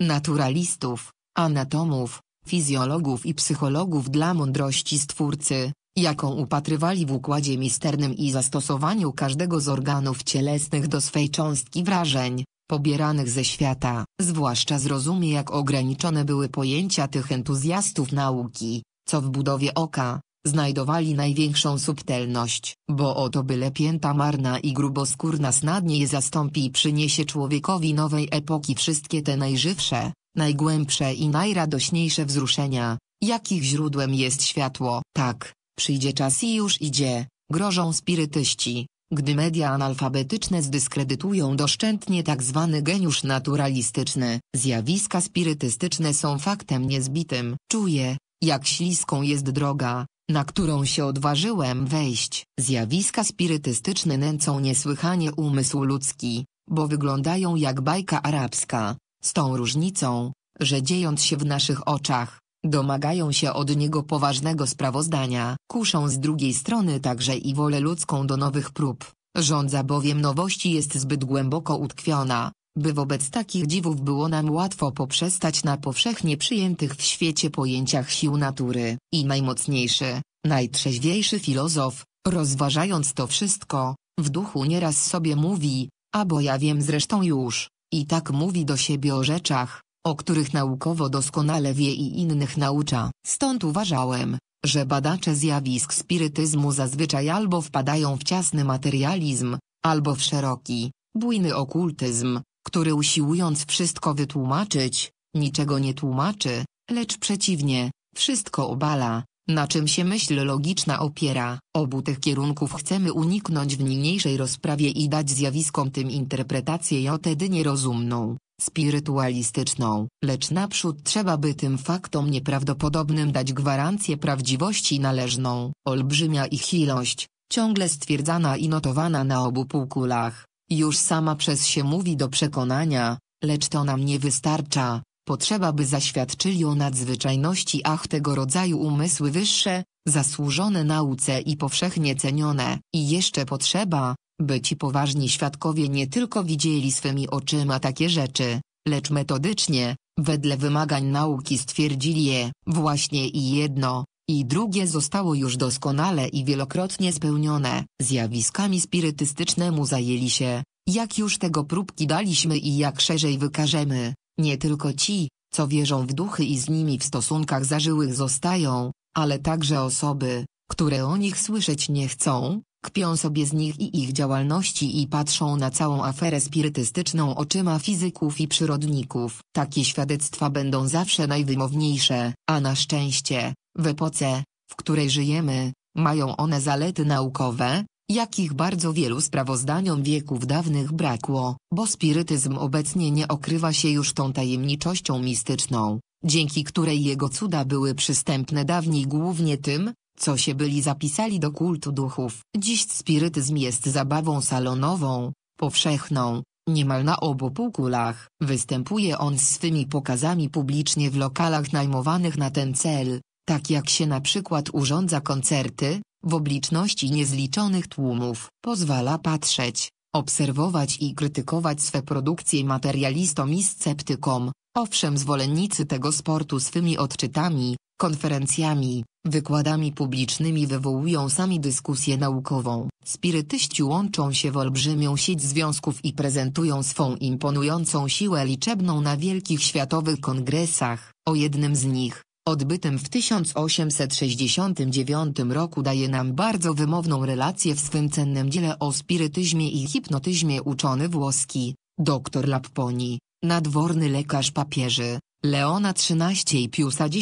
naturalistów, anatomów, fizjologów i psychologów dla mądrości Stwórcy, jaką upatrywali w układzie misternym i zastosowaniu każdego z organów cielesnych do swej cząstki wrażeń, pobieranych ze świata. Zwłaszcza zrozumie jak ograniczone były pojęcia tych entuzjastów nauki, co w budowie oka, znajdowali największą subtelność, bo oto byle pięta marna i gruboskórna snadniej zastąpi i przyniesie człowiekowi nowej epoki wszystkie te najżywsze, najgłębsze i najradośniejsze wzruszenia, jakich źródłem jest światło. Tak, Przyjdzie czas i już idzie, grożą spirytyści, gdy media analfabetyczne zdyskredytują doszczętnie tak zwany geniusz naturalistyczny. Zjawiska spirytystyczne są faktem niezbitym. Czuję, jak śliską jest droga, na którą się odważyłem wejść. Zjawiska spirytystyczne nęcą niesłychanie umysł ludzki, bo wyglądają jak bajka arabska, z tą różnicą, że dziejąc się w naszych oczach, Domagają się od niego poważnego sprawozdania, kuszą z drugiej strony także i wolę ludzką do nowych prób. Rządza bowiem nowości jest zbyt głęboko utkwiona, by wobec takich dziwów było nam łatwo poprzestać na powszechnie przyjętych w świecie pojęciach sił natury. I najmocniejszy, najtrzeźwiejszy filozof, rozważając to wszystko, w duchu nieraz sobie mówi, a bo ja wiem zresztą już, i tak mówi do siebie o rzeczach, o których naukowo doskonale wie i innych naucza. Stąd uważałem, że badacze zjawisk spirytyzmu zazwyczaj albo wpadają w ciasny materializm, albo w szeroki, bujny okultyzm, który usiłując wszystko wytłumaczyć, niczego nie tłumaczy, lecz przeciwnie, wszystko obala, na czym się myśl logiczna opiera. Obu tych kierunków chcemy uniknąć w niniejszej rozprawie i dać zjawiskom tym interpretację jedynie rozumną spirytualistyczną, lecz naprzód trzeba by tym faktom nieprawdopodobnym dać gwarancję prawdziwości należną. Olbrzymia ich ilość, ciągle stwierdzana i notowana na obu półkulach, już sama przez się mówi do przekonania, lecz to nam nie wystarcza. Potrzeba by zaświadczyli o nadzwyczajności ach tego rodzaju umysły wyższe, zasłużone nauce i powszechnie cenione. I jeszcze potrzeba, Byci poważni świadkowie nie tylko widzieli swymi oczyma takie rzeczy, lecz metodycznie, wedle wymagań nauki stwierdzili je. Właśnie i jedno, i drugie zostało już doskonale i wielokrotnie spełnione. Zjawiskami spirytystycznemu zajęli się, jak już tego próbki daliśmy i jak szerzej wykażemy, nie tylko ci, co wierzą w duchy i z nimi w stosunkach zażyłych zostają, ale także osoby, które o nich słyszeć nie chcą, Kpią sobie z nich i ich działalności i patrzą na całą aferę spirytystyczną oczyma fizyków i przyrodników. Takie świadectwa będą zawsze najwymowniejsze, a na szczęście, w epoce, w której żyjemy, mają one zalety naukowe, jakich bardzo wielu sprawozdaniom wieków dawnych brakło, bo spirytyzm obecnie nie okrywa się już tą tajemniczością mistyczną, dzięki której jego cuda były przystępne dawniej głównie tym, co się byli zapisali do kultu duchów. Dziś spirytyzm jest zabawą salonową, powszechną, niemal na obu półkulach. Występuje on swymi pokazami publicznie w lokalach najmowanych na ten cel, tak jak się na przykład urządza koncerty, w obliczności niezliczonych tłumów. Pozwala patrzeć, obserwować i krytykować swe produkcje materialistom i sceptykom, Owszem zwolennicy tego sportu swymi odczytami, konferencjami, wykładami publicznymi wywołują sami dyskusję naukową. Spirytyści łączą się w olbrzymią sieć związków i prezentują swą imponującą siłę liczebną na wielkich światowych kongresach. O jednym z nich, odbytym w 1869 roku daje nam bardzo wymowną relację w swym cennym dziele o spirytyzmie i hipnotyzmie uczony włoski, dr Lapponi, Nadworny lekarz papieży, Leona XIII i Piusa X,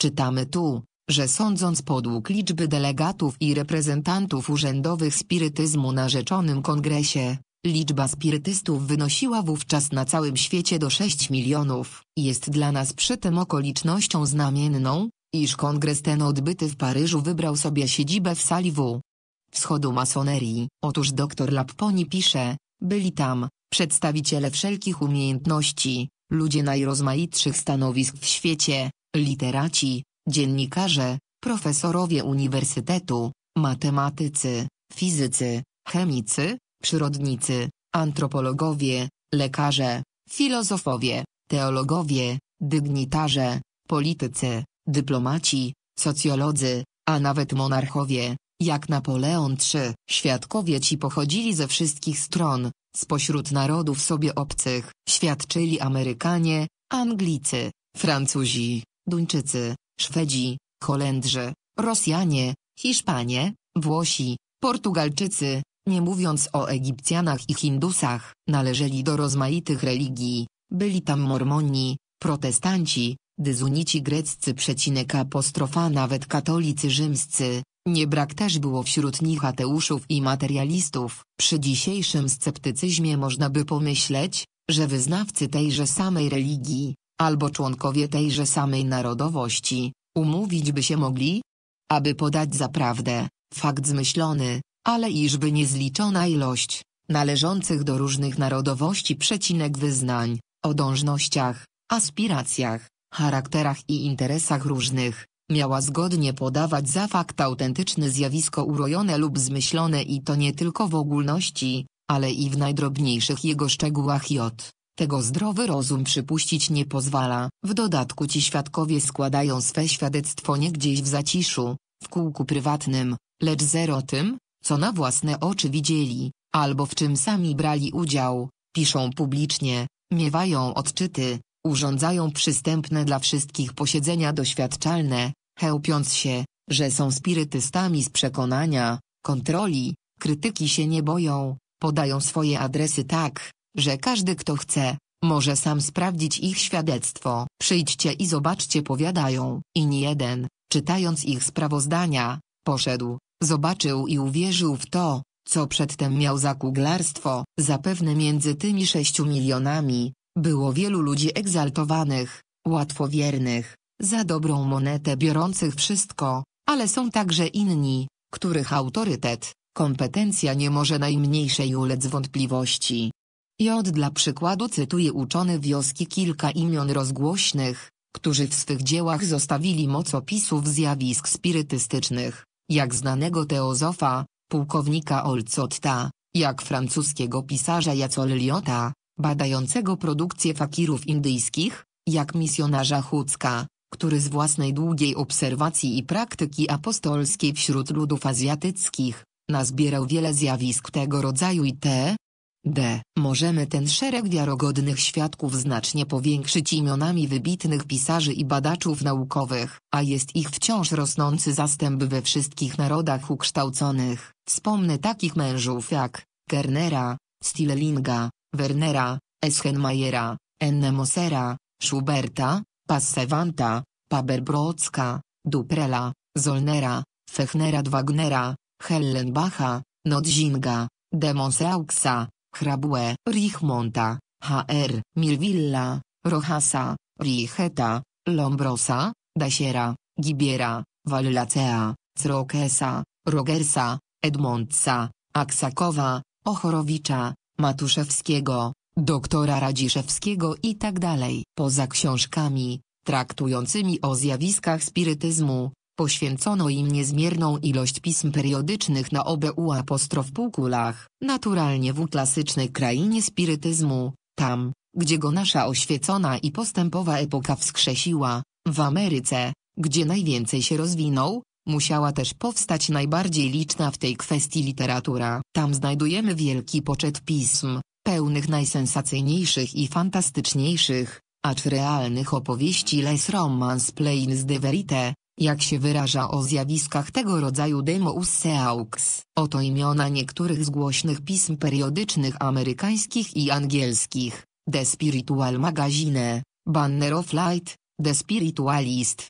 czytamy tu, że sądząc podług liczby delegatów i reprezentantów urzędowych spirytyzmu na rzeczonym kongresie, liczba spirytystów wynosiła wówczas na całym świecie do 6 milionów. Jest dla nas przy tym okolicznością znamienną, iż kongres ten odbyty w Paryżu wybrał sobie siedzibę w sali W. Wschodu masonerii. Otóż dr Lapponi pisze, byli tam, przedstawiciele wszelkich umiejętności, ludzie najrozmaitszych stanowisk w świecie, literaci, dziennikarze, profesorowie uniwersytetu, matematycy, fizycy, chemicy, przyrodnicy, antropologowie, lekarze, filozofowie, teologowie, dygnitarze, politycy, dyplomaci, socjolodzy, a nawet monarchowie, jak Napoleon III. Świadkowie ci pochodzili ze wszystkich stron, Spośród narodów sobie obcych świadczyli Amerykanie, Anglicy, Francuzi, Duńczycy, Szwedzi, Holendrzy, Rosjanie, Hiszpanie, Włosi, Portugalczycy, nie mówiąc o Egipcjanach i Hindusach, należeli do rozmaitych religii, byli tam mormoni, protestanci, dyzunici greccy przecinek apostrofa nawet katolicy rzymscy, nie brak też było wśród nich ateuszów i materialistów. Przy dzisiejszym sceptycyzmie można by pomyśleć, że wyznawcy tejże samej religii, albo członkowie tejże samej narodowości, umówić by się mogli, aby podać za prawdę, fakt zmyślony, ale iżby niezliczona ilość, należących do różnych narodowości przecinek wyznań, o dążnościach, aspiracjach, charakterach i interesach różnych, miała zgodnie podawać za fakt autentyczne zjawisko urojone lub zmyślone i to nie tylko w ogólności, ale i w najdrobniejszych jego szczegółach j. Tego zdrowy rozum przypuścić nie pozwala. W dodatku ci świadkowie składają swe świadectwo nie gdzieś w zaciszu, w kółku prywatnym, lecz zero tym, co na własne oczy widzieli, albo w czym sami brali udział, piszą publicznie, miewają odczyty, urządzają przystępne dla wszystkich posiedzenia doświadczalne, chełpiąc się, że są spirytystami z przekonania, kontroli, krytyki się nie boją, podają swoje adresy tak, że każdy kto chce, może sam sprawdzić ich świadectwo. Przyjdźcie i zobaczcie powiadają. I nie jeden, czytając ich sprawozdania, poszedł, zobaczył i uwierzył w to, co przedtem miał za kuglarstwo. Zapewne między tymi sześciu milionami, było wielu ludzi egzaltowanych, łatwowiernych, za dobrą monetę biorących wszystko, ale są także inni, których autorytet, kompetencja nie może najmniejszej ulec wątpliwości. J dla przykładu cytuję uczony wioski kilka imion rozgłośnych, którzy w swych dziełach zostawili moc opisów zjawisk spirytystycznych, jak znanego teozofa, pułkownika Olcotta, jak francuskiego pisarza Jacol Liotta badającego produkcję fakirów indyjskich, jak misjonarza Hucka, który z własnej długiej obserwacji i praktyki apostolskiej wśród ludów azjatyckich, nazbierał wiele zjawisk tego rodzaju i te, d. Możemy ten szereg wiarogodnych świadków znacznie powiększyć imionami wybitnych pisarzy i badaczów naukowych, a jest ich wciąż rosnący zastęp we wszystkich narodach ukształconych. Wspomnę takich mężów jak Kernera, Stillelinga, Wernera, Eschenmajera, Ennemosera, Schuberta, Passevanta, Paberbrocka, Duprela, Zollnera, Fechnera Wagnera, Hellenbacha, Nodzinga, Demonsauxa, Hrabue, Richmonta, HR, Milvilla, Rochasa, Richeta, Lombrosa, Dasiera, Gibiera, Wallacea, Crokesa, Rogersa, Edmondsa, Aksakowa, Ochorowicza, Matuszewskiego, doktora Radziszewskiego itd. Tak Poza książkami, traktującymi o zjawiskach spirytyzmu, poświęcono im niezmierną ilość pism periodycznych na obu apostrof półkulach, naturalnie w klasycznej krainie spirytyzmu, tam, gdzie go nasza oświecona i postępowa epoka wskrzesiła, w Ameryce, gdzie najwięcej się rozwinął, Musiała też powstać najbardziej liczna w tej kwestii literatura. Tam znajdujemy wielki poczet pism, pełnych najsensacyjniejszych i fantastyczniejszych, acz realnych opowieści Les Romans Plains de Verite, jak się wyraża o zjawiskach tego rodzaju Deus Seaux. Oto imiona niektórych z głośnych pism periodycznych amerykańskich i angielskich, The Spiritual Magazine, Banner of Light, The Spiritualist,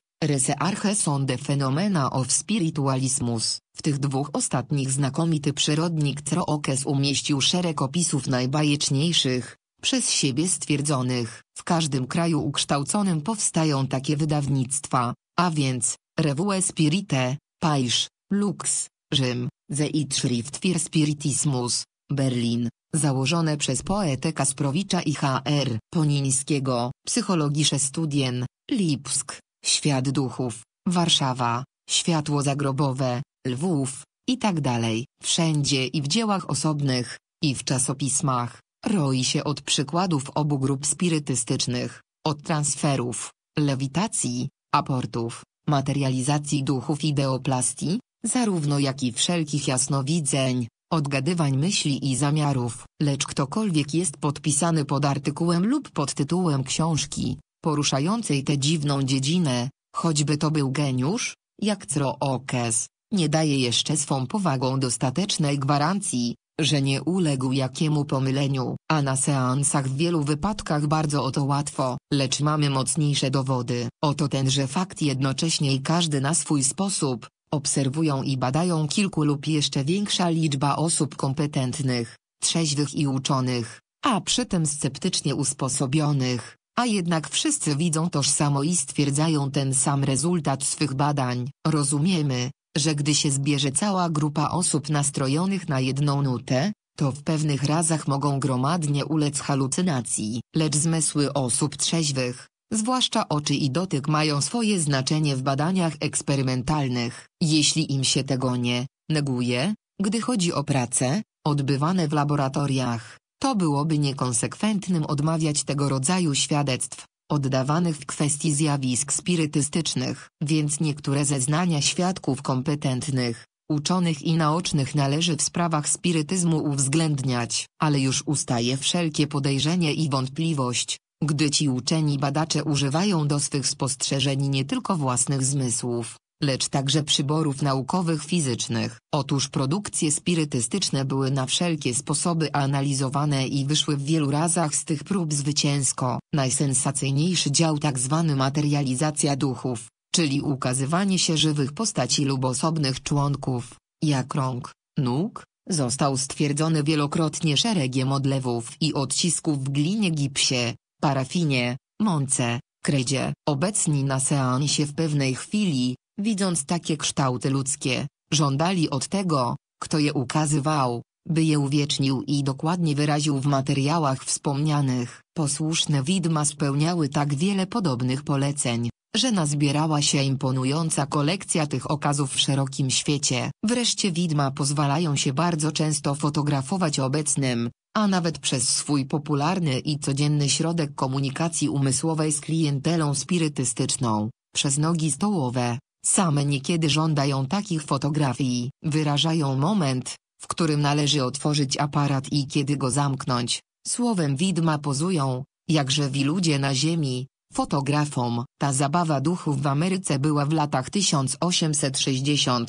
arche są de fenomena of spiritualismus. W tych dwóch ostatnich znakomity przyrodnik Trookes umieścił szereg opisów najbajeczniejszych, przez siebie stwierdzonych. W każdym kraju ukształconym powstają takie wydawnictwa, a więc Revue Spirite, Paris, Lux, Rzym, Zeitschrift für Spiritismus, Berlin, założone przez poetę Kasprowicza i H.R. Ponińskiego, Psychologische Studien, Lipsk, świat duchów, Warszawa, światło zagrobowe, Lwów, i tak dalej. Wszędzie i w dziełach osobnych, i w czasopismach, roi się od przykładów obu grup spirytystycznych, od transferów, lewitacji, aportów, materializacji duchów i ideoplastii, zarówno jak i wszelkich jasnowidzeń, odgadywań myśli i zamiarów. Lecz ktokolwiek jest podpisany pod artykułem lub pod tytułem książki, poruszającej tę dziwną dziedzinę, choćby to był geniusz, jak Crookes, nie daje jeszcze swą powagą dostatecznej gwarancji, że nie uległ jakiemu pomyleniu, a na seansach w wielu wypadkach bardzo o to łatwo, lecz mamy mocniejsze dowody. Oto tenże fakt jednocześnie i każdy na swój sposób, obserwują i badają kilku lub jeszcze większa liczba osób kompetentnych, trzeźwych i uczonych, a przy tym sceptycznie usposobionych, a jednak wszyscy widzą tożsamo i stwierdzają ten sam rezultat swych badań. Rozumiemy, że gdy się zbierze cała grupa osób nastrojonych na jedną nutę, to w pewnych razach mogą gromadnie ulec halucynacji. Lecz zmysły osób trzeźwych, zwłaszcza oczy i dotyk mają swoje znaczenie w badaniach eksperymentalnych. Jeśli im się tego nie neguje, gdy chodzi o prace odbywane w laboratoriach, to byłoby niekonsekwentnym odmawiać tego rodzaju świadectw, oddawanych w kwestii zjawisk spirytystycznych, więc niektóre zeznania świadków kompetentnych, uczonych i naocznych należy w sprawach spirytyzmu uwzględniać, ale już ustaje wszelkie podejrzenie i wątpliwość, gdy ci uczeni badacze używają do swych spostrzeżeń nie tylko własnych zmysłów, lecz także przyborów naukowych fizycznych. Otóż produkcje spirytystyczne były na wszelkie sposoby analizowane i wyszły w wielu razach z tych prób zwycięsko. Najsensacyjniejszy dział tzw. Tak materializacja duchów, czyli ukazywanie się żywych postaci lub osobnych członków, jak rąk, nóg, został stwierdzony wielokrotnie szeregiem odlewów i odcisków w glinie gipsie, parafinie, mące, kredzie. Obecni na seansie w pewnej chwili, Widząc takie kształty ludzkie, żądali od tego, kto je ukazywał, by je uwiecznił i dokładnie wyraził w materiałach wspomnianych. Posłuszne widma spełniały tak wiele podobnych poleceń, że nazbierała się imponująca kolekcja tych okazów w szerokim świecie. Wreszcie widma pozwalają się bardzo często fotografować obecnym, a nawet przez swój popularny i codzienny środek komunikacji umysłowej z klientelą spirytystyczną, przez nogi stołowe, Same niekiedy żądają takich fotografii, wyrażają moment, w którym należy otworzyć aparat i kiedy go zamknąć, słowem widma pozują, jak żywi ludzie na ziemi, fotografom. Ta zabawa duchów w Ameryce była w latach 1860-80,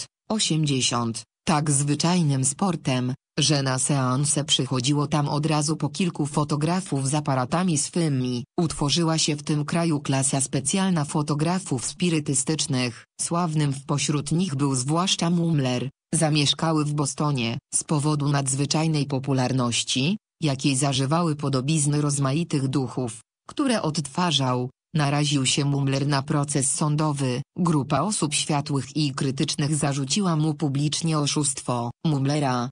tak zwyczajnym sportem, że na seanse przychodziło tam od razu po kilku fotografów z aparatami swymi. Utworzyła się w tym kraju klasa specjalna fotografów spirytystycznych. Sławnym pośród nich był zwłaszcza Mumler. Zamieszkały w Bostonie. Z powodu nadzwyczajnej popularności, jakiej zażywały podobizny rozmaitych duchów, które odtwarzał, Naraził się Mumler na proces sądowy. Grupa osób światłych i krytycznych zarzuciła mu publicznie oszustwo. Mumlera,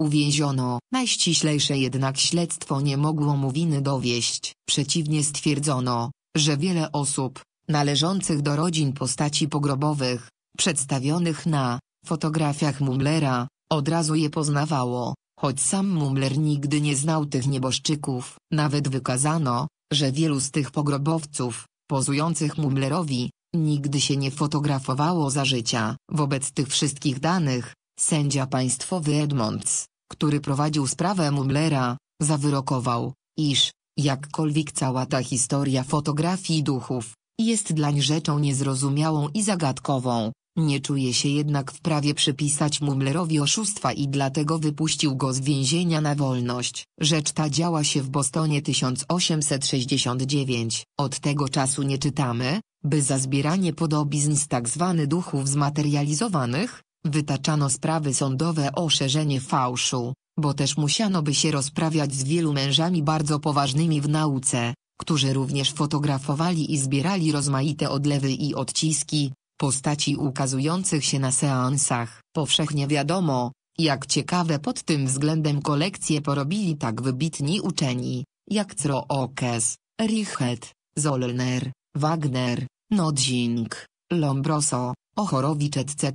Uwięziono, najściślejsze jednak śledztwo nie mogło mu winy dowieść. Przeciwnie stwierdzono, że wiele osób, należących do rodzin postaci pogrobowych, przedstawionych na fotografiach Mumlera, od razu je poznawało, choć sam Mumler nigdy nie znał tych nieboszczyków. Nawet wykazano, że wielu z tych pogrobowców, pozujących Mumlerowi, nigdy się nie fotografowało za życia. Wobec tych wszystkich danych, sędzia państwowy Edmonds który prowadził sprawę Mumlera, zawyrokował, iż, jakkolwiek cała ta historia fotografii duchów, jest dlań rzeczą niezrozumiałą i zagadkową, nie czuje się jednak w prawie przypisać Mumlerowi oszustwa i dlatego wypuścił go z więzienia na wolność. Rzecz ta działa się w Bostonie 1869. Od tego czasu nie czytamy, by za zbieranie podobizn z tzw. Tak duchów zmaterializowanych, Wytaczano sprawy sądowe o szerzenie fałszu, bo też musiano by się rozprawiać z wielu mężami bardzo poważnymi w nauce, którzy również fotografowali i zbierali rozmaite odlewy i odciski, postaci ukazujących się na seansach. Powszechnie wiadomo, jak ciekawe pod tym względem kolekcje porobili tak wybitni uczeni, jak Crookes, Richet, Zollner, Wagner, Nodzink, Lombroso, Ochorowicz etc.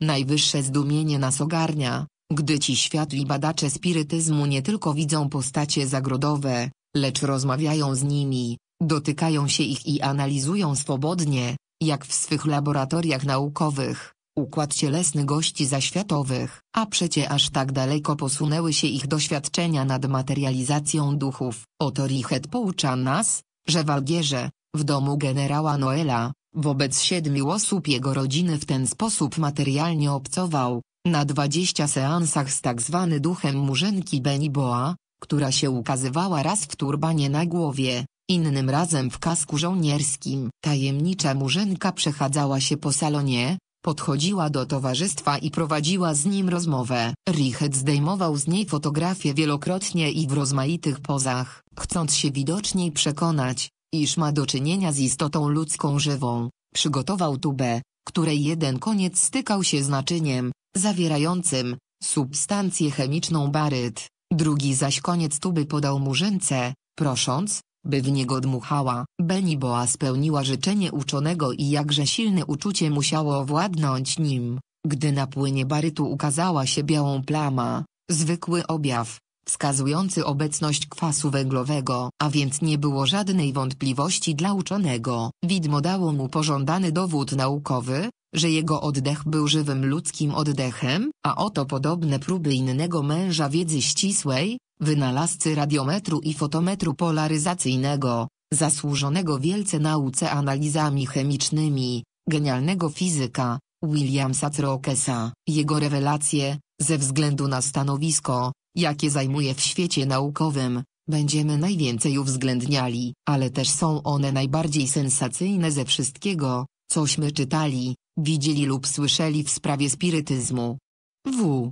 Najwyższe zdumienie nas ogarnia, gdy ci światli badacze spirytyzmu nie tylko widzą postacie zagrodowe, lecz rozmawiają z nimi, dotykają się ich i analizują swobodnie, jak w swych laboratoriach naukowych, układ cielesny gości zaświatowych. A przecie aż tak daleko posunęły się ich doświadczenia nad materializacją duchów. Oto Richet poucza nas, że w Algierze, w domu generała Noela, Wobec siedmiu osób jego rodziny w ten sposób materialnie obcował, na dwadzieścia seansach z tak zwany duchem murzynki Beniboa, która się ukazywała raz w turbanie na głowie, innym razem w kasku żołnierskim. Tajemnicza murzynka przechadzała się po salonie, podchodziła do towarzystwa i prowadziła z nim rozmowę. Richet zdejmował z niej fotografie wielokrotnie i w rozmaitych pozach, chcąc się widoczniej przekonać, iż ma do czynienia z istotą ludzką żywą, przygotował tubę, której jeden koniec stykał się z naczyniem, zawierającym substancję chemiczną baryt, drugi zaś koniec tuby podał murzynce, prosząc, by w niego dmuchała. Beniboa spełniła życzenie uczonego i jakże silne uczucie musiało owładnąć nim, gdy na płynie barytu ukazała się białą plama, zwykły objaw, wskazujący obecność kwasu węglowego, a więc nie było żadnej wątpliwości dla uczonego. Widmo dało mu pożądany dowód naukowy, że jego oddech był żywym ludzkim oddechem, a oto podobne próby innego męża wiedzy ścisłej, wynalazcy radiometru i fotometru polaryzacyjnego, zasłużonego wielce nauce analizami chemicznymi, genialnego fizyka, Williamsa Trokesa. Jego rewelacje, ze względu na stanowisko, jakie zajmuje w świecie naukowym, będziemy najwięcej uwzględniali, ale też są one najbardziej sensacyjne ze wszystkiego, cośmy czytali, widzieli lub słyszeli w sprawie spirytyzmu. W.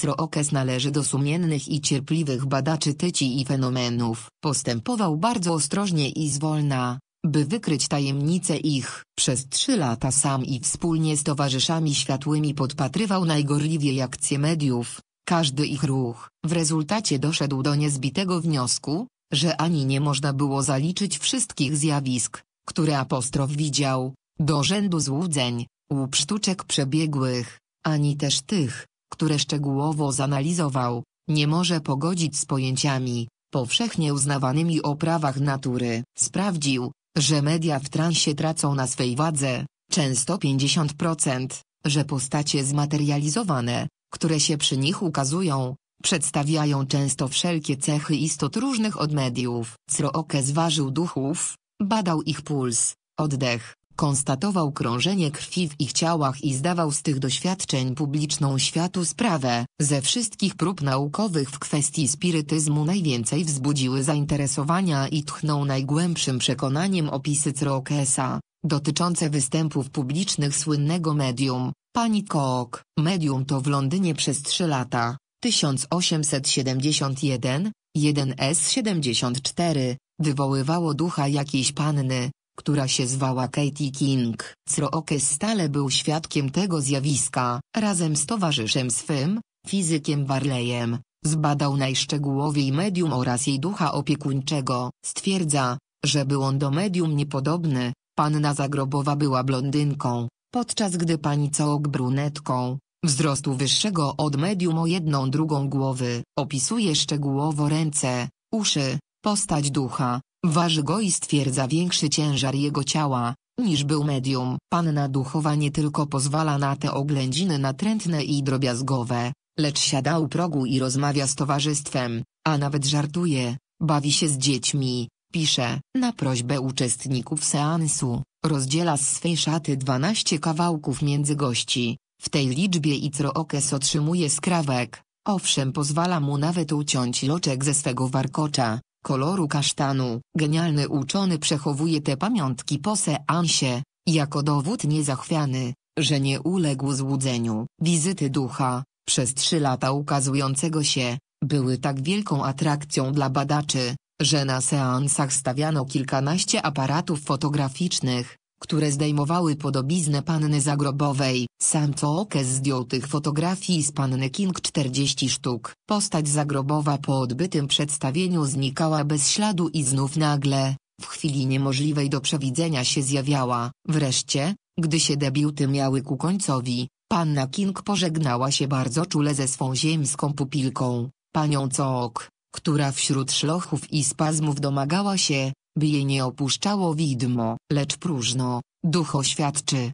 Crookes należy do sumiennych i cierpliwych badaczy tyci i fenomenów. Postępował bardzo ostrożnie i zwolna, by wykryć tajemnice ich. Przez trzy lata sam i wspólnie z towarzyszami światłymi podpatrywał najgorliwiej akcje mediów, każdy ich ruch w rezultacie doszedł do niezbitego wniosku, że ani nie można było zaliczyć wszystkich zjawisk, które apostrof widział, do rzędu złudzeń, łup sztuczek przebiegłych, ani też tych, które szczegółowo zanalizował, nie może pogodzić z pojęciami, powszechnie uznawanymi o prawach natury. Sprawdził, że media w transie tracą na swej wadze, często 50%, że postacie zmaterializowane, które się przy nich ukazują, przedstawiają często wszelkie cechy istot różnych od mediów. Crooke zważył duchów, badał ich puls, oddech, konstatował krążenie krwi w ich ciałach i zdawał z tych doświadczeń publiczną światu sprawę. Ze wszystkich prób naukowych w kwestii spirytyzmu najwięcej wzbudziły zainteresowania i tchnął najgłębszym przekonaniem opisy Crookesa, dotyczące występów publicznych słynnego medium, Pani Kook, medium to w Londynie przez 3 lata, 1871, 1S74, wywoływało ducha jakiejś panny, która się zwała Katie King. Srookes stale był świadkiem tego zjawiska, razem z towarzyszem swym, fizykiem Barleyem. Zbadał najszczegółowiej medium oraz jej ducha opiekuńczego. Stwierdza, że był on do medium niepodobny. Panna Zagrobowa była blondynką, podczas gdy pani Cook brunetką, wzrostu wyższego od medium o jedną drugą głowy, opisuje szczegółowo ręce, uszy, postać ducha, waży go i stwierdza większy ciężar jego ciała, niż był medium. Panna duchowa nie tylko pozwala na te oględziny natrętne i drobiazgowe, lecz siada u progu i rozmawia z towarzystwem, a nawet żartuje, bawi się z dziećmi, pisze, na prośbę uczestników seansu, Rozdziela z swej szaty dwanaście kawałków między gości, w tej liczbie Icrookes otrzymuje skrawek, owszem pozwala mu nawet uciąć loczek ze swego warkocza, koloru kasztanu. Genialny uczony przechowuje te pamiątki po seansie, jako dowód niezachwiany, że nie uległ złudzeniu. Wizyty ducha, przez trzy lata ukazującego się, były tak wielką atrakcją dla badaczy, że na seansach stawiano kilkanaście aparatów fotograficznych, które zdejmowały podobiznę panny zagrobowej. Sam Cookes zdjął tych fotografii z panny King 40 sztuk. Postać zagrobowa po odbytym przedstawieniu znikała bez śladu i znów nagle, w chwili niemożliwej do przewidzenia się zjawiała. Wreszcie, gdy się debiuty miały ku końcowi, panna King pożegnała się bardzo czule ze swą ziemską pupilką, panią Cook która wśród szlochów i spazmów domagała się, by jej nie opuszczało widmo, lecz próżno, duch oświadczy,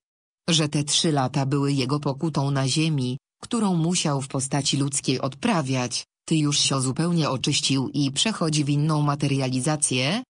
że te trzy lata były jego pokutą na ziemi, którą musiał w postaci ludzkiej odprawiać, ty już się zupełnie oczyścił i przechodzi w inną materializację?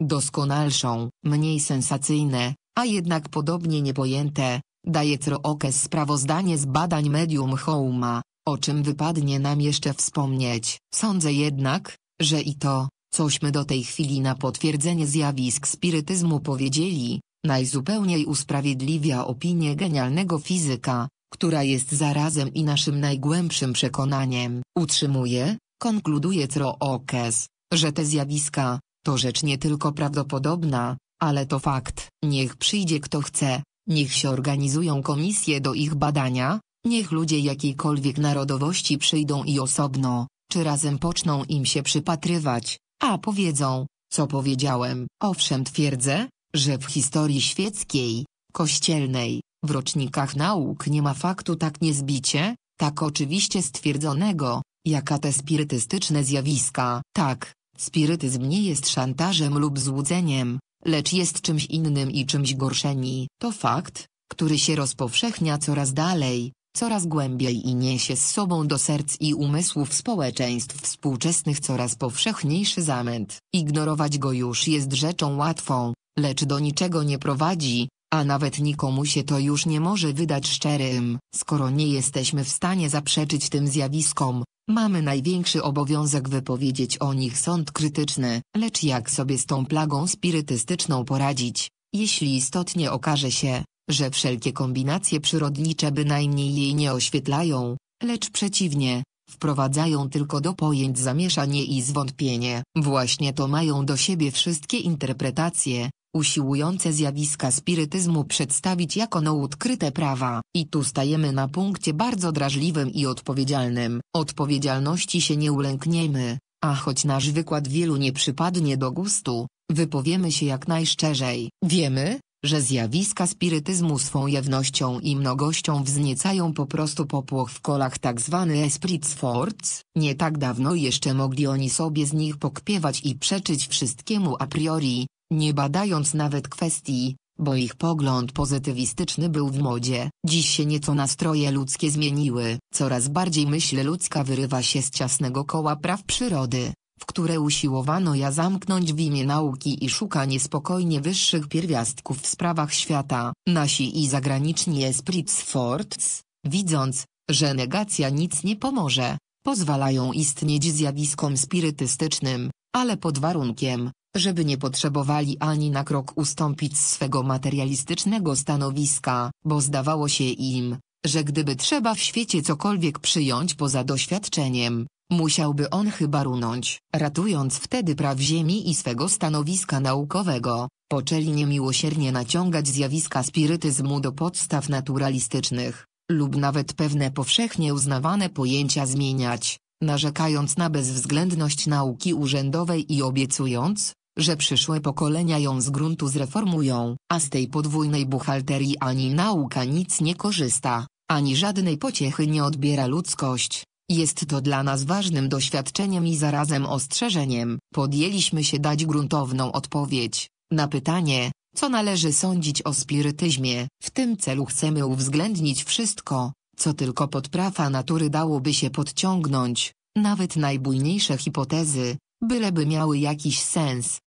Doskonalszą, mniej sensacyjne, a jednak podobnie niepojęte, daje Trookes sprawozdanie z badań medium Houma, o czym wypadnie nam jeszcze wspomnieć. Sądzę jednak, że i to, cośmy do tej chwili na potwierdzenie zjawisk spirytyzmu powiedzieli, najzupełniej usprawiedliwia opinię genialnego fizyka, która jest zarazem i naszym najgłębszym przekonaniem. Utrzymuje, konkluduje Trookes, że te zjawiska, to rzecz nie tylko prawdopodobna, ale to fakt. Niech przyjdzie kto chce, niech się organizują komisje do ich badania, Niech ludzie jakiejkolwiek narodowości przyjdą i osobno, czy razem poczną im się przypatrywać, a powiedzą, co powiedziałem. Owszem twierdzę, że w historii świeckiej, kościelnej, w rocznikach nauk nie ma faktu tak niezbicie, tak oczywiście stwierdzonego, jak te spirytystyczne zjawiska. Tak, spirytyzm nie jest szantażem lub złudzeniem, lecz jest czymś innym i czymś gorszeni. To fakt, który się rozpowszechnia coraz dalej, coraz głębiej i niesie z sobą do serc i umysłów społeczeństw współczesnych coraz powszechniejszy zamęt. Ignorować go już jest rzeczą łatwą, lecz do niczego nie prowadzi, a nawet nikomu się to już nie może wydać szczerym. Skoro nie jesteśmy w stanie zaprzeczyć tym zjawiskom, mamy największy obowiązek wypowiedzieć o nich sąd krytyczny. Lecz jak sobie z tą plagą spirytystyczną poradzić, jeśli istotnie okaże się, że wszelkie kombinacje przyrodnicze bynajmniej jej nie oświetlają, lecz przeciwnie, wprowadzają tylko do pojęć zamieszanie i zwątpienie. Właśnie to mają do siebie wszystkie interpretacje, usiłujące zjawiska spirytyzmu przedstawić jako odkryte prawa. I tu stajemy na punkcie bardzo drażliwym i odpowiedzialnym. Odpowiedzialności się nie ulękniemy, a choć nasz wykład wielu nie przypadnie do gustu, wypowiemy się jak najszczerzej. Wiemy, że zjawiska spirytyzmu swą jawnością i mnogością wzniecają po prostu popłoch w kolach tzw. Tak esprit forts. Nie tak dawno jeszcze mogli oni sobie z nich pokpiewać i przeczyć wszystkiemu a priori, nie badając nawet kwestii, bo ich pogląd pozytywistyczny był w modzie. Dziś się nieco nastroje ludzkie zmieniły, coraz bardziej myśl ludzka wyrywa się z ciasnego koła praw przyrody, w które usiłowano ja zamknąć w imię nauki i szuka spokojnie wyższych pierwiastków w sprawach świata. Nasi i zagraniczni forts, widząc, że negacja nic nie pomoże, pozwalają istnieć zjawiskom spirytystycznym, ale pod warunkiem, żeby nie potrzebowali ani na krok ustąpić swego materialistycznego stanowiska, bo zdawało się im, że gdyby trzeba w świecie cokolwiek przyjąć poza doświadczeniem, Musiałby on chyba runąć, ratując wtedy praw ziemi i swego stanowiska naukowego. Poczęli niemiłosiernie naciągać zjawiska spirytyzmu do podstaw naturalistycznych, lub nawet pewne powszechnie uznawane pojęcia zmieniać, narzekając na bezwzględność nauki urzędowej i obiecując, że przyszłe pokolenia ją z gruntu zreformują, a z tej podwójnej buchalterii ani nauka nic nie korzysta, ani żadnej pociechy nie odbiera ludzkość. Jest to dla nas ważnym doświadczeniem i zarazem ostrzeżeniem. Podjęliśmy się dać gruntowną odpowiedź na pytanie, co należy sądzić o spirytyzmie. W tym celu chcemy uwzględnić wszystko, co tylko pod prawa natury dałoby się podciągnąć, nawet najbujniejsze hipotezy, byleby miały jakiś sens.